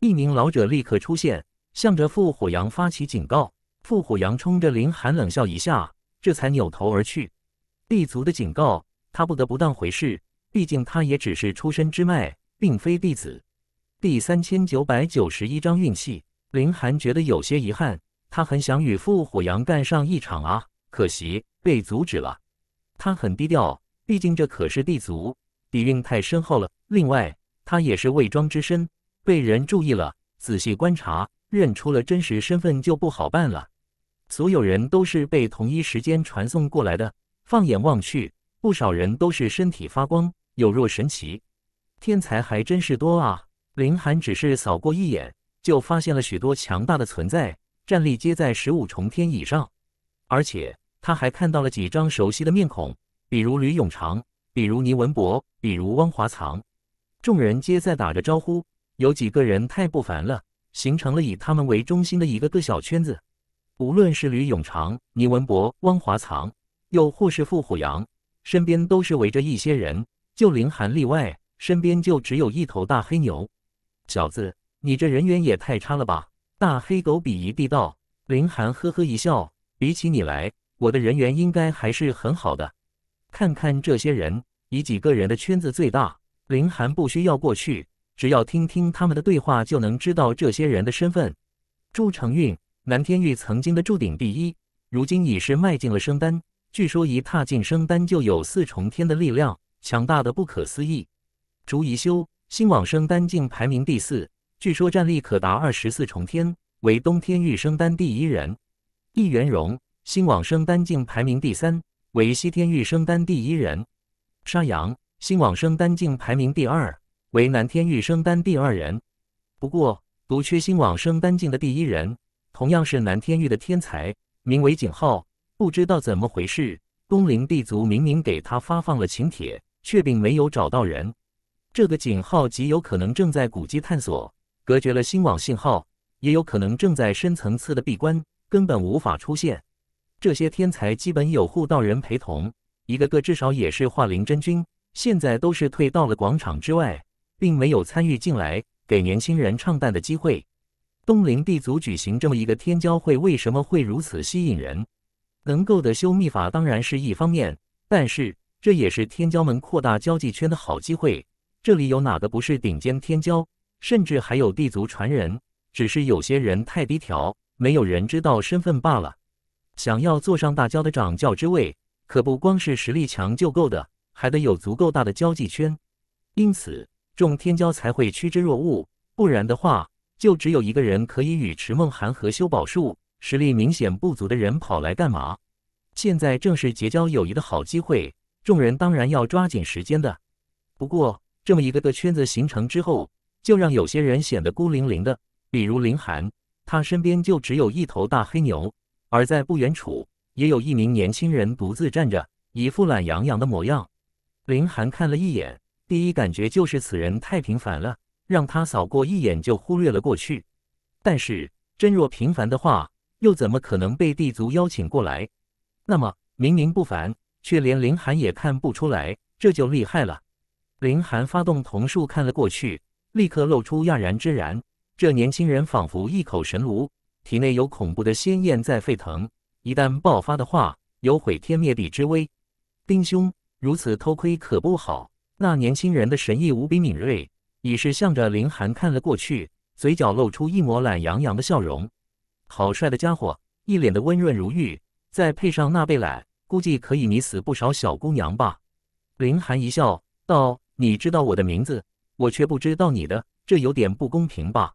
[SPEAKER 1] 一名老者立刻出现，向着傅火阳发起警告。傅火阳冲着林寒冷笑一下，这才扭头而去。地族的警告，他不得不当回事，毕竟他也只是出身之脉，并非弟子。第三千九百九十一章运气。林寒觉得有些遗憾，他很想与傅火阳干上一场啊，可惜被阻止了。他很低调。毕竟这可是帝族，底蕴太深厚了。另外，他也是伪装之身，被人注意了，仔细观察，认出了真实身份就不好办了。所有人都是被同一时间传送过来的，放眼望去，不少人都是身体发光，有若神奇。天才还真是多啊！林寒只是扫过一眼，就发现了许多强大的存在，战力皆在十五重天以上，而且他还看到了几张熟悉的面孔。比如吕永长，比如倪文博，比如汪华藏，众人皆在打着招呼。有几个人太不凡了，形成了以他们为中心的一个个小圈子。无论是吕永长、倪文博、汪华藏，又或是傅虎阳，身边都是围着一些人。就林寒例外，身边就只有一头大黑牛。小子，你这人缘也太差了吧！大黑狗鄙夷地道。林寒呵呵一笑，比起你来，我的人缘应该还是很好的。看看这些人，以几个人的圈子最大。林寒不需要过去，只要听听他们的对话，就能知道这些人的身份。朱成运，南天域曾经的祝顶第一，如今已是迈进了升丹。据说一踏进升丹，就有四重天的力量，强大的不可思议。竹宜修，新往升丹境排名第四，据说战力可达二十四重天，为东天域升丹第一人。易元荣，新往升丹境排名第三。为西天域生丹第一人，沙阳新网升丹境排名第二，为南天域生丹第二人。不过，独缺新网升丹境的第一人，同样是南天域的天才，名为景浩。不知道怎么回事，东陵帝族明明给他发放了请帖，却并没有找到人。这个景号极有可能正在古迹探索，隔绝了新网信号，也有可能正在深层次的闭关，根本无法出现。这些天才基本有护道人陪同，一个个至少也是化灵真君，现在都是退到了广场之外，并没有参与进来，给年轻人唱谈的机会。东陵地族举行这么一个天骄会，为什么会如此吸引人？能够的修秘法当然是一方面，但是这也是天骄们扩大交际圈的好机会。这里有哪个不是顶尖天骄，甚至还有帝族传人？只是有些人太低调，没有人知道身份罢了。想要坐上大教的掌教之位，可不光是实力强就够的，还得有足够大的交际圈。因此，众天骄才会趋之若鹜。不然的话，就只有一个人可以与池梦涵和修宝术实力明显不足的人跑来干嘛？现在正是结交友谊的好机会，众人当然要抓紧时间的。不过，这么一个个圈子形成之后，就让有些人显得孤零零的。比如林寒，他身边就只有一头大黑牛。而在不远处，也有一名年轻人独自站着，一副懒洋洋的模样。林寒看了一眼，第一感觉就是此人太平凡了，让他扫过一眼就忽略了过去。但是真若平凡的话，又怎么可能被地族邀请过来？那么明明不凡，却连林寒也看不出来，这就厉害了。林寒发动瞳术看了过去，立刻露出讶然之然。这年轻人仿佛一口神炉。体内有恐怖的仙焰在沸腾，一旦爆发的话，有毁天灭地之威。丁兄，如此偷窥可不好。那年轻人的神意无比敏锐，已是向着林寒看了过去，嘴角露出一抹懒洋洋的笑容。好帅的家伙，一脸的温润如玉，再配上那贝懒，估计可以迷死不少小姑娘吧。林寒一笑，道：“你知道我的名字，我却不知道你的，这有点不公平吧。”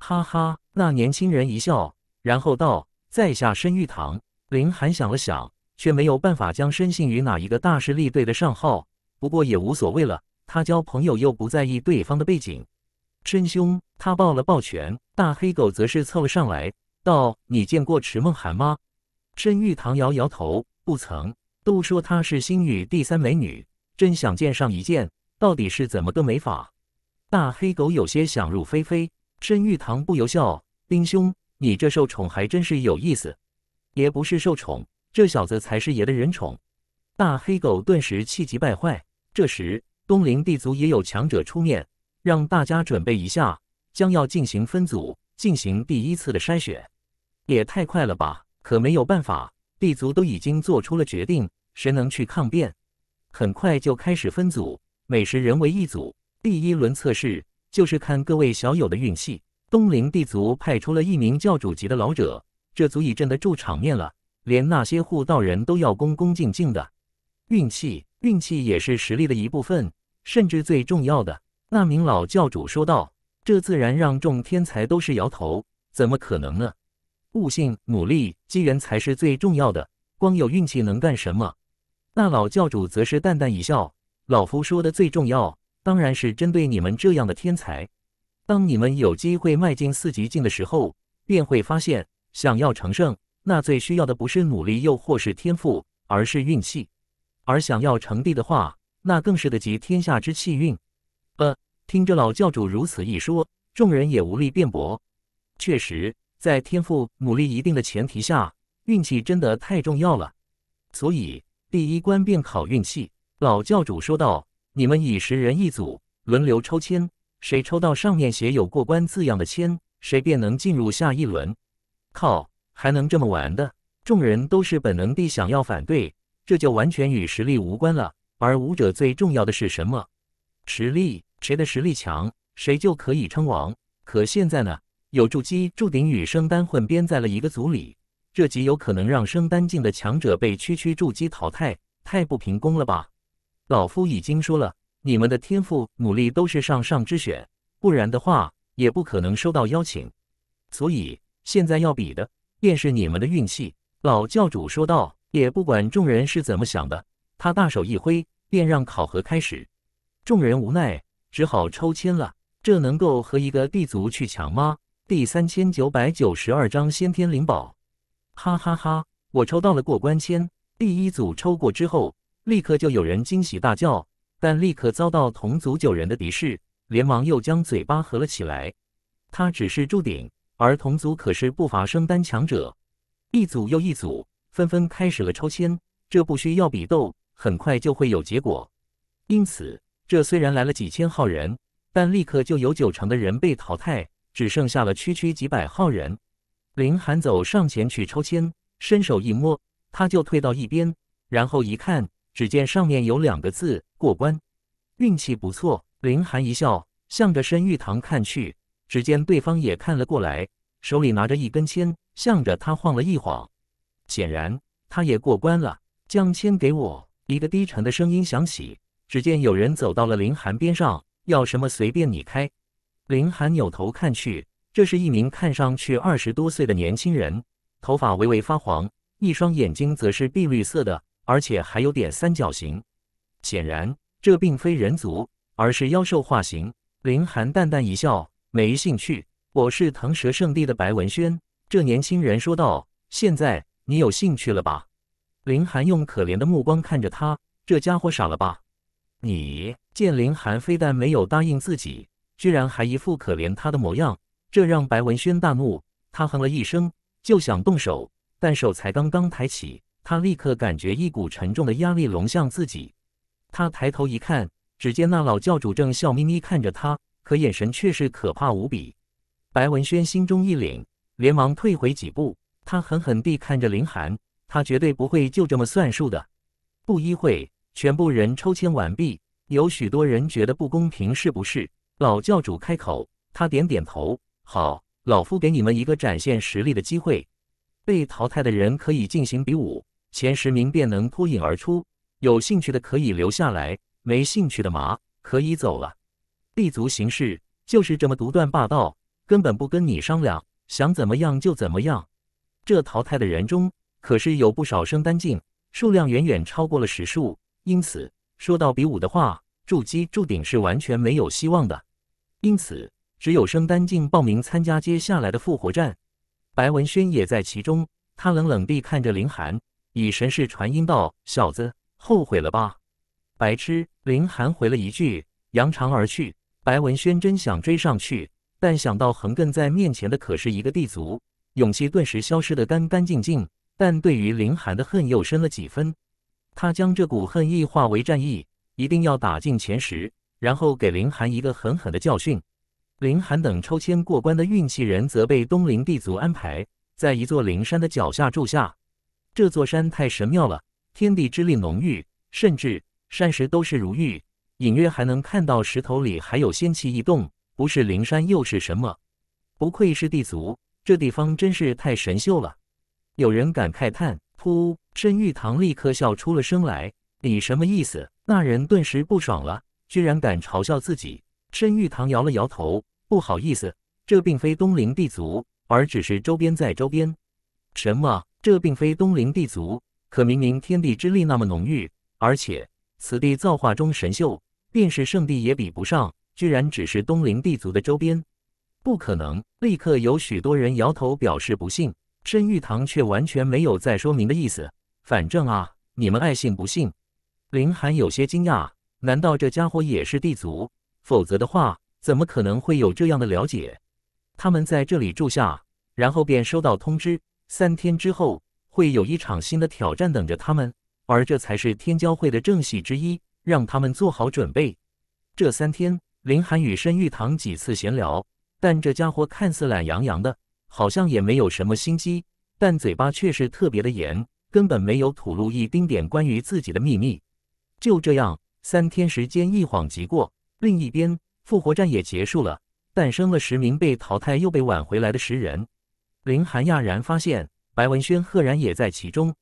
[SPEAKER 1] 哈哈，那年轻人一笑，然后道：“在下申玉堂。”林寒想了想，却没有办法将申姓与哪一个大势力对得上号。不过也无所谓了，他交朋友又不在意对方的背景。申兄，他抱了抱拳。大黑狗则是凑了上来，道：“你见过池梦涵吗？”申玉堂摇摇头：“不曾。都说她是新宇第三美女，真想见上一见，到底是怎么个美法？”大黑狗有些想入非非。申玉堂不由笑：“丁兄，你这受宠还真是有意思。爷不是受宠，这小子才是爷的人宠。”大黑狗顿时气急败坏。这时，东陵地族也有强者出面，让大家准备一下，将要进行分组，进行第一次的筛选。也太快了吧？可没有办法，地族都已经做出了决定，谁能去抗辩？很快就开始分组，每十人为一组，第一轮测试。就是看各位小友的运气。东陵帝族派出了一名教主级的老者，这足以镇得住场面了，连那些护道人都要恭恭敬敬的。运气，运气也是实力的一部分，甚至最重要的。那名老教主说道，这自然让众天才都是摇头，怎么可能呢？悟性、努力、机缘才是最重要的，光有运气能干什么？那老教主则是淡淡一笑：“老夫说的最重要。”当然是针对你们这样的天才。当你们有机会迈进四级境的时候，便会发现，想要成圣，那最需要的不是努力，又或是天赋，而是运气。而想要成帝的话，那更是得集天下之气运。呃，听着老教主如此一说，众人也无力辩驳。确实，在天赋、努力一定的前提下，运气真的太重要了。所以，第一关便考运气。老教主说道。你们以十人一组轮流抽签，谁抽到上面写有“过关”字样的签，谁便能进入下一轮。靠，还能这么玩的？众人都是本能地想要反对，这就完全与实力无关了。而武者最重要的是什么？实力，谁的实力强，谁就可以称王。可现在呢，有筑基、筑顶与生丹混编在了一个组里，这极有可能让生丹境的强者被区区筑基淘汰，太不平公了吧？老夫已经说了，你们的天赋、努力都是上上之选，不然的话也不可能收到邀请。所以现在要比的便是你们的运气。”老教主说道。也不管众人是怎么想的，他大手一挥，便让考核开始。众人无奈，只好抽签了。这能够和一个地族去抢吗？第三千九百九十二张先天灵宝！哈哈哈！我抽到了过关签。第一组抽过之后。立刻就有人惊喜大叫，但立刻遭到同族九人的敌视，连忙又将嘴巴合了起来。他只是铸顶，而同族可是不乏生丹强者。一组又一组，纷纷开始了抽签，这不需要比斗，很快就会有结果。因此，这虽然来了几千号人，但立刻就有九成的人被淘汰，只剩下了区区几百号人。林寒走上前去抽签，伸手一摸，他就退到一边，然后一看。只见上面有两个字“过关”，运气不错。林寒一笑，向着申玉堂看去，只见对方也看了过来，手里拿着一根签，向着他晃了一晃。显然他也过关了，将签给我。一个低沉的声音响起。只见有人走到了林寒边上，要什么随便你开。林寒扭头看去，这是一名看上去二十多岁的年轻人，头发微微发黄，一双眼睛则是碧绿色的。而且还有点三角形，显然这并非人族，而是妖兽化形。林寒淡淡一笑，没兴趣。我是腾蛇圣地的白文轩，这年轻人说道。现在你有兴趣了吧？林寒用可怜的目光看着他，这家伙傻了吧？你见林寒非但没有答应自己，居然还一副可怜他的模样，这让白文轩大怒。他哼了一声，就想动手，但手才刚刚抬起。他立刻感觉一股沉重的压力笼向自己，他抬头一看，只见那老教主正笑眯眯看着他，可眼神却是可怕无比。白文轩心中一凛，连忙退回几步。他狠狠地看着林寒，他绝对不会就这么算数的。不一会，全部人抽签完毕，有许多人觉得不公平，是不是？老教主开口，他点点头。好，老夫给你们一个展现实力的机会，被淘汰的人可以进行比武。前十名便能脱颖而出，有兴趣的可以留下来，没兴趣的嘛可以走了。立足行事就是这么独断霸道，根本不跟你商量，想怎么样就怎么样。这淘汰的人中可是有不少升丹境，数量远远超过了十数，因此说到比武的话，筑基筑顶是完全没有希望的。因此，只有升丹境报名参加接下来的复活战。白文轩也在其中，他冷冷地看着林寒。以神识传音道：“小子，后悔了吧？”白痴林寒回了一句，扬长而去。白文轩真想追上去，但想到横亘在面前的可是一个地族，勇气顿时消失得干干净净。但对于林寒的恨又深了几分。他将这股恨意化为战意，一定要打进前十，然后给林寒一个狠狠的教训。林寒等抽签过关的运气人，则被东陵地族安排在一座灵山的脚下住下。这座山太神妙了，天地之力浓郁，甚至山石都是如玉，隐约还能看到石头里还有仙气异动，不是灵山又是什么？不愧是地族，这地方真是太神秀了。有人感慨叹，噗！申玉堂立刻笑出了声来。你什么意思？那人顿时不爽了，居然敢嘲笑自己。申玉堂摇了摇头，不好意思，这并非东陵地族，而只是周边在周边。什么？这并非东陵帝族，可明明天地之力那么浓郁，而且此地造化中神秀，便是圣地也比不上，居然只是东陵帝族的周边，不可能！立刻有许多人摇头表示不信，申玉堂却完全没有再说明的意思。反正啊，你们爱信不信。林寒有些惊讶，难道这家伙也是帝族？否则的话，怎么可能会有这样的了解？他们在这里住下，然后便收到通知。三天之后会有一场新的挑战等着他们，而这才是天骄会的正戏之一，让他们做好准备。这三天，林寒与申玉堂几次闲聊，但这家伙看似懒洋洋的，好像也没有什么心机，但嘴巴却是特别的严，根本没有吐露一丁点关于自己的秘密。就这样，三天时间一晃即过。另一边，复活战也结束了，诞生了十名被淘汰又被挽回来的十人。林寒讶然发现，白文轩赫然也在其中。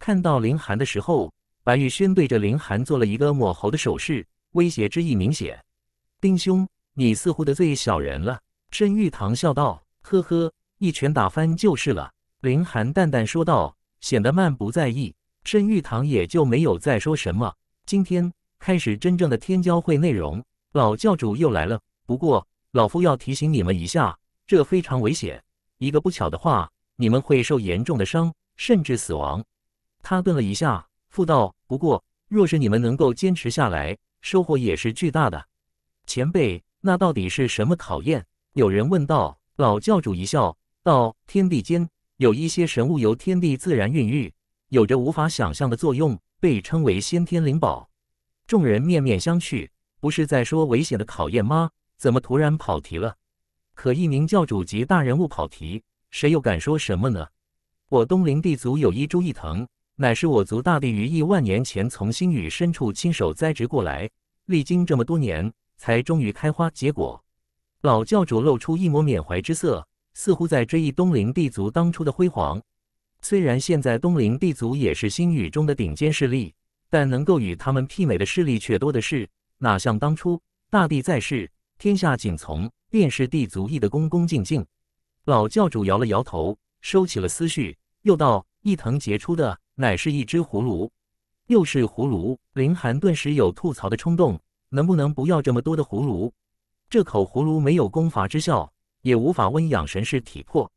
[SPEAKER 1] 看到林寒的时候，白玉轩对着林寒做了一个抹喉的手势，威胁之意明显。丁兄，你似乎得罪小人了。”申玉堂笑道，“呵呵，一拳打翻就是了。”林寒淡淡说道，显得漫不在意。申玉堂也就没有再说什么。今天开始真正的天骄会内容，老教主又来了。不过老夫要提醒你们一下，这非常危险。一个不巧的话，你们会受严重的伤，甚至死亡。他顿了一下，附道：“不过，若是你们能够坚持下来，收获也是巨大的。”前辈，那到底是什么考验？有人问道。老教主一笑，道：“天地间有一些神物，由天地自然孕育，有着无法想象的作用，被称为先天灵宝。”众人面面相觑，不是在说危险的考验吗？怎么突然跑题了？可一名教主级大人物跑题，谁又敢说什么呢？我东陵帝族有一株异藤，乃是我族大帝于亿万年前从星宇深处亲手栽植过来，历经这么多年才终于开花结果。老教主露出一抹缅怀之色，似乎在追忆东陵帝族当初的辉煌。虽然现在东陵帝族也是星宇中的顶尖势力，但能够与他们媲美的势力却多的是，哪像当初大帝在世。天下仅从，便是地族意的恭恭敬敬。老教主摇了摇头，收起了思绪，又道：“一藤结出的，乃是一只葫芦。又是葫芦。”林寒顿时有吐槽的冲动，能不能不要这么多的葫芦？这口葫芦没有功法之效，也无法温养神识体魄。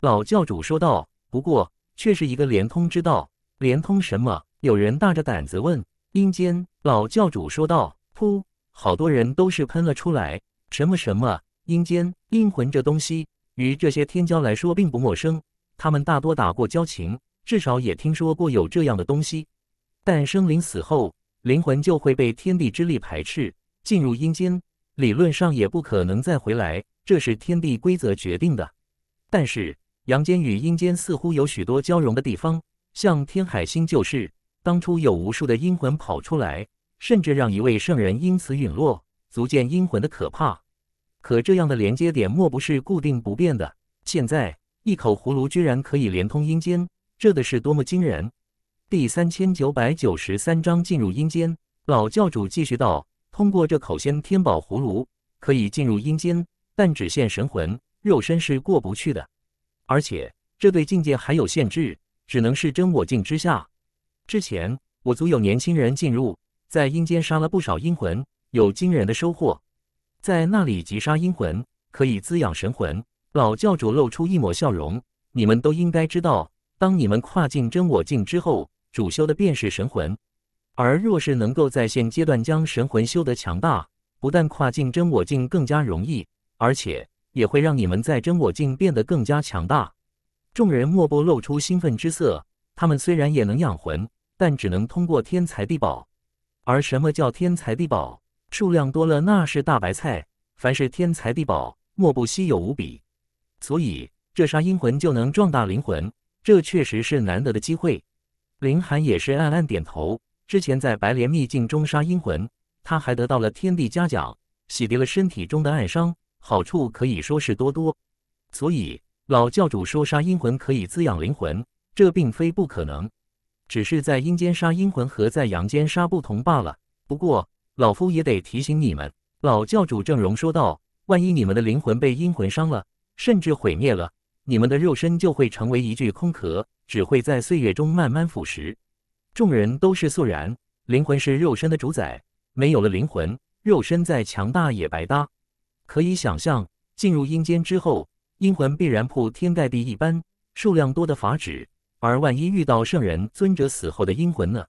[SPEAKER 1] 老教主说道：“不过，却是一个连通之道。连通什么？”有人大着胆子问。阴间。老教主说道：“噗。”好多人都是喷了出来，什么什么阴间、阴魂这东西，与这些天骄来说并不陌生。他们大多打过交情，至少也听说过有这样的东西。但生灵死后，灵魂就会被天地之力排斥，进入阴间，理论上也不可能再回来，这是天地规则决定的。但是阳间与阴间似乎有许多交融的地方，像天海星就是，当初有无数的阴魂跑出来。甚至让一位圣人因此陨落，足见阴魂的可怕。可这样的连接点莫不是固定不变的？现在一口葫芦居然可以连通阴间，这的是多么惊人！第三千九百九十三章进入阴间。老教主继续道：“通过这口仙天宝葫芦可以进入阴间，但只限神魂，肉身是过不去的。而且这对境界还有限制，只能是真我境之下。之前我族有年轻人进入。”在阴间杀了不少阴魂，有惊人的收获。在那里击杀阴魂，可以滋养神魂。老教主露出一抹笑容：“你们都应该知道，当你们跨进真我境之后，主修的便是神魂。而若是能够在现阶段将神魂修得强大，不但跨进真我境更加容易，而且也会让你们在真我境变得更加强大。”众人莫不露出兴奋之色。他们虽然也能养魂，但只能通过天材地宝。而什么叫天材地宝？数量多了那是大白菜。凡是天材地宝，莫不稀有无比。所以这杀阴魂就能壮大灵魂，这确实是难得的机会。林寒也是暗暗点头。之前在白莲秘境中杀阴魂，他还得到了天地嘉奖，洗涤了身体中的暗伤，好处可以说是多多。所以老教主说杀阴魂可以滋养灵魂，这并非不可能。只是在阴间杀阴魂和在阳间杀不同罢了。不过老夫也得提醒你们，老教主郑荣说道：“万一你们的灵魂被阴魂伤了，甚至毁灭了，你们的肉身就会成为一具空壳，只会在岁月中慢慢腐蚀。”众人都是肃然。灵魂是肉身的主宰，没有了灵魂，肉身再强大也白搭。可以想象，进入阴间之后，阴魂必然铺天盖地一般，数量多的法指。而万一遇到圣人尊者死后的阴魂呢？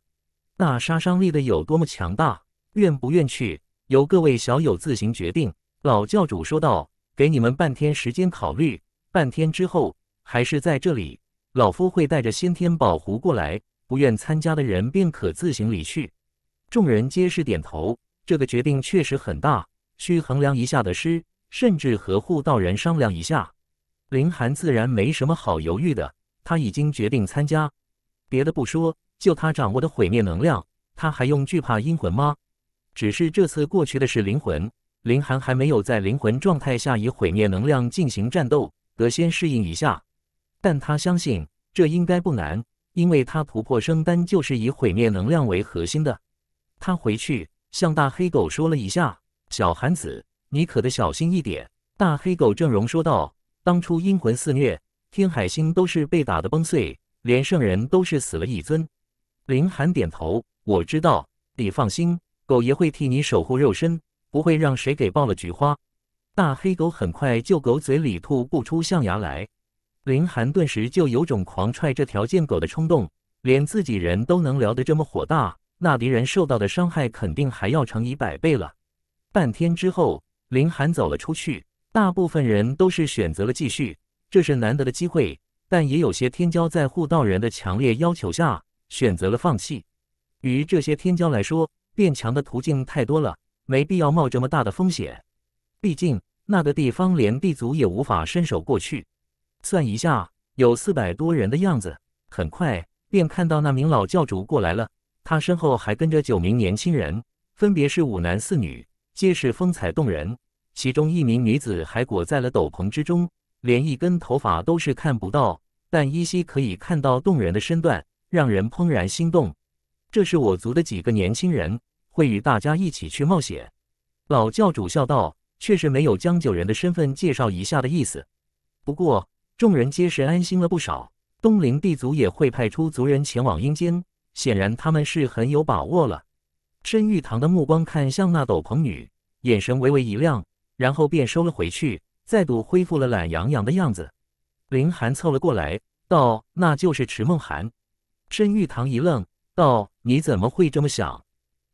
[SPEAKER 1] 那杀伤力得有多么强大？愿不愿去，由各位小友自行决定。老教主说道：“给你们半天时间考虑，半天之后还是在这里。老夫会带着先天宝壶过来。不愿参加的人便可自行离去。”众人皆是点头。这个决定确实很大，需衡量一下的。师甚至和护道人商量一下。林寒自然没什么好犹豫的。他已经决定参加，别的不说，就他掌握的毁灭能量，他还用惧怕阴魂吗？只是这次过去的是灵魂，林寒还没有在灵魂状态下以毁灭能量进行战斗，得先适应一下。但他相信这应该不难，因为他突破生丹就是以毁灭能量为核心的。他回去向大黑狗说了一下：“小寒子，你可得小心一点。”大黑狗正容说道：“当初阴魂肆虐。”天海星都是被打得崩碎，连圣人都是死了一尊。林寒点头，我知道，你放心，狗爷会替你守护肉身，不会让谁给爆了菊花。大黑狗很快就狗嘴里吐不出象牙来，林寒顿时就有种狂踹这条贱狗的冲动。连自己人都能聊得这么火大，那敌人受到的伤害肯定还要乘以百倍了。半天之后，林寒走了出去，大部分人都是选择了继续。这是难得的机会，但也有些天骄在护道人的强烈要求下选择了放弃。于这些天骄来说，变强的途径太多了，没必要冒这么大的风险。毕竟那个地方连地族也无法伸手过去。算一下，有四百多人的样子。很快便看到那名老教主过来了，他身后还跟着九名年轻人，分别是五男四女，皆是风采动人。其中一名女子还裹在了斗篷之中。连一根头发都是看不到，但依稀可以看到动人的身段，让人怦然心动。这是我族的几个年轻人，会与大家一起去冒险。老教主笑道，却是没有将九人的身份介绍一下的意思。不过，众人皆是安心了不少。东陵地族也会派出族人前往阴间，显然他们是很有把握了。申玉堂的目光看向那斗篷女，眼神微微一亮，然后便收了回去。再度恢复了懒洋洋的样子，林寒凑了过来，道：“那就是迟梦涵。”申玉堂一愣，道：“你怎么会这么想？”“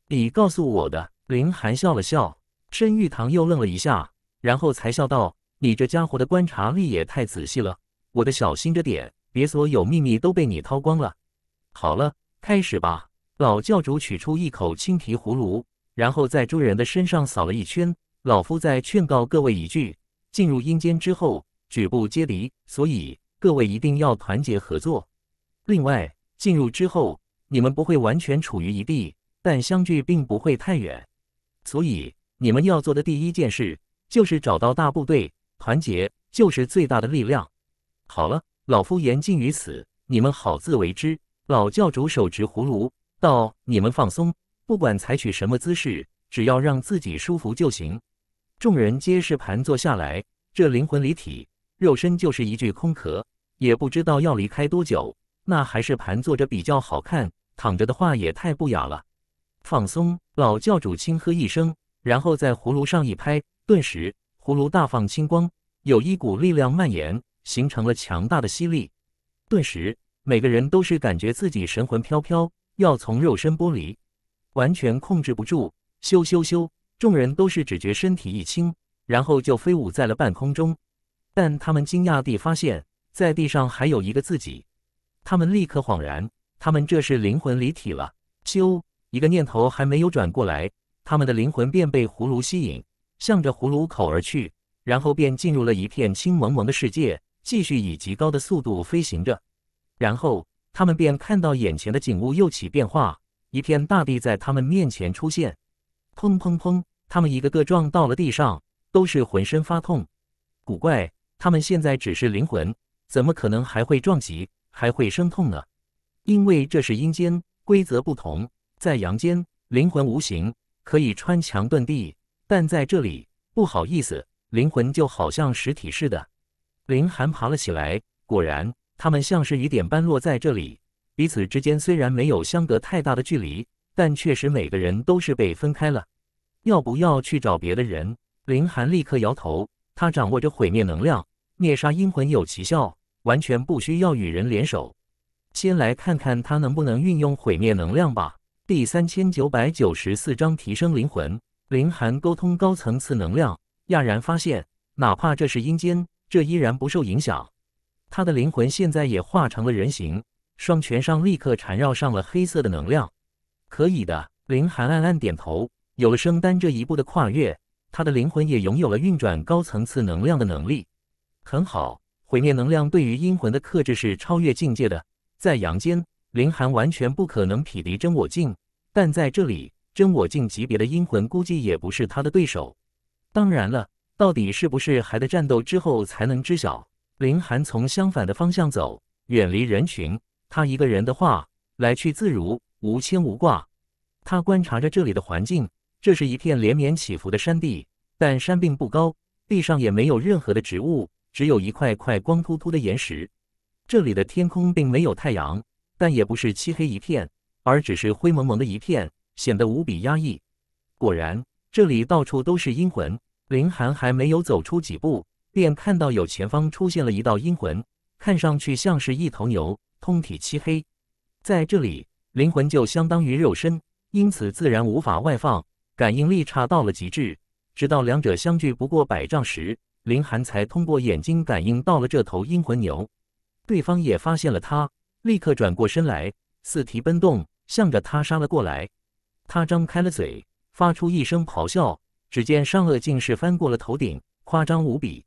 [SPEAKER 1] 你告诉我的。”林寒笑了笑。申玉堂又愣了一下，然后才笑道：“你这家伙的观察力也太仔细了，我的小心着点，别所有秘密都被你掏光了。”“好了，开始吧。”老教主取出一口青皮葫芦，然后在诸人的身上扫了一圈。“老夫再劝告各位一句。”进入阴间之后，举步皆离，所以各位一定要团结合作。另外，进入之后，你们不会完全处于一地，但相距并不会太远，所以你们要做的第一件事就是找到大部队，团结就是最大的力量。好了，老夫言尽于此，你们好自为之。老教主手持葫芦道：“你们放松，不管采取什么姿势，只要让自己舒服就行。”众人皆是盘坐下来，这灵魂离体，肉身就是一具空壳，也不知道要离开多久。那还是盘坐着比较好看，躺着的话也太不雅了。放松，老教主轻喝一声，然后在葫芦上一拍，顿时葫芦大放青光，有一股力量蔓延，形成了强大的吸力。顿时，每个人都是感觉自己神魂飘飘，要从肉身剥离，完全控制不住，咻咻咻。众人都是只觉身体一轻，然后就飞舞在了半空中。但他们惊讶地发现，在地上还有一个自己。他们立刻恍然，他们这是灵魂离体了。咻！一个念头还没有转过来，他们的灵魂便被葫芦吸引，向着葫芦口而去，然后便进入了一片青蒙蒙的世界，继续以极高的速度飞行着。然后他们便看到眼前的景物又起变化，一片大地在他们面前出现。砰砰砰！他们一个个撞到了地上，都是浑身发痛。古怪，他们现在只是灵魂，怎么可能还会撞击，还会生痛呢？因为这是阴间，规则不同。在阳间，灵魂无形，可以穿墙遁地，但在这里，不好意思，灵魂就好像实体似的。林寒爬了起来，果然，他们像是雨点般落在这里，彼此之间虽然没有相隔太大的距离。但确实，每个人都是被分开了。要不要去找别的人？林寒立刻摇头。他掌握着毁灭能量，灭杀阴魂有奇效，完全不需要与人联手。先来看看他能不能运用毁灭能量吧。第三千九百九十四章提升灵魂。林寒沟通高层次能量，讶然发现，哪怕这是阴间，这依然不受影响。他的灵魂现在也化成了人形，双拳上立刻缠绕上了黑色的能量。可以的，林寒暗暗点头。有了生丹这一步的跨越，他的灵魂也拥有了运转高层次能量的能力。很好，毁灭能量对于阴魂的克制是超越境界的。在阳间，林寒完全不可能匹敌真我境，但在这里，真我境级别的阴魂估计也不是他的对手。当然了，到底是不是还得战斗之后才能知晓。林寒从相反的方向走，远离人群。他一个人的话，来去自如。无牵无挂，他观察着这里的环境。这是一片连绵起伏的山地，但山并不高，地上也没有任何的植物，只有一块块光秃秃的岩石。这里的天空并没有太阳，但也不是漆黑一片，而只是灰蒙蒙的一片，显得无比压抑。果然，这里到处都是阴魂。林寒还没有走出几步，便看到有前方出现了一道阴魂，看上去像是一头牛，通体漆黑。在这里。灵魂就相当于肉身，因此自然无法外放，感应力差到了极致。直到两者相距不过百丈时，林寒才通过眼睛感应到了这头阴魂牛。对方也发现了他，立刻转过身来，四蹄奔动，向着他杀了过来。他张开了嘴，发出一声咆哮，只见上颚竟是翻过了头顶，夸张无比。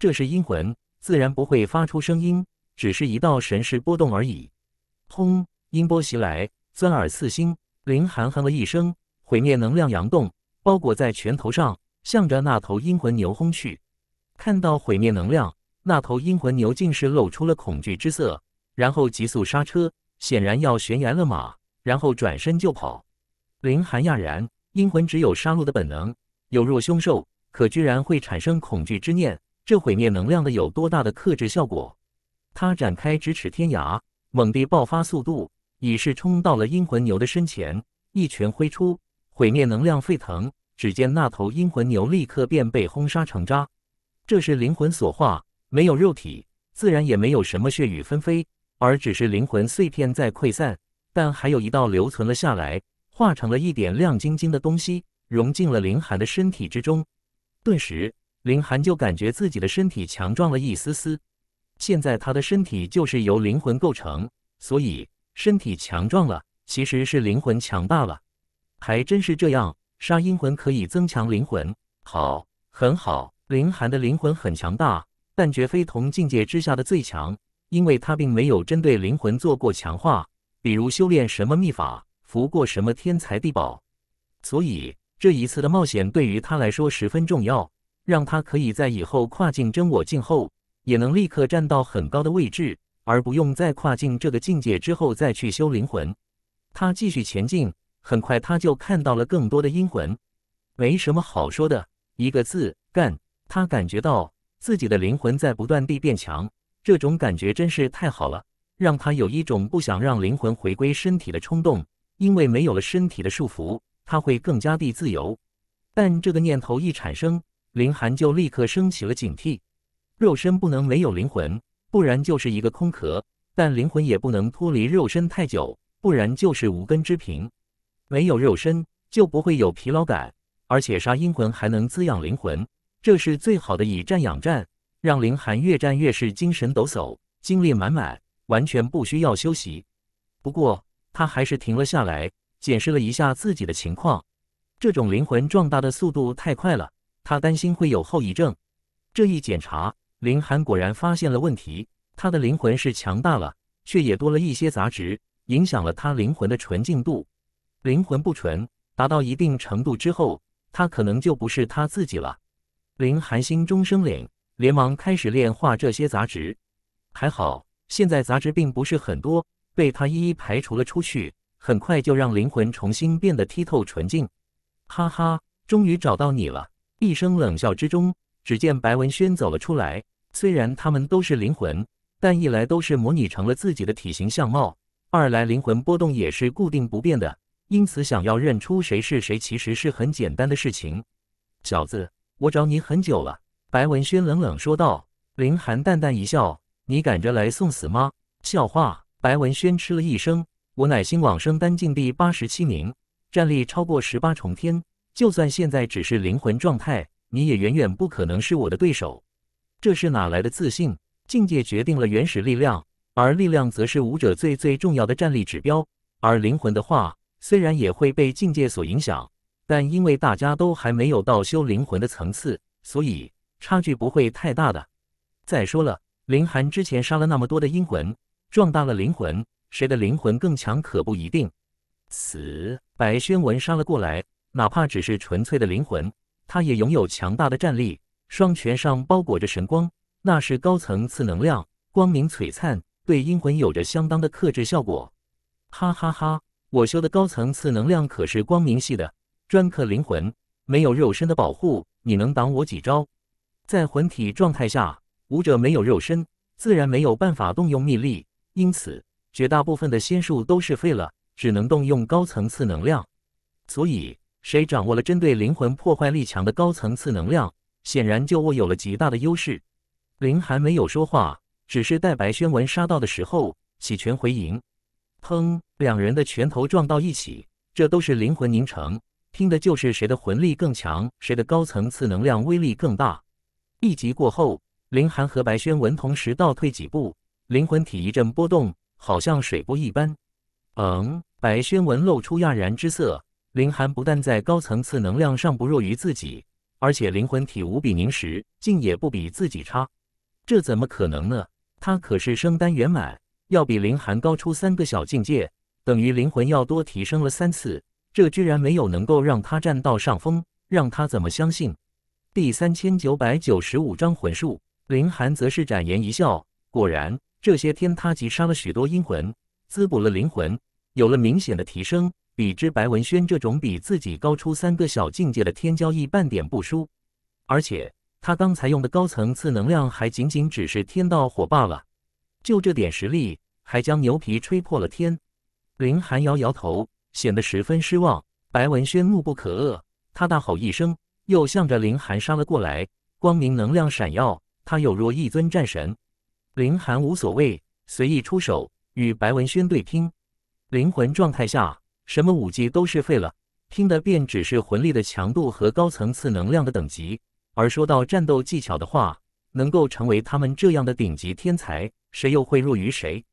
[SPEAKER 1] 这是阴魂，自然不会发出声音，只是一道神识波动而已。轰！音波袭来，钻耳刺心。林寒哼了一声，毁灭能量扬动，包裹在拳头上，向着那头阴魂牛轰去。看到毁灭能量，那头阴魂牛竟是露出了恐惧之色，然后急速刹车，显然要悬崖勒马，然后转身就跑。林寒讶然，阴魂只有杀戮的本能，有若凶兽，可居然会产生恐惧之念。这毁灭能量的有多大的克制效果？他展开咫尺天涯，猛地爆发速度。已是冲到了阴魂牛的身前，一拳挥出，毁灭能量沸腾。只见那头阴魂牛立刻便被轰杀成渣。这是灵魂所化，没有肉体，自然也没有什么血雨纷飞，而只是灵魂碎片在溃散。但还有一道留存了下来，化成了一点亮晶晶的东西，融进了林寒的身体之中。顿时，林寒就感觉自己的身体强壮了一丝丝。现在他的身体就是由灵魂构成，所以。身体强壮了，其实是灵魂强大了，还真是这样。杀阴魂可以增强灵魂，好，很好。林寒的灵魂很强大，但绝非同境界之下的最强，因为他并没有针对灵魂做过强化，比如修炼什么秘法，服过什么天材地宝。所以这一次的冒险对于他来说十分重要，让他可以在以后跨境真我境后，也能立刻站到很高的位置。而不用再跨进这个境界之后再去修灵魂，他继续前进。很快，他就看到了更多的阴魂。没什么好说的，一个字干。他感觉到自己的灵魂在不断地变强，这种感觉真是太好了，让他有一种不想让灵魂回归身体的冲动。因为没有了身体的束缚，他会更加的自由。但这个念头一产生，林寒就立刻升起了警惕：肉身不能没有灵魂。不然就是一个空壳，但灵魂也不能脱离肉身太久，不然就是无根之萍。没有肉身就不会有疲劳感，而且杀阴魂还能滋养灵魂，这是最好的以战养战，让凌寒越战越是精神抖擞，精力满满，完全不需要休息。不过他还是停了下来，检释了一下自己的情况。这种灵魂壮大的速度太快了，他担心会有后遗症。这一检查。林寒果然发现了问题，他的灵魂是强大了，却也多了一些杂质，影响了他灵魂的纯净度。灵魂不纯，达到一定程度之后，他可能就不是他自己了。林寒心中生凛，连忙开始炼化这些杂质。还好，现在杂质并不是很多，被他一一排除了出去，很快就让灵魂重新变得剔透纯净。哈哈，终于找到你了！一声冷笑之中，只见白文轩走了出来。虽然他们都是灵魂，但一来都是模拟成了自己的体型相貌，二来灵魂波动也是固定不变的，因此想要认出谁是谁，其实是很简单的事情。小子，我找你很久了。”白文轩冷冷说道。林寒淡淡一笑：“你赶着来送死吗？”笑话！白文轩吃了一声：“我乃新往生丹境第八十七名，战力超过十八重天，就算现在只是灵魂状态，你也远远不可能是我的对手。”这是哪来的自信？境界决定了原始力量，而力量则是武者最最重要的战力指标。而灵魂的话，虽然也会被境界所影响，但因为大家都还没有到修灵魂的层次，所以差距不会太大的。再说了，林寒之前杀了那么多的阴魂，壮大了灵魂，谁的灵魂更强可不一定。死白轩文杀了过来，哪怕只是纯粹的灵魂，他也拥有强大的战力。双拳上包裹着神光，那是高层次能量，光明璀璨，对阴魂有着相当的克制效果。哈哈哈，我修的高层次能量可是光明系的，专克灵魂，没有肉身的保护，你能挡我几招？在魂体状态下，武者没有肉身，自然没有办法动用秘力，因此绝大部分的仙术都是废了，只能动用高层次能量。所以，谁掌握了针对灵魂破坏力强的高层次能量？显然就握有了极大的优势。林寒没有说话，只是待白轩文杀到的时候，起拳回迎。砰！两人的拳头撞到一起，这都是灵魂凝成，拼的就是谁的魂力更强，谁的高层次能量威力更大。一击过后，林寒和白轩文同时倒退几步，灵魂体一阵波动，好像水波一般。嗯，白轩文露出讶然之色，林寒不但在高层次能量上不弱于自己。而且灵魂体无比凝实，竟也不比自己差，这怎么可能呢？他可是升丹圆满，要比林寒高出三个小境界，等于灵魂要多提升了三次，这居然没有能够让他占到上风，让他怎么相信？第三千九百九十五章魂术，林寒则是展颜一笑，果然，这些天他击杀了许多阴魂，滋补了灵魂，有了明显的提升。比之白文轩这种比自己高出三个小境界的天骄，一半点不输。而且他刚才用的高层次能量，还仅仅只是天道火罢了。就这点实力，还将牛皮吹破了天。林寒摇摇头，显得十分失望。白文轩怒不可遏，他大吼一声，又向着林寒杀了过来。光明能量闪耀，他有若一尊战神。林寒无所谓，随意出手，与白文轩对拼。灵魂状态下。什么武技都是废了，听的便只是魂力的强度和高层次能量的等级。而说到战斗技巧的话，能够成为他们这样的顶级天才，谁又会弱于谁？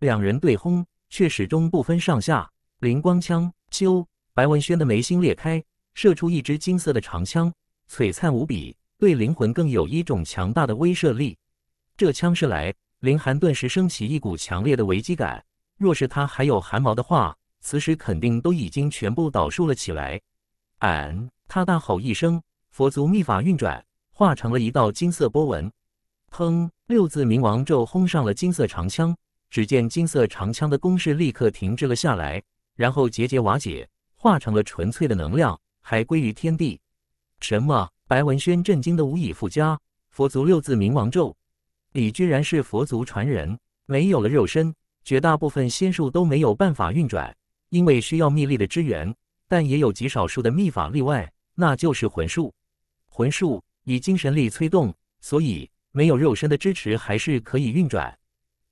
[SPEAKER 1] 两人对轰，却始终不分上下。灵光枪，啾！白文轩的眉心裂开，射出一支金色的长枪，璀璨无比，对灵魂更有一种强大的威慑力。这枪射来，林寒顿时升起一股强烈的危机感。若是他还有汗毛的话，此时肯定都已经全部倒竖了起来，俺他大吼一声，佛族秘法运转，化成了一道金色波纹。砰！六字冥王咒轰上了金色长枪，只见金色长枪的攻势立刻停滞了下来，然后节节瓦解，化成了纯粹的能量，还归于天地。什么？白文轩震惊的无以复加，佛族六字冥王咒，你居然是佛族传人，没有了肉身，绝大部分仙术都没有办法运转。因为需要秘力的支援，但也有极少数的秘法例外，那就是魂术。魂术以精神力催动，所以没有肉身的支持还是可以运转。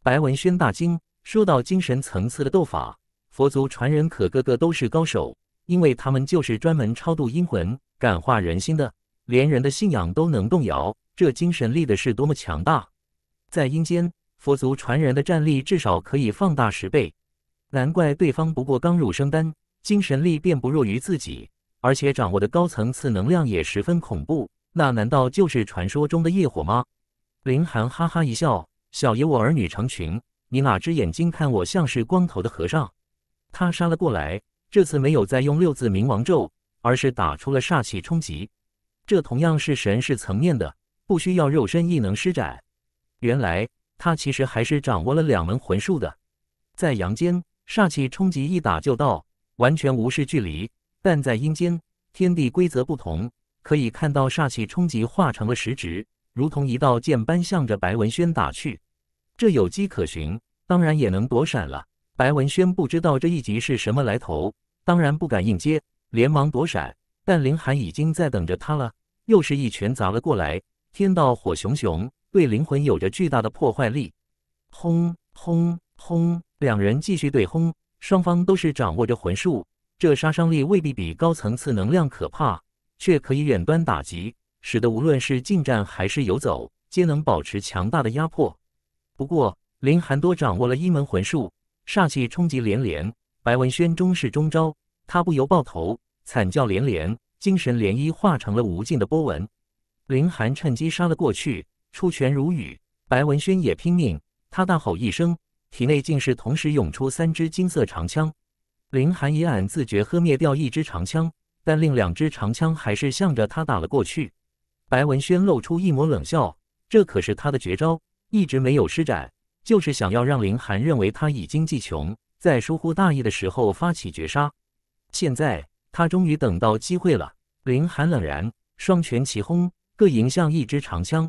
[SPEAKER 1] 白文轩大惊，说到精神层次的斗法，佛族传人可个个都是高手，因为他们就是专门超度阴魂、感化人心的，连人的信仰都能动摇，这精神力的是多么强大！在阴间，佛族传人的战力至少可以放大十倍。难怪对方不过刚入升丹，精神力便不弱于自己，而且掌握的高层次能量也十分恐怖。那难道就是传说中的业火吗？林寒哈哈一笑：“小爷我儿女成群，你哪只眼睛看我像是光头的和尚？”他杀了过来，这次没有再用六字冥王咒，而是打出了煞气冲击。这同样是神识层面的，不需要肉身亦能施展。原来他其实还是掌握了两门魂术的，在阳间。煞气冲击一打就到，完全无视距离。但在阴间，天地规则不同，可以看到煞气冲击化成了实质，如同一道剑般向着白文轩打去。这有迹可循，当然也能躲闪了。白文轩不知道这一击是什么来头，当然不敢硬接，连忙躲闪。但林寒已经在等着他了，又是一拳砸了过来。天道火熊熊，对灵魂有着巨大的破坏力。轰轰！轰！两人继续对轰，双方都是掌握着魂术，这杀伤力未必比高层次能量可怕，却可以远端打击，使得无论是近战还是游走，皆能保持强大的压迫。不过，林寒多掌握了一门魂术，煞气冲击连连。白文轩终是中招，他不由爆头，惨叫连连，精神涟漪化成了无尽的波纹。林寒趁机杀了过去，出拳如雨。白文轩也拼命，他大吼一声。体内竟是同时涌出三支金色长枪，林寒一暗，自觉喝灭掉一支长枪，但另两支长枪还是向着他打了过去。白文轩露出一抹冷笑，这可是他的绝招，一直没有施展，就是想要让林寒认为他已经技穷，在疏忽大意的时候发起绝杀。现在他终于等到机会了。林寒冷然，双拳齐轰，各迎向一支长枪，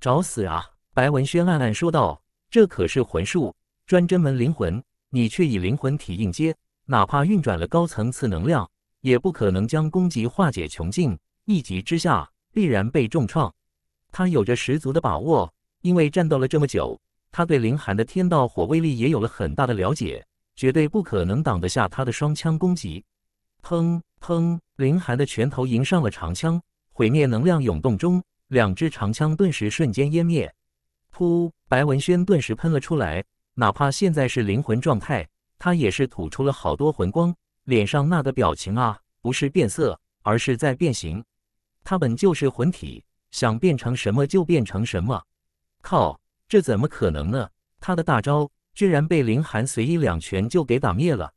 [SPEAKER 1] 找死啊！白文轩暗暗说道，这可是魂术。专针门灵魂，你却以灵魂体应接，哪怕运转了高层次能量，也不可能将攻击化解穷尽，一击之下必然被重创。他有着十足的把握，因为战斗了这么久，他对林寒的天道火威力也有了很大的了解，绝对不可能挡得下他的双枪攻击。砰砰！林寒的拳头迎上了长枪，毁灭能量涌动中，两支长枪顿时瞬间湮灭。噗！白文轩顿时喷了出来。哪怕现在是灵魂状态，他也是吐出了好多魂光，脸上那个表情啊，不是变色，而是在变形。他本就是魂体，想变成什么就变成什么。靠，这怎么可能呢？他的大招居然被林寒随意两拳就给打灭了。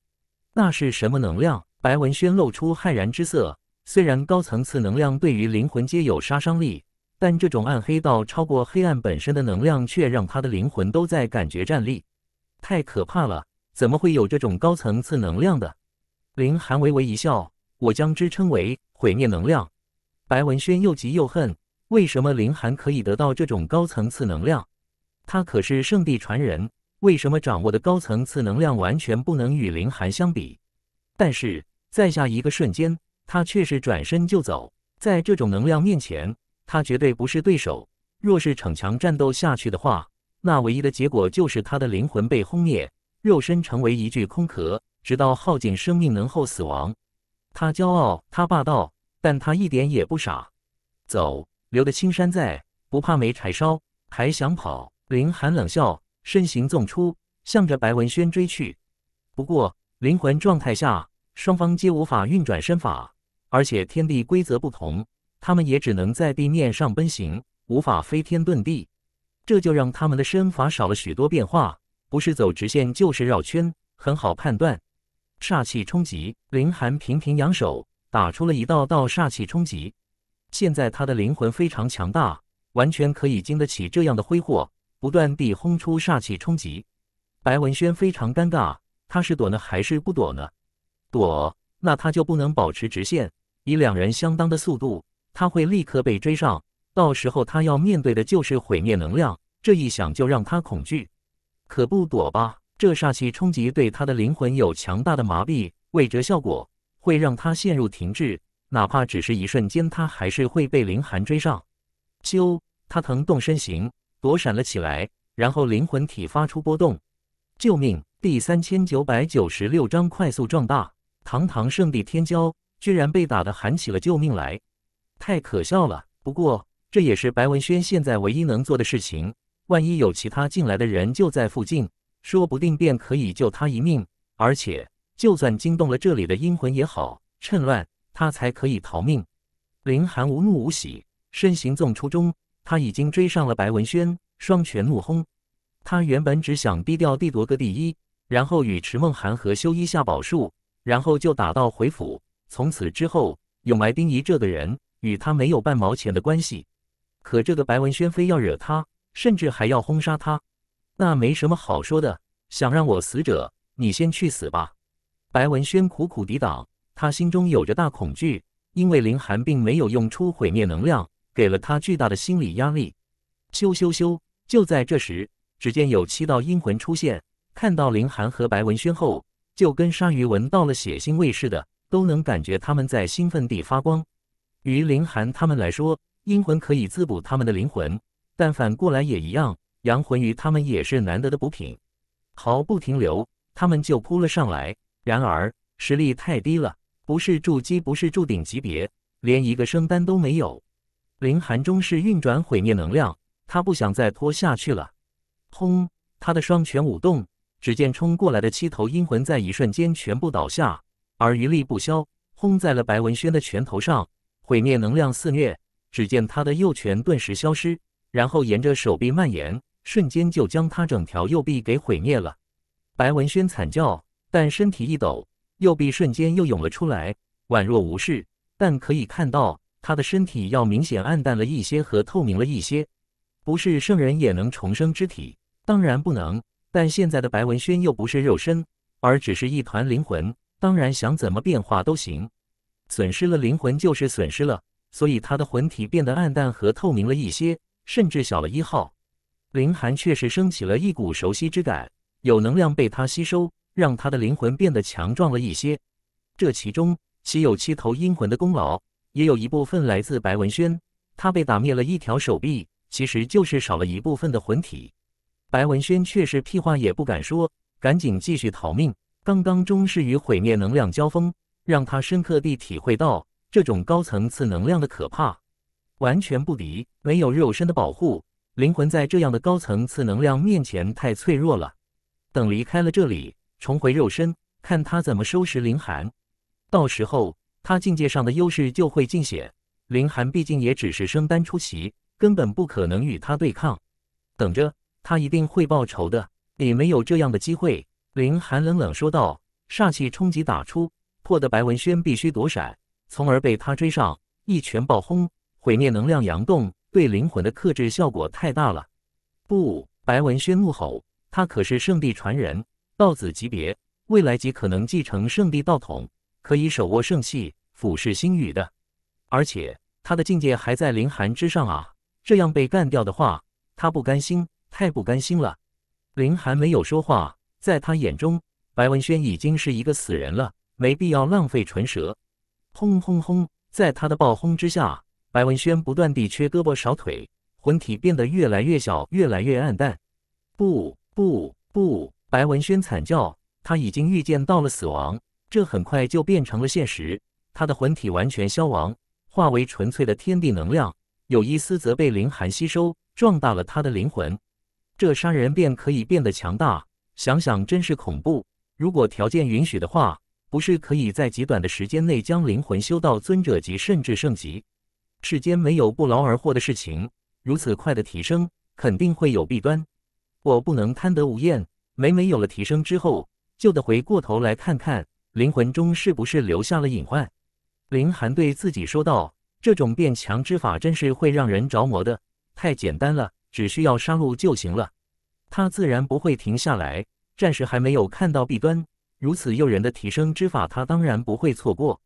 [SPEAKER 1] 那是什么能量？白文轩露出骇然之色。虽然高层次能量对于灵魂皆有杀伤力，但这种暗黑到超过黑暗本身的能量，却让他的灵魂都在感觉站立。太可怕了！怎么会有这种高层次能量的？林寒微微一笑：“我将之称为毁灭能量。”白文轩又急又恨：“为什么林寒可以得到这种高层次能量？他可是圣地传人，为什么掌握的高层次能量完全不能与林寒相比？”但是，在下一个瞬间，他却是转身就走。在这种能量面前，他绝对不是对手。若是逞强战斗下去的话，那唯一的结果就是他的灵魂被轰灭，肉身成为一具空壳，直到耗尽生命能后死亡。他骄傲，他霸道，但他一点也不傻。走，留得青山在，不怕没柴烧。还想跑？林寒冷笑，身形纵出，向着白文轩追去。不过，灵魂状态下，双方皆无法运转身法，而且天地规则不同，他们也只能在地面上奔行，无法飞天遁地。这就让他们的身法少了许多变化，不是走直线就是绕圈，很好判断。煞气冲击，林寒频频扬手，打出了一道道煞气冲击。现在他的灵魂非常强大，完全可以经得起这样的挥霍，不断地轰出煞气冲击。白文轩非常尴尬，他是躲呢还是不躲呢？躲，那他就不能保持直线，以两人相当的速度，他会立刻被追上。到时候他要面对的就是毁灭能量，这一想就让他恐惧。可不躲吧，这煞气冲击对他的灵魂有强大的麻痹，未折效果会让他陷入停滞，哪怕只是一瞬间，他还是会被林寒追上。咻，他腾动身形躲闪了起来，然后灵魂体发出波动：“救命！”第三千九百九十六章快速壮大。堂堂圣地天骄，居然被打得喊起了救命来，太可笑了。不过。这也是白文轩现在唯一能做的事情。万一有其他进来的人就在附近，说不定便可以救他一命。而且，就算惊动了这里的阴魂也好，趁乱他才可以逃命。林寒无怒无喜，身形纵出中，他已经追上了白文轩，双拳怒轰。他原本只想低调地夺个第一，然后与池梦涵和修一下宝术，然后就打道回府。从此之后，永埋丁仪这个人与他没有半毛钱的关系。可这个白文轩非要惹他，甚至还要轰杀他，那没什么好说的。想让我死者，你先去死吧！白文轩苦苦抵挡，他心中有着大恐惧，因为林寒并没有用出毁灭能量，给了他巨大的心理压力。咻咻咻！就在这时，只见有七道阴魂出现，看到林寒和白文轩后，就跟鲨鱼闻到了血腥味似的，都能感觉他们在兴奋地发光。于林寒他们来说。阴魂可以滋补他们的灵魂，但反过来也一样，阳魂鱼他们也是难得的补品。毫不停留，他们就扑了上来。然而实力太低了，不是筑基，不是筑顶级别，连一个升丹都没有。凌寒终是运转毁灭能量，他不想再拖下去了。轰！他的双拳舞动，只见冲过来的七头阴魂在一瞬间全部倒下，而余力不消，轰在了白文轩的拳头上，毁灭能量肆虐。只见他的右拳顿时消失，然后沿着手臂蔓延，瞬间就将他整条右臂给毁灭了。白文轩惨叫，但身体一抖，右臂瞬间又涌了出来，宛若无事。但可以看到，他的身体要明显暗淡了一些和透明了一些。不是圣人也能重生之体，当然不能。但现在的白文轩又不是肉身，而只是一团灵魂，当然想怎么变化都行。损失了灵魂就是损失了。所以他的魂体变得暗淡和透明了一些，甚至小了一号。林寒确实升起了一股熟悉之感，有能量被他吸收，让他的灵魂变得强壮了一些。这其中，既有七头阴魂的功劳，也有一部分来自白文轩。他被打灭了一条手臂，其实就是少了一部分的魂体。白文轩却是屁话也不敢说，赶紧继续逃命。刚刚终是与毁灭能量交锋，让他深刻地体会到。这种高层次能量的可怕，完全不敌没有肉身的保护，灵魂在这样的高层次能量面前太脆弱了。等离开了这里，重回肉身，看他怎么收拾林寒。到时候他境界上的优势就会尽显。林寒毕竟也只是升丹初期，根本不可能与他对抗。等着，他一定会报仇的。你没有这样的机会。”林寒冷冷说道，煞气冲击打出，迫得白文轩必须躲闪。从而被他追上，一拳爆轰，毁灭能量阳洞，对灵魂的克制效果太大了。不，白文轩怒吼：“他可是圣地传人，道子级别，未来极可能继承圣地道统，可以手握圣器，俯视星宇的。而且他的境界还在灵寒之上啊！这样被干掉的话，他不甘心，太不甘心了。”林寒没有说话，在他眼中，白文轩已经是一个死人了，没必要浪费唇舌。轰轰轰！在他的暴轰之下，白文轩不断地缺胳膊少腿，魂体变得越来越小，越来越暗淡。不不不！白文轩惨叫，他已经预见到了死亡，这很快就变成了现实。他的魂体完全消亡，化为纯粹的天地能量，有一丝则被灵寒吸收，壮大了他的灵魂。这杀人便可以变得强大，想想真是恐怖。如果条件允许的话。不是可以在极短的时间内将灵魂修到尊者级甚至圣级？世间没有不劳而获的事情，如此快的提升肯定会有弊端。我不能贪得无厌，每每有了提升之后，就得回过头来看看灵魂中是不是留下了隐患。林寒对自己说道：“这种变强之法真是会让人着魔的，太简单了，只需要杀戮就行了。”他自然不会停下来，暂时还没有看到弊端。如此诱人的提升之法，他当然不会错过。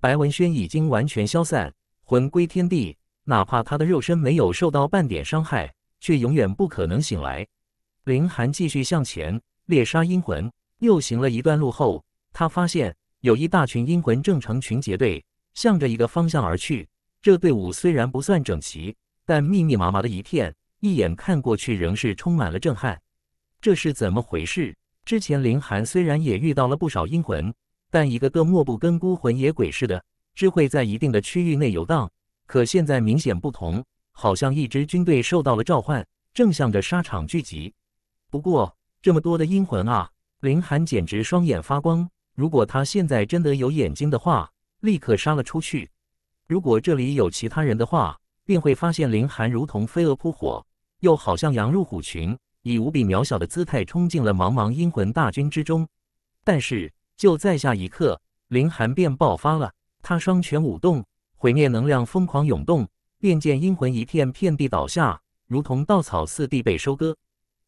[SPEAKER 1] 白文轩已经完全消散，魂归天地。哪怕他的肉身没有受到半点伤害，却永远不可能醒来。林寒继续向前猎杀阴魂。又行了一段路后，他发现有一大群阴魂正成群结队，向着一个方向而去。这队伍虽然不算整齐，但密密麻麻的一片，一眼看过去仍是充满了震撼。这是怎么回事？之前林寒虽然也遇到了不少阴魂，但一个个莫不跟孤魂野鬼似的，只会在一定的区域内游荡。可现在明显不同，好像一支军队受到了召唤，正向着沙场聚集。不过这么多的阴魂啊，林寒简直双眼发光。如果他现在真的有眼睛的话，立刻杀了出去。如果这里有其他人的话，便会发现林寒如同飞蛾扑火，又好像羊入虎群。以无比渺小的姿态冲进了茫茫阴魂大军之中，但是就在下一刻，林寒便爆发了。他双拳舞动，毁灭能量疯狂涌动，便见阴魂一片片地倒下，如同稻草似地被收割。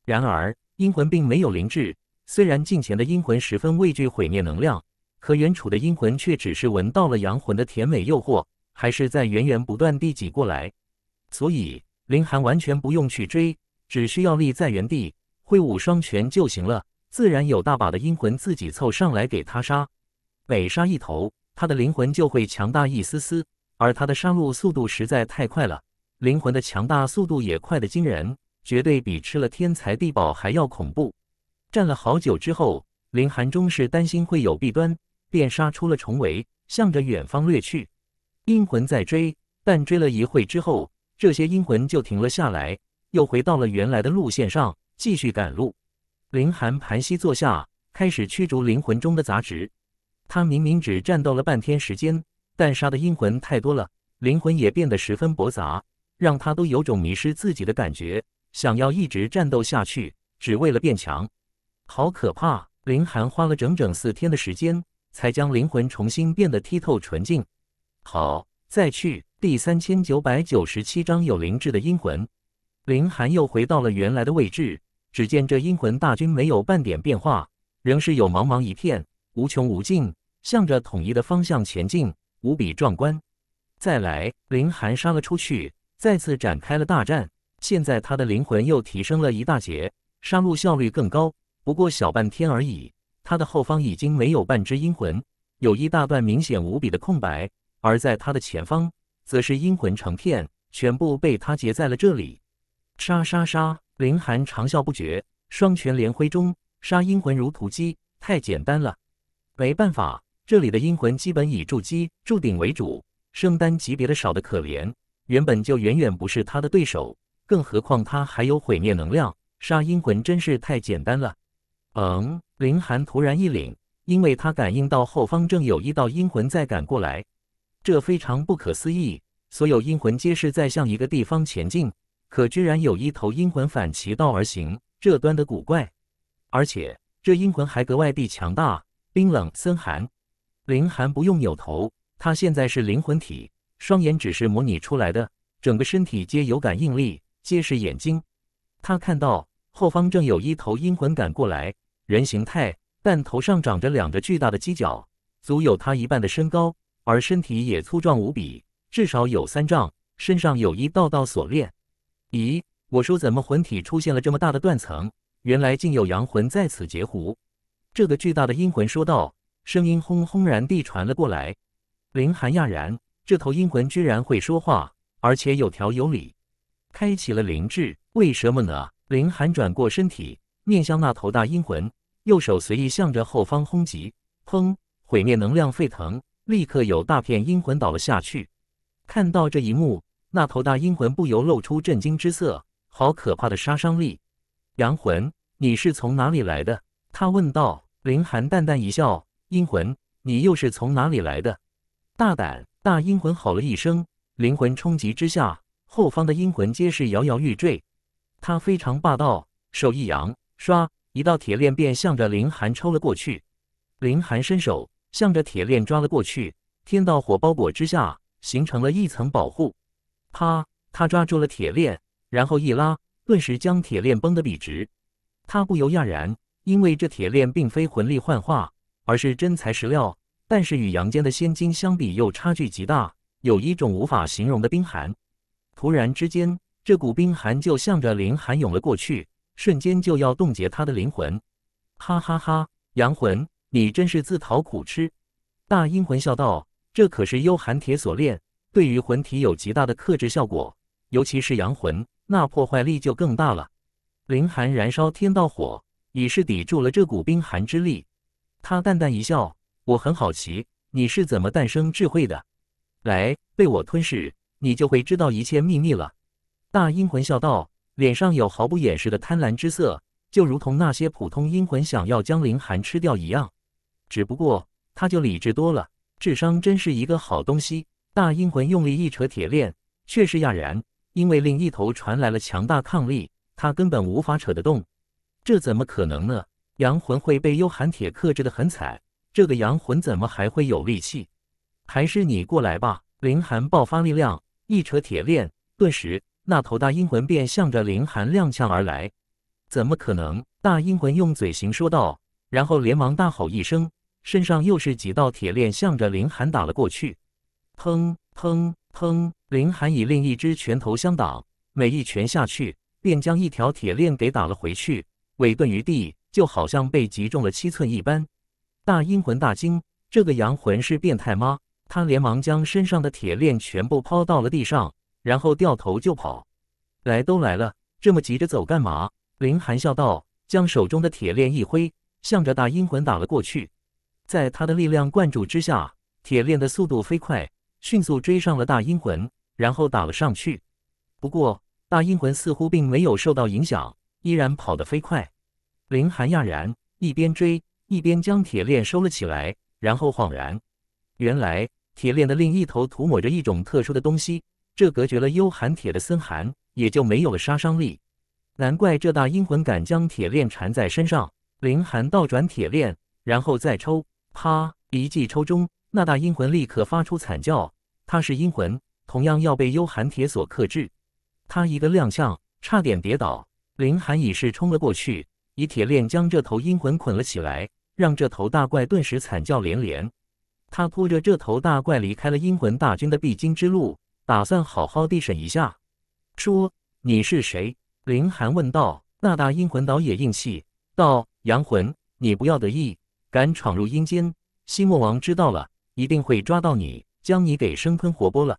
[SPEAKER 1] 然而，阴魂并没有灵智，虽然近前的阴魂十分畏惧毁灭能量，可远处的阴魂却只是闻到了阳魂的甜美诱惑，还是在源源不断地挤过来。所以，林寒完全不用去追。只需要立在原地挥舞双拳就行了，自然有大把的阴魂自己凑上来给他杀。每杀一头，他的灵魂就会强大一丝丝，而他的杀戮速度实在太快了，灵魂的强大速度也快得惊人，绝对比吃了天才地宝还要恐怖。站了好久之后，林寒终是担心会有弊端，便杀出了重围，向着远方掠去。阴魂在追，但追了一会之后，这些阴魂就停了下来。又回到了原来的路线上，继续赶路。林寒盘膝坐下，开始驱逐灵魂中的杂质。他明明只战斗了半天时间，但杀的阴魂太多了，灵魂也变得十分驳杂，让他都有种迷失自己的感觉。想要一直战斗下去，只为了变强。好可怕！林寒花了整整四天的时间，才将灵魂重新变得剔透纯净。好，再去第三千九百九十七章有灵智的阴魂。林寒又回到了原来的位置，只见这阴魂大军没有半点变化，仍是有茫茫一片，无穷无尽，向着统一的方向前进，无比壮观。再来，林寒杀了出去，再次展开了大战。现在他的灵魂又提升了一大截，杀戮效率更高。不过小半天而已，他的后方已经没有半只阴魂，有一大段明显无比的空白；而在他的前方，则是阴魂成片，全部被他截在了这里。杀杀杀！林寒长啸不绝，双拳连挥中，杀阴魂如屠鸡，太简单了。没办法，这里的阴魂基本以筑基、筑顶为主，圣丹级别的少得可怜，原本就远远不是他的对手，更何况他还有毁灭能量，杀阴魂真是太简单了。嗯，林寒突然一凛，因为他感应到后方正有一道阴魂在赶过来，这非常不可思议，所有阴魂皆是在向一个地方前进。可居然有一头阴魂反其道而行，这端的古怪。而且这阴魂还格外地强大，冰冷森寒。林寒不用扭头，他现在是灵魂体，双眼只是模拟出来的，整个身体皆有感应力，皆是眼睛。他看到后方正有一头阴魂赶过来，人形态，但头上长着两个巨大的犄角，足有他一半的身高，而身体也粗壮无比，至少有三丈，身上有一道道锁链。咦，我说怎么魂体出现了这么大的断层？原来竟有阳魂在此截胡。这个巨大的阴魂说道，声音轰轰然地传了过来。林寒讶然，这头阴魂居然会说话，而且有条有理。开启了灵智，为什么呢？林寒转过身体，面向那头大阴魂，右手随意向着后方轰击，砰！毁灭能量沸腾，立刻有大片阴魂倒了下去。看到这一幕。那头大阴魂不由露出震惊之色，好可怕的杀伤力！阳魂，你是从哪里来的？他问道。林寒淡淡一笑：“阴魂，你又是从哪里来的？”大胆！大阴魂吼了一声，灵魂冲击之下，后方的阴魂皆是摇摇欲坠。他非常霸道，手一扬，唰，一道铁链便向着林寒抽了过去。林寒伸手向着铁链抓了过去，天道火包裹之下，形成了一层保护。啪！他抓住了铁链，然后一拉，顿时将铁链绷得笔直。他不由讶然，因为这铁链并非魂力幻化，而是真材实料。但是与阳间的仙金相比，又差距极大，有一种无法形容的冰寒。突然之间，这股冰寒就向着林寒涌了过去，瞬间就要冻结他的灵魂。哈哈哈！阳魂，你真是自讨苦吃。大阴魂笑道：“这可是幽寒铁锁链。”对于魂体有极大的克制效果，尤其是阳魂，那破坏力就更大了。凌寒燃烧天道火，已是抵住了这股冰寒之力。他淡淡一笑：“我很好奇，你是怎么诞生智慧的？来，被我吞噬，你就会知道一切秘密了。”大阴魂笑道，脸上有毫不掩饰的贪婪之色，就如同那些普通阴魂想要将凌寒吃掉一样，只不过他就理智多了。智商真是一个好东西。大阴魂用力一扯铁链，却是讶然，因为另一头传来了强大抗力，他根本无法扯得动。这怎么可能呢？阳魂会被幽寒铁克制得很惨，这个阳魂怎么还会有力气？还是你过来吧，凌寒爆发力量，一扯铁链，顿时那头大阴魂便向着凌寒踉跄而来。怎么可能？大阴魂用嘴型说道，然后连忙大吼一声，身上又是几道铁链向着凌寒打了过去。砰砰砰！林寒以另一只拳头相挡，每一拳下去便将一条铁链给打了回去，尾顿于地，就好像被击中了七寸一般。大阴魂大惊：“这个阳魂是变态吗？”他连忙将身上的铁链全部抛到了地上，然后掉头就跑。来都来了，这么急着走干嘛？林寒笑道，将手中的铁链一挥，向着大阴魂打了过去。在他的力量灌注之下，铁链的速度飞快。迅速追上了大阴魂，然后打了上去。不过大阴魂似乎并没有受到影响，依然跑得飞快。林寒讶然，一边追一边将铁链收了起来。然后恍然，原来铁链的另一头涂抹着一种特殊的东西，这隔绝了幽寒铁的森寒，也就没有了杀伤力。难怪这大阴魂敢将铁链缠在身上。林寒倒转铁链，然后再抽，啪！一记抽中，那大阴魂立刻发出惨叫。他是阴魂，同样要被幽寒铁锁克制。他一个踉跄，差点跌倒。林寒已是冲了过去，以铁链将这头阴魂捆了起来，让这头大怪顿时惨叫连连。他拖着这头大怪离开了阴魂大军的必经之路，打算好好地审一下。说你是谁？林寒问道。那大阴魂倒也硬气，道：阳魂，你不要得意，敢闯入阴间，西莫王知道了，一定会抓到你。将你给生吞活剥了，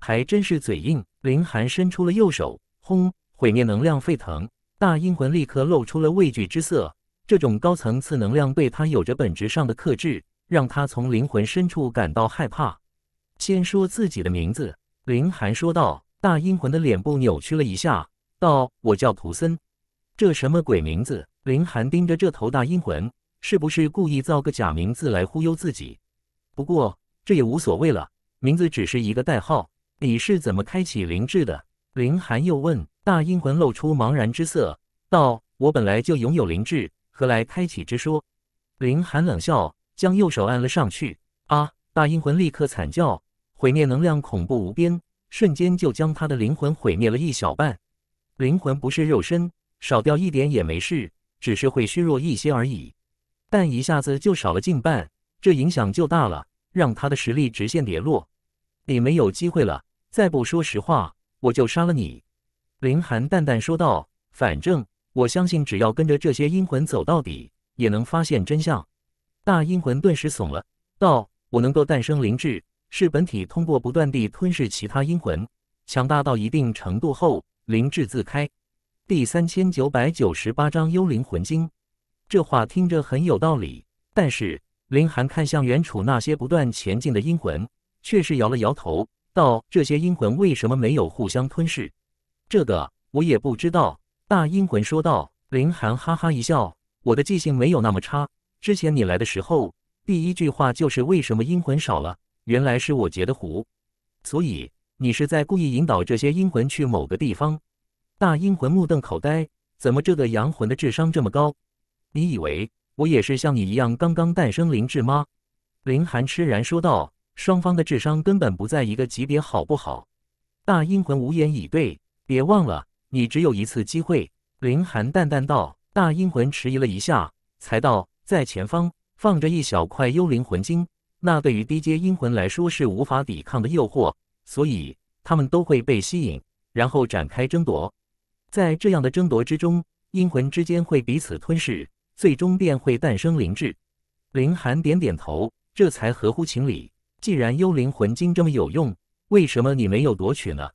[SPEAKER 1] 还真是嘴硬。林寒伸出了右手，轰！毁灭能量沸腾，大阴魂立刻露出了畏惧之色。这种高层次能量对他有着本质上的克制，让他从灵魂深处感到害怕。先说自己的名字，林寒说道。大阴魂的脸部扭曲了一下，道：“我叫图森，这什么鬼名字？”林寒盯着这头大阴魂，是不是故意造个假名字来忽悠自己？不过。这也无所谓了，名字只是一个代号。你是怎么开启灵智的？林寒又问。大阴魂露出茫然之色，道：“我本来就拥有灵智，何来开启之说？”林寒冷笑，将右手按了上去。啊！大阴魂立刻惨叫，毁灭能量恐怖无边，瞬间就将他的灵魂毁灭了一小半。灵魂不是肉身，少掉一点也没事，只是会虚弱一些而已。但一下子就少了近半，这影响就大了。让他的实力直线跌落，你没有机会了。再不说实话，我就杀了你。”林寒淡淡说道。“反正我相信，只要跟着这些阴魂走到底，也能发现真相。”大阴魂顿时怂了，道：“我能够诞生灵智，是本体通过不断地吞噬其他阴魂，强大到一定程度后，灵智自开。”第三千九百九十八章幽灵魂经。这话听着很有道理，但是。林寒看向远处那些不断前进的阴魂，却是摇了摇头，道：“这些阴魂为什么没有互相吞噬？这个我也不知道。”大阴魂说道。林寒哈哈一笑：“我的记性没有那么差，之前你来的时候，第一句话就是为什么阴魂少了，原来是我结的胡。所以你是在故意引导这些阴魂去某个地方。”大阴魂目瞪口呆：“怎么这个阳魂的智商这么高？你以为？”我也是像你一样刚刚诞生灵智吗？林寒痴然说道。双方的智商根本不在一个级别，好不好？大阴魂无言以对。别忘了，你只有一次机会。林寒淡淡道。大阴魂迟疑了一下，才道：“在前方放着一小块幽灵魂晶，那对于低阶阴魂来说是无法抵抗的诱惑，所以他们都会被吸引，然后展开争夺。在这样的争夺之中，阴魂之间会彼此吞噬。”最终便会诞生灵智。林寒点点头，这才合乎情理。既然幽灵魂晶这么有用，为什么你没有夺取呢？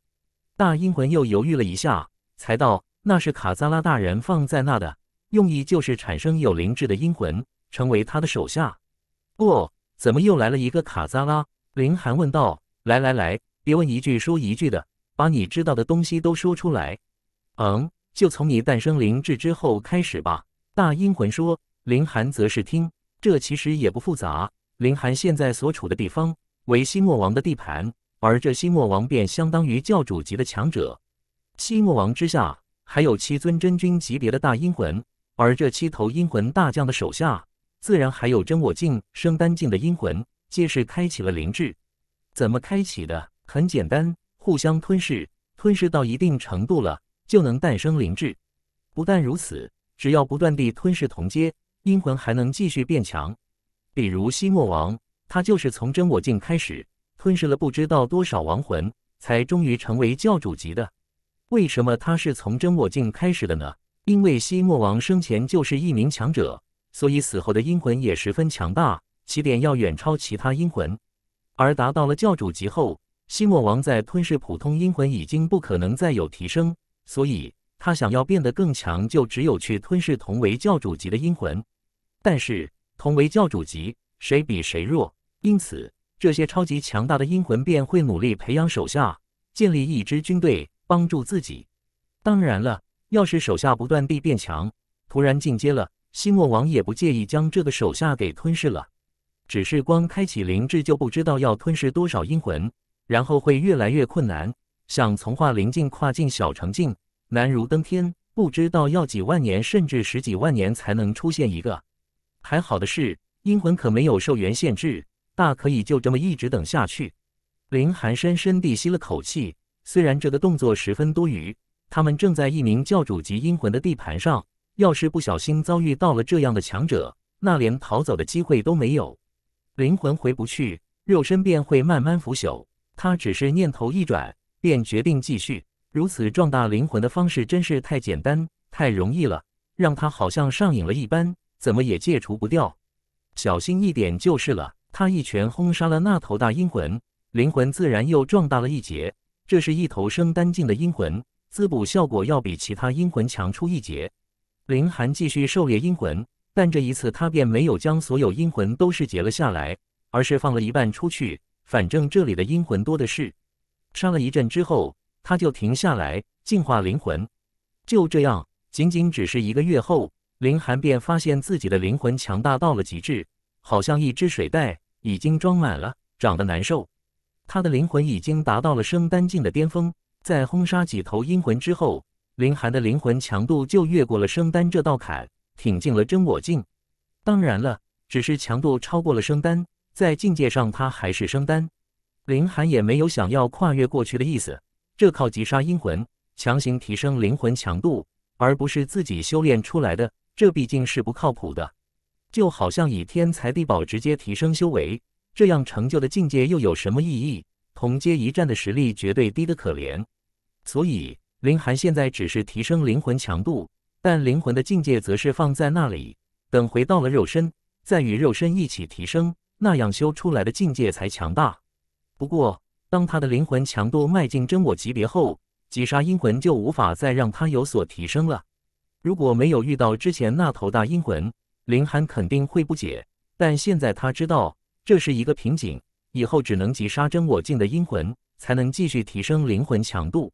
[SPEAKER 1] 大阴魂又犹豫了一下，才道：“那是卡扎拉大人放在那的，用意就是产生有灵智的阴魂，成为他的手下。”不，怎么又来了一个卡扎拉？林寒问道：“来来来，别问一句说一句的，把你知道的东西都说出来。嗯，就从你诞生灵智之后开始吧。”大阴魂说：“林寒则是听，这其实也不复杂。林寒现在所处的地方为西莫王的地盘，而这西莫王便相当于教主级的强者。西莫王之下还有七尊真君级别的大阴魂，而这七头阴魂大将的手下，自然还有真我境、升丹境的阴魂，皆是开启了灵智。怎么开启的？很简单，互相吞噬，吞噬到一定程度了，就能诞生灵智。不但如此。”只要不断地吞噬同阶阴魂，还能继续变强。比如西莫王，他就是从真我境开始吞噬了不知道多少亡魂，才终于成为教主级的。为什么他是从真我境开始的呢？因为西莫王生前就是一名强者，所以死后的阴魂也十分强大，起点要远超其他阴魂。而达到了教主级后，西莫王在吞噬普通阴魂已经不可能再有提升，所以。他想要变得更强，就只有去吞噬同为教主级的阴魂。但是同为教主级，谁比谁弱？因此，这些超级强大的阴魂便会努力培养手下，建立一支军队，帮助自己。当然了，要是手下不断地变强，突然进阶了，西漠王也不介意将这个手下给吞噬了。只是光开启灵智，就不知道要吞噬多少阴魂，然后会越来越困难。想从化灵境跨进小成境。难如登天，不知道要几万年甚至十几万年才能出现一个。还好的是，阴魂可没有寿元限制，大可以就这么一直等下去。林寒深深地吸了口气，虽然这个动作十分多余。他们正在一名教主级阴魂的地盘上，要是不小心遭遇到了这样的强者，那连逃走的机会都没有。灵魂回不去，肉身便会慢慢腐朽。他只是念头一转，便决定继续。如此壮大灵魂的方式真是太简单、太容易了，让他好像上瘾了一般，怎么也戒除不掉。小心一点就是了。他一拳轰杀了那头大阴魂，灵魂自然又壮大了一截。这是一头生丹境的阴魂，滋补效果要比其他阴魂强出一截。林寒继续狩猎阴魂，但这一次他便没有将所有阴魂都是截了下来，而是放了一半出去。反正这里的阴魂多的是。杀了一阵之后。他就停下来净化灵魂，就这样，仅仅只是一个月后，林寒便发现自己的灵魂强大到了极致，好像一只水袋已经装满了，长得难受。他的灵魂已经达到了升丹境的巅峰，在轰杀几头阴魂之后，林寒的灵魂强度就越过了升丹这道坎，挺进了真我境。当然了，只是强度超过了升丹，在境界上他还是升丹。林寒也没有想要跨越过去的意思。这靠击杀阴魂强行提升灵魂强度，而不是自己修炼出来的，这毕竟是不靠谱的。就好像以天材地宝直接提升修为，这样成就的境界又有什么意义？同阶一战的实力绝对低得可怜。所以，林寒现在只是提升灵魂强度，但灵魂的境界则是放在那里，等回到了肉身，再与肉身一起提升，那样修出来的境界才强大。不过，当他的灵魂强度迈进真我级别后，击杀阴魂就无法再让他有所提升了。如果没有遇到之前那头大阴魂，林寒肯定会不解。但现在他知道这是一个瓶颈，以后只能击杀真我境的阴魂才能继续提升灵魂强度，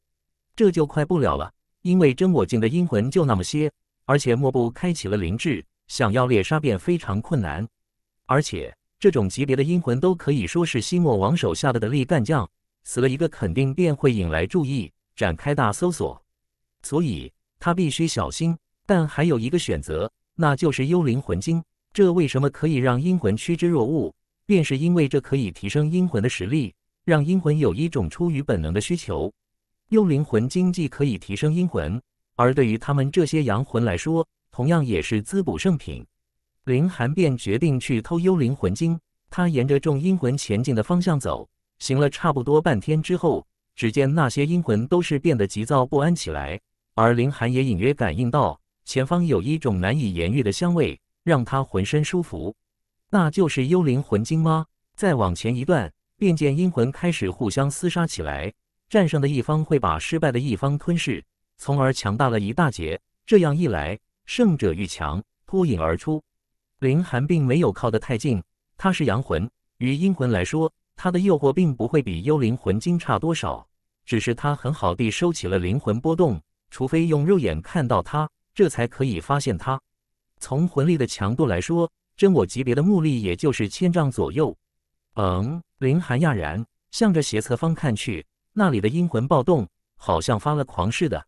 [SPEAKER 1] 这就快不了了。因为真我境的阴魂就那么些，而且莫不开启了灵智，想要猎杀便非常困难，而且。这种级别的阴魂都可以说是西莫王手下的得力干将，死了一个肯定便会引来注意，展开大搜索，所以他必须小心。但还有一个选择，那就是幽灵魂晶。这为什么可以让阴魂趋之若鹜？便是因为这可以提升阴魂的实力，让阴魂有一种出于本能的需求。幽灵魂晶既可以提升阴魂，而对于他们这些阳魂来说，同样也是滋补圣品。林寒便决定去偷幽灵魂晶。他沿着众阴魂前进的方向走，行了差不多半天之后，只见那些阴魂都是变得急躁不安起来，而林寒也隐约感应到前方有一种难以言喻的香味，让他浑身舒服。那就是幽灵魂晶吗？再往前一段，便见阴魂开始互相厮杀起来，战胜的一方会把失败的一方吞噬，从而强大了一大截。这样一来，胜者愈强，脱颖而出。林寒并没有靠得太近，他是阳魂，与阴魂来说，他的诱惑并不会比幽灵魂经差多少，只是他很好地收起了灵魂波动，除非用肉眼看到他，这才可以发现他。从魂力的强度来说，真我级别的目力也就是千丈左右。嗯，林寒讶然，向着斜侧方看去，那里的阴魂暴动，好像发了狂似的。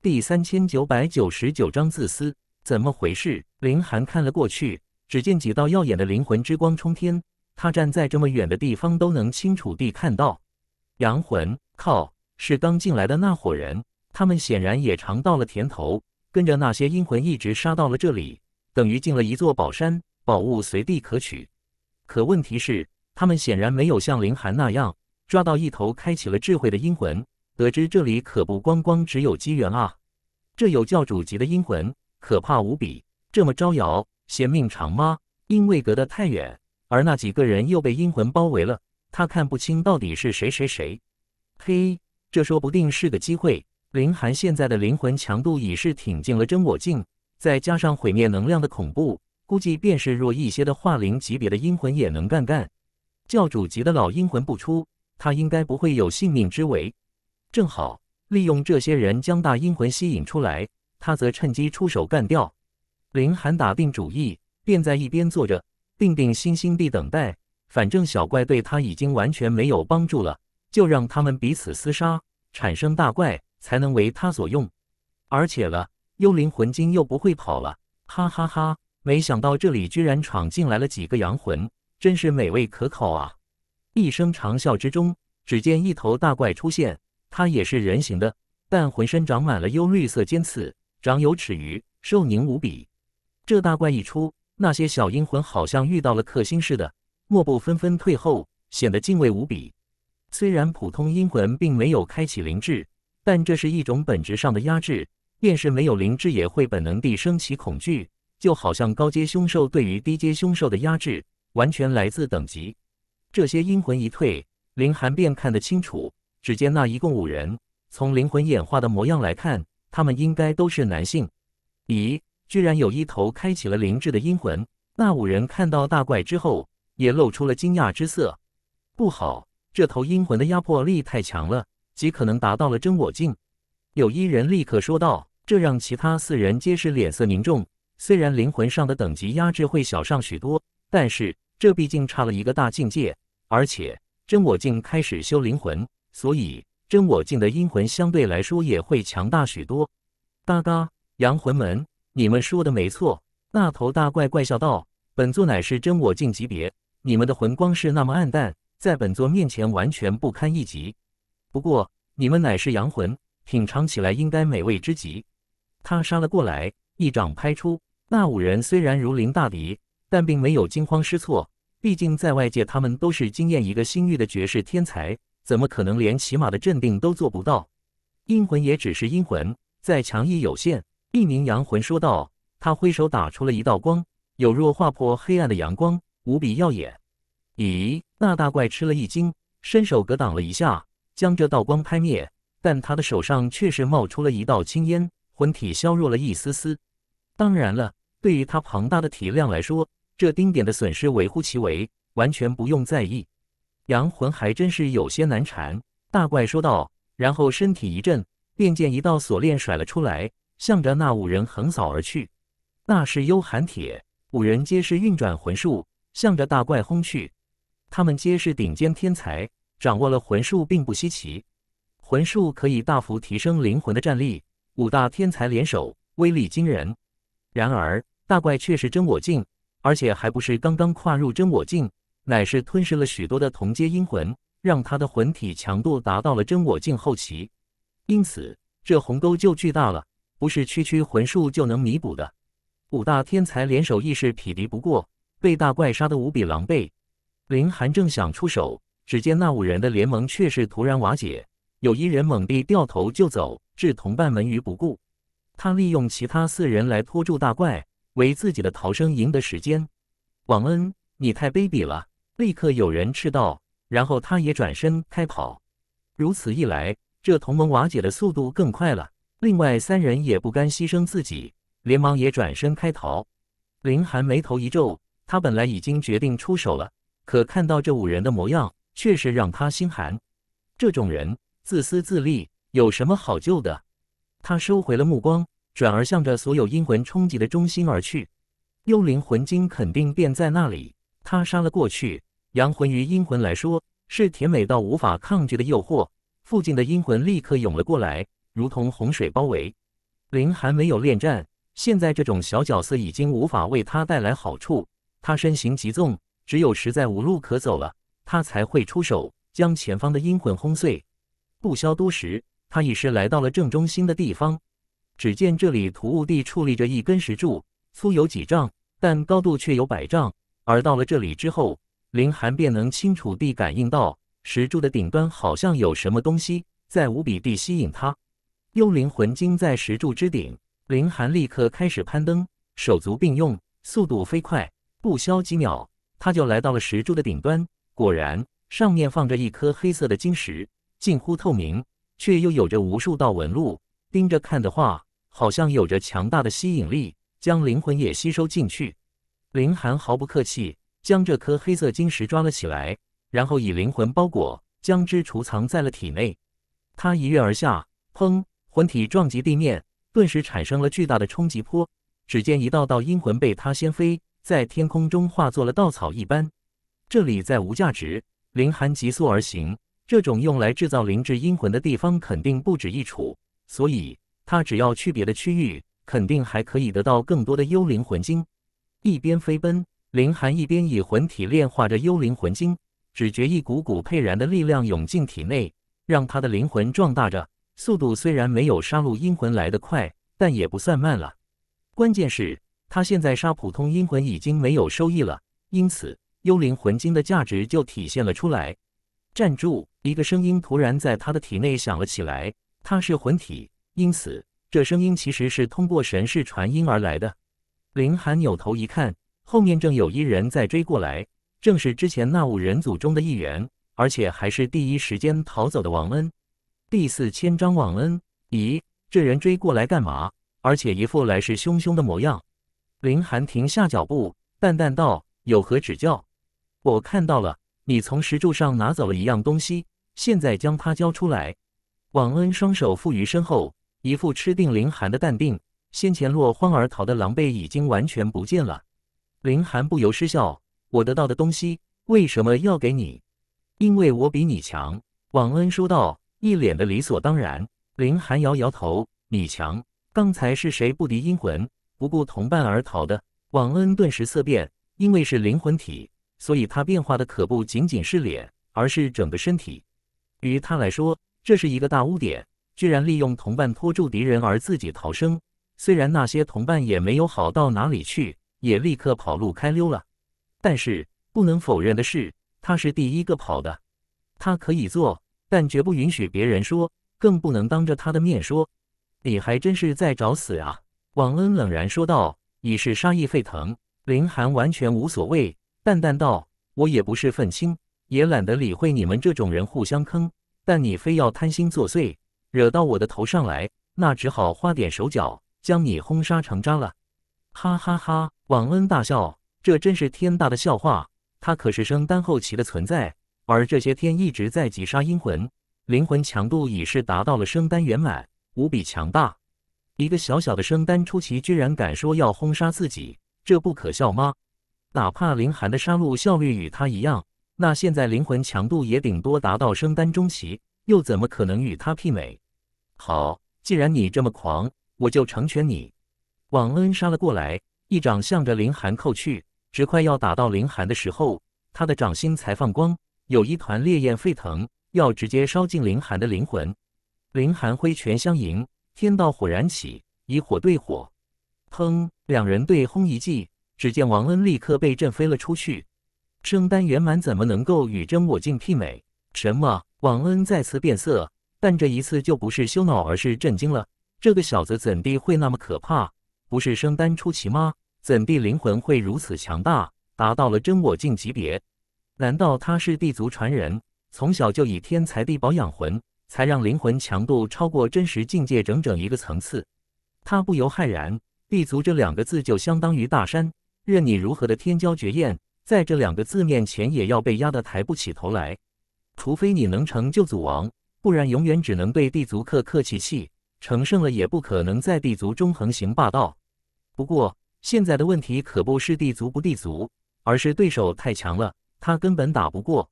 [SPEAKER 1] 第三千九百九十九章自私，怎么回事？林寒看了过去。只见几道耀眼的灵魂之光冲天，他站在这么远的地方都能清楚地看到。阳魂靠，是刚进来的那伙人，他们显然也尝到了甜头，跟着那些阴魂一直杀到了这里，等于进了一座宝山，宝物随地可取。可问题是，他们显然没有像林寒那样抓到一头开启了智慧的阴魂。得知这里可不光光只有机缘啊，这有教主级的阴魂，可怕无比，这么招摇。嫌命长吗？因为隔得太远，而那几个人又被阴魂包围了，他看不清到底是谁谁谁。嘿，这说不定是个机会。林寒现在的灵魂强度已是挺进了真我境，再加上毁灭能量的恐怖，估计便是弱一些的化灵级别的阴魂也能干干。教主级的老阴魂不出，他应该不会有性命之危。正好利用这些人将大阴魂吸引出来，他则趁机出手干掉。林寒打定主意，便在一边坐着，定定心心地等待。反正小怪对他已经完全没有帮助了，就让他们彼此厮杀，产生大怪才能为他所用。而且了，幽灵魂晶又不会跑了，哈哈哈！没想到这里居然闯进来了几个阳魂，真是美味可口啊！一声长啸之中，只见一头大怪出现，它也是人形的，但浑身长满了幽绿色尖刺，长有齿鱼，瘦凝无比。这大怪一出，那些小阴魂好像遇到了克星似的，莫不纷纷退后，显得敬畏无比。虽然普通阴魂并没有开启灵智，但这是一种本质上的压制，便是没有灵智也会本能地升起恐惧。就好像高阶凶兽对于低阶凶兽的压制，完全来自等级。这些阴魂一退，林寒便看得清楚，只见那一共五人，从灵魂演化的模样来看，他们应该都是男性。咦？居然有一头开启了灵智的阴魂。那五人看到大怪之后，也露出了惊讶之色。不好，这头阴魂的压迫力太强了，极可能达到了真我境。有一人立刻说道，这让其他四人皆是脸色凝重。虽然灵魂上的等级压制会小上许多，但是这毕竟差了一个大境界，而且真我境开始修灵魂，所以真我境的阴魂相对来说也会强大许多。嘎嘎，阳魂门。你们说的没错，那头大怪怪笑道：“本座乃是真我境级别，你们的魂光是那么暗淡，在本座面前完全不堪一击。不过你们乃是阳魂，品尝起来应该美味之极。”他杀了过来，一掌拍出。那五人虽然如临大敌，但并没有惊慌失措，毕竟在外界，他们都是惊艳一个星域的绝世天才，怎么可能连起码的镇定都做不到？阴魂也只是阴魂，再强也有限。一名阳魂说道：“他挥手打出了一道光，有若划破黑暗的阳光，无比耀眼。”咦，那大怪吃了一惊，伸手格挡了一下，将这道光拍灭。但他的手上却是冒出了一道青烟，魂体削弱了一丝丝。当然了，对于他庞大的体量来说，这丁点的损失微乎其微，完全不用在意。阳魂还真是有些难缠，大怪说道，然后身体一震，便见一道锁链甩了出来。向着那五人横扫而去，那是幽寒铁。五人皆是运转魂术，向着大怪轰去。他们皆是顶尖天才，掌握了魂术并不稀奇。魂术可以大幅提升灵魂的战力。五大天才联手，威力惊人。然而，大怪却是真我境，而且还不是刚刚跨入真我境，乃是吞噬了许多的同阶阴魂，让他的魂体强度达到了真我境后期，因此这鸿沟就巨大了。不是区区魂术就能弥补的，五大天才联手亦是匹敌不过，被大怪杀得无比狼狈。林寒正想出手，只见那五人的联盟却是突然瓦解，有一人猛地掉头就走，置同伴们于不顾。他利用其他四人来拖住大怪，为自己的逃生赢得时间。王恩，你太卑鄙了！立刻有人斥道，然后他也转身开跑。如此一来，这同盟瓦解的速度更快了。另外三人也不甘牺牲自己，连忙也转身开逃。林寒眉头一皱，他本来已经决定出手了，可看到这五人的模样，确实让他心寒。这种人自私自利，有什么好救的？他收回了目光，转而向着所有阴魂冲击的中心而去。幽灵魂晶肯定便在那里，他杀了过去。阳魂于阴魂来说，是甜美到无法抗拒的诱惑，附近的阴魂立刻涌了过来。如同洪水包围，林寒没有恋战。现在这种小角色已经无法为他带来好处。他身形极纵，只有实在无路可走了，他才会出手将前方的阴魂轰碎。不消多时，他已是来到了正中心的地方。只见这里突兀地矗立着一根石柱，粗有几丈，但高度却有百丈。而到了这里之后，林寒便能清楚地感应到，石柱的顶端好像有什么东西在无比地吸引他。幽灵魂晶在石柱之顶，林寒立刻开始攀登，手足并用，速度飞快，不消几秒，他就来到了石柱的顶端。果然，上面放着一颗黑色的晶石，近乎透明，却又有着无数道纹路。盯着看的话，好像有着强大的吸引力，将灵魂也吸收进去。林寒毫不客气，将这颗黑色晶石抓了起来，然后以灵魂包裹，将之储藏在了体内。他一跃而下，砰！魂体撞击地面，顿时产生了巨大的冲击波。只见一道道阴魂被他掀飞，在天空中化作了稻草一般。这里再无价值，林寒急速而行。这种用来制造灵智阴魂的地方肯定不止一处，所以他只要去别的区域，肯定还可以得到更多的幽灵魂晶。一边飞奔，林寒一边以魂体炼化着幽灵魂晶，只觉一股股沛然的力量涌进体内，让他的灵魂壮大着。速度虽然没有杀戮阴魂来得快，但也不算慢了。关键是，他现在杀普通阴魂已经没有收益了，因此幽灵魂晶的价值就体现了出来。站住！一个声音突然在他的体内响了起来。他是魂体，因此这声音其实是通过神识传音而来的。林寒扭头一看，后面正有一人在追过来，正是之前那五人组中的一员，而且还是第一时间逃走的王恩。第四千章王恩，咦，这人追过来干嘛？而且一副来势汹汹的模样。林寒停下脚步，淡淡道：“有何指教？”我看到了，你从石柱上拿走了一样东西，现在将它交出来。”王恩双手负于身后，一副吃定林寒的淡定。先前落荒而逃的狼狈已经完全不见了。林寒不由失笑：“我得到的东西为什么要给你？”“因为我比你强。”王恩说道。一脸的理所当然，林寒摇摇头：“你强，刚才是谁不敌阴魂，不顾同伴而逃的？”王恩顿时色变，因为是灵魂体，所以他变化的可不仅仅是脸，而是整个身体。于他来说，这是一个大污点，居然利用同伴拖住敌人而自己逃生。虽然那些同伴也没有好到哪里去，也立刻跑路开溜了，但是不能否认的是，他是第一个跑的。他可以做。但绝不允许别人说，更不能当着他的面说。你还真是在找死啊！王恩冷然说道，已是杀意沸腾。林寒完全无所谓，淡淡道：“我也不是愤青，也懒得理会你们这种人互相坑。但你非要贪心作祟，惹到我的头上来，那只好花点手脚，将你轰杀成渣了。”哈哈哈！王恩大笑，这真是天大的笑话。他可是生丹后期的存在。而这些天一直在击杀阴魂，灵魂强度已是达到了升丹圆满，无比强大。一个小小的升丹初期居然敢说要轰杀自己，这不可笑吗？哪怕林寒的杀戮效率与他一样，那现在灵魂强度也顶多达到升丹中期，又怎么可能与他媲美？好，既然你这么狂，我就成全你。王恩杀了过来，一掌向着林寒扣去，只快要打到林寒的时候，他的掌心才放光。有一团烈焰沸腾，要直接烧尽林寒的灵魂。林寒挥拳相迎，天道火燃起，以火对火。砰！两人对轰一记，只见王恩立刻被震飞了出去。圣丹圆满怎么能够与真我境媲美？什么？王恩再次变色，但这一次就不是羞恼，而是震惊了。这个小子怎地会那么可怕？不是圣丹出奇吗？怎地灵魂会如此强大，达到了真我境级别？难道他是地族传人？从小就以天才地宝养魂，才让灵魂强度超过真实境界整整一个层次。他不由骇然，地族这两个字就相当于大山，任你如何的天骄绝艳，在这两个字面前也要被压得抬不起头来。除非你能成就祖王，不然永远只能对地族客客气气。成圣了也不可能在地族中横行霸道。不过现在的问题可不是地族不地族，而是对手太强了。他根本打不过，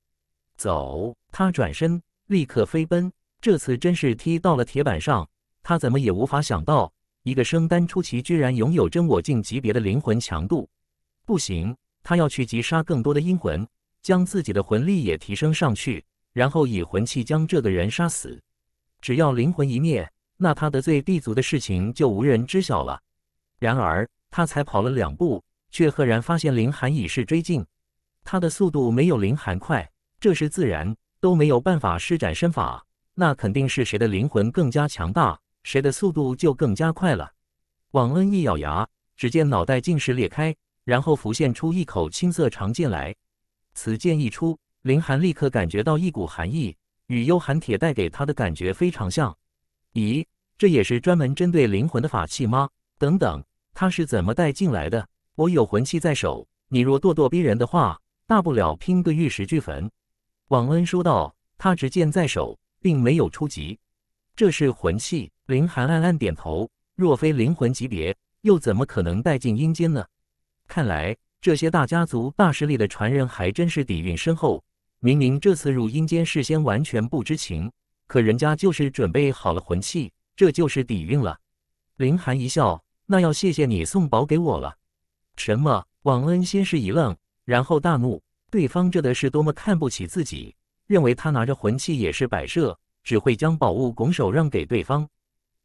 [SPEAKER 1] 走！他转身立刻飞奔，这次真是踢到了铁板上。他怎么也无法想到，一个生丹初期居然拥有真我境级别的灵魂强度。不行，他要去击杀更多的阴魂，将自己的魂力也提升上去，然后以魂器将这个人杀死。只要灵魂一灭，那他得罪地族的事情就无人知晓了。然而，他才跑了两步，却赫然发现林寒已是追近。他的速度没有林寒快，这是自然都没有办法施展身法，那肯定是谁的灵魂更加强大，谁的速度就更加快了。网恩一咬牙，只见脑袋竟是裂开，然后浮现出一口青色长剑来。此剑一出，林寒立刻感觉到一股寒意，与幽寒铁带给他的感觉非常像。咦，这也是专门针对灵魂的法器吗？等等，他是怎么带进来的？我有魂器在手，你若咄咄逼人的话。大不了拼个玉石俱焚，王恩说道。他执剑在手，并没有出级，这是魂器。林寒暗暗点头。若非灵魂级别，又怎么可能带进阴间呢？看来这些大家族、大势力的传人还真是底蕴深厚。明明这次入阴间事先完全不知情，可人家就是准备好了魂器，这就是底蕴了。林寒一笑，那要谢谢你送宝给我了。什么？王恩先是一愣。然后大怒，对方这的是多么看不起自己，认为他拿着魂器也是摆设，只会将宝物拱手让给对方。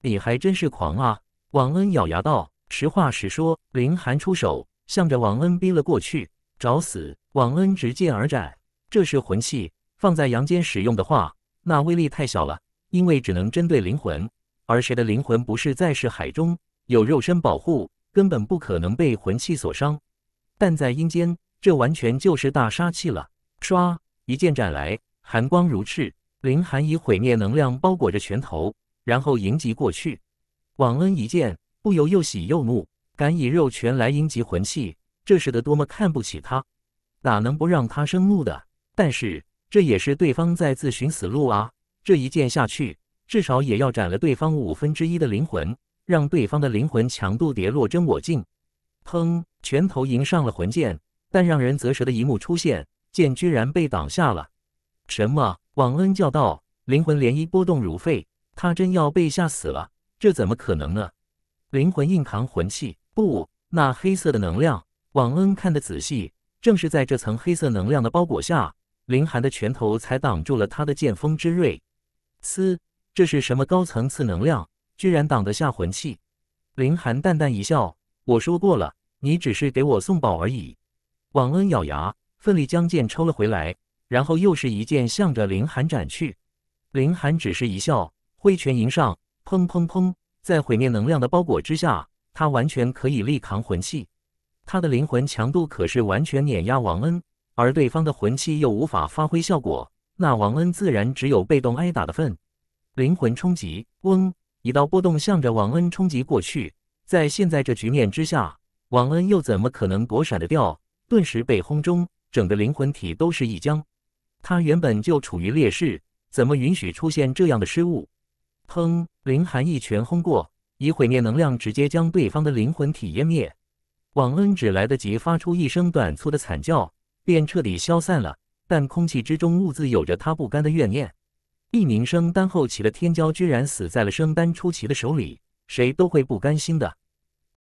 [SPEAKER 1] 你还真是狂啊！王恩咬牙道：“实话实说。”林寒出手，向着王恩逼了过去：“找死！”王恩直接而斩。这是魂器，放在阳间使用的话，那威力太小了，因为只能针对灵魂。而谁的灵魂不是在是海中，有肉身保护，根本不可能被魂器所伤。但在阴间。这完全就是大杀器了！唰，一剑斩来，寒光如刺。林寒以毁灭能量包裹着拳头，然后迎击过去。往恩一剑，不由又喜又怒，敢以肉拳来迎击魂器，这使得多么看不起他，哪能不让他生怒的？但是这也是对方在自寻死路啊！这一剑下去，至少也要斩了对方五分之一的灵魂，让对方的灵魂强度跌落真我境。砰！拳头迎上了魂剑。但让人啧舌的一幕出现，剑居然被挡下了！什么？王恩叫道：“灵魂涟漪波动如沸，他真要被吓死了！这怎么可能呢？灵魂硬扛魂器？不，那黑色的能量，王恩看得仔细，正是在这层黑色能量的包裹下，林寒的拳头才挡住了他的剑锋之锐。嘶，这是什么高层次能量？居然挡得下魂器？林寒淡淡一笑：我说过了，你只是给我送宝而已。”王恩咬牙，奋力将剑抽了回来，然后又是一剑向着林寒斩去。林寒只是一笑，挥拳迎上。砰砰砰，在毁灭能量的包裹之下，他完全可以力扛魂器。他的灵魂强度可是完全碾压王恩，而对方的魂器又无法发挥效果，那王恩自然只有被动挨打的份。灵魂冲击，嗡！一道波动向着王恩冲击过去。在现在这局面之下，王恩又怎么可能躲闪得掉？顿时被轰中，整个灵魂体都是一僵。他原本就处于劣势，怎么允许出现这样的失误？砰！林寒一拳轰过，以毁灭能量直接将对方的灵魂体湮灭。王恩只来得及发出一声短促的惨叫，便彻底消散了。但空气之中兀自有着他不甘的怨念。一凝升丹后期的天骄，居然死在了升丹初期的手里，谁都会不甘心的。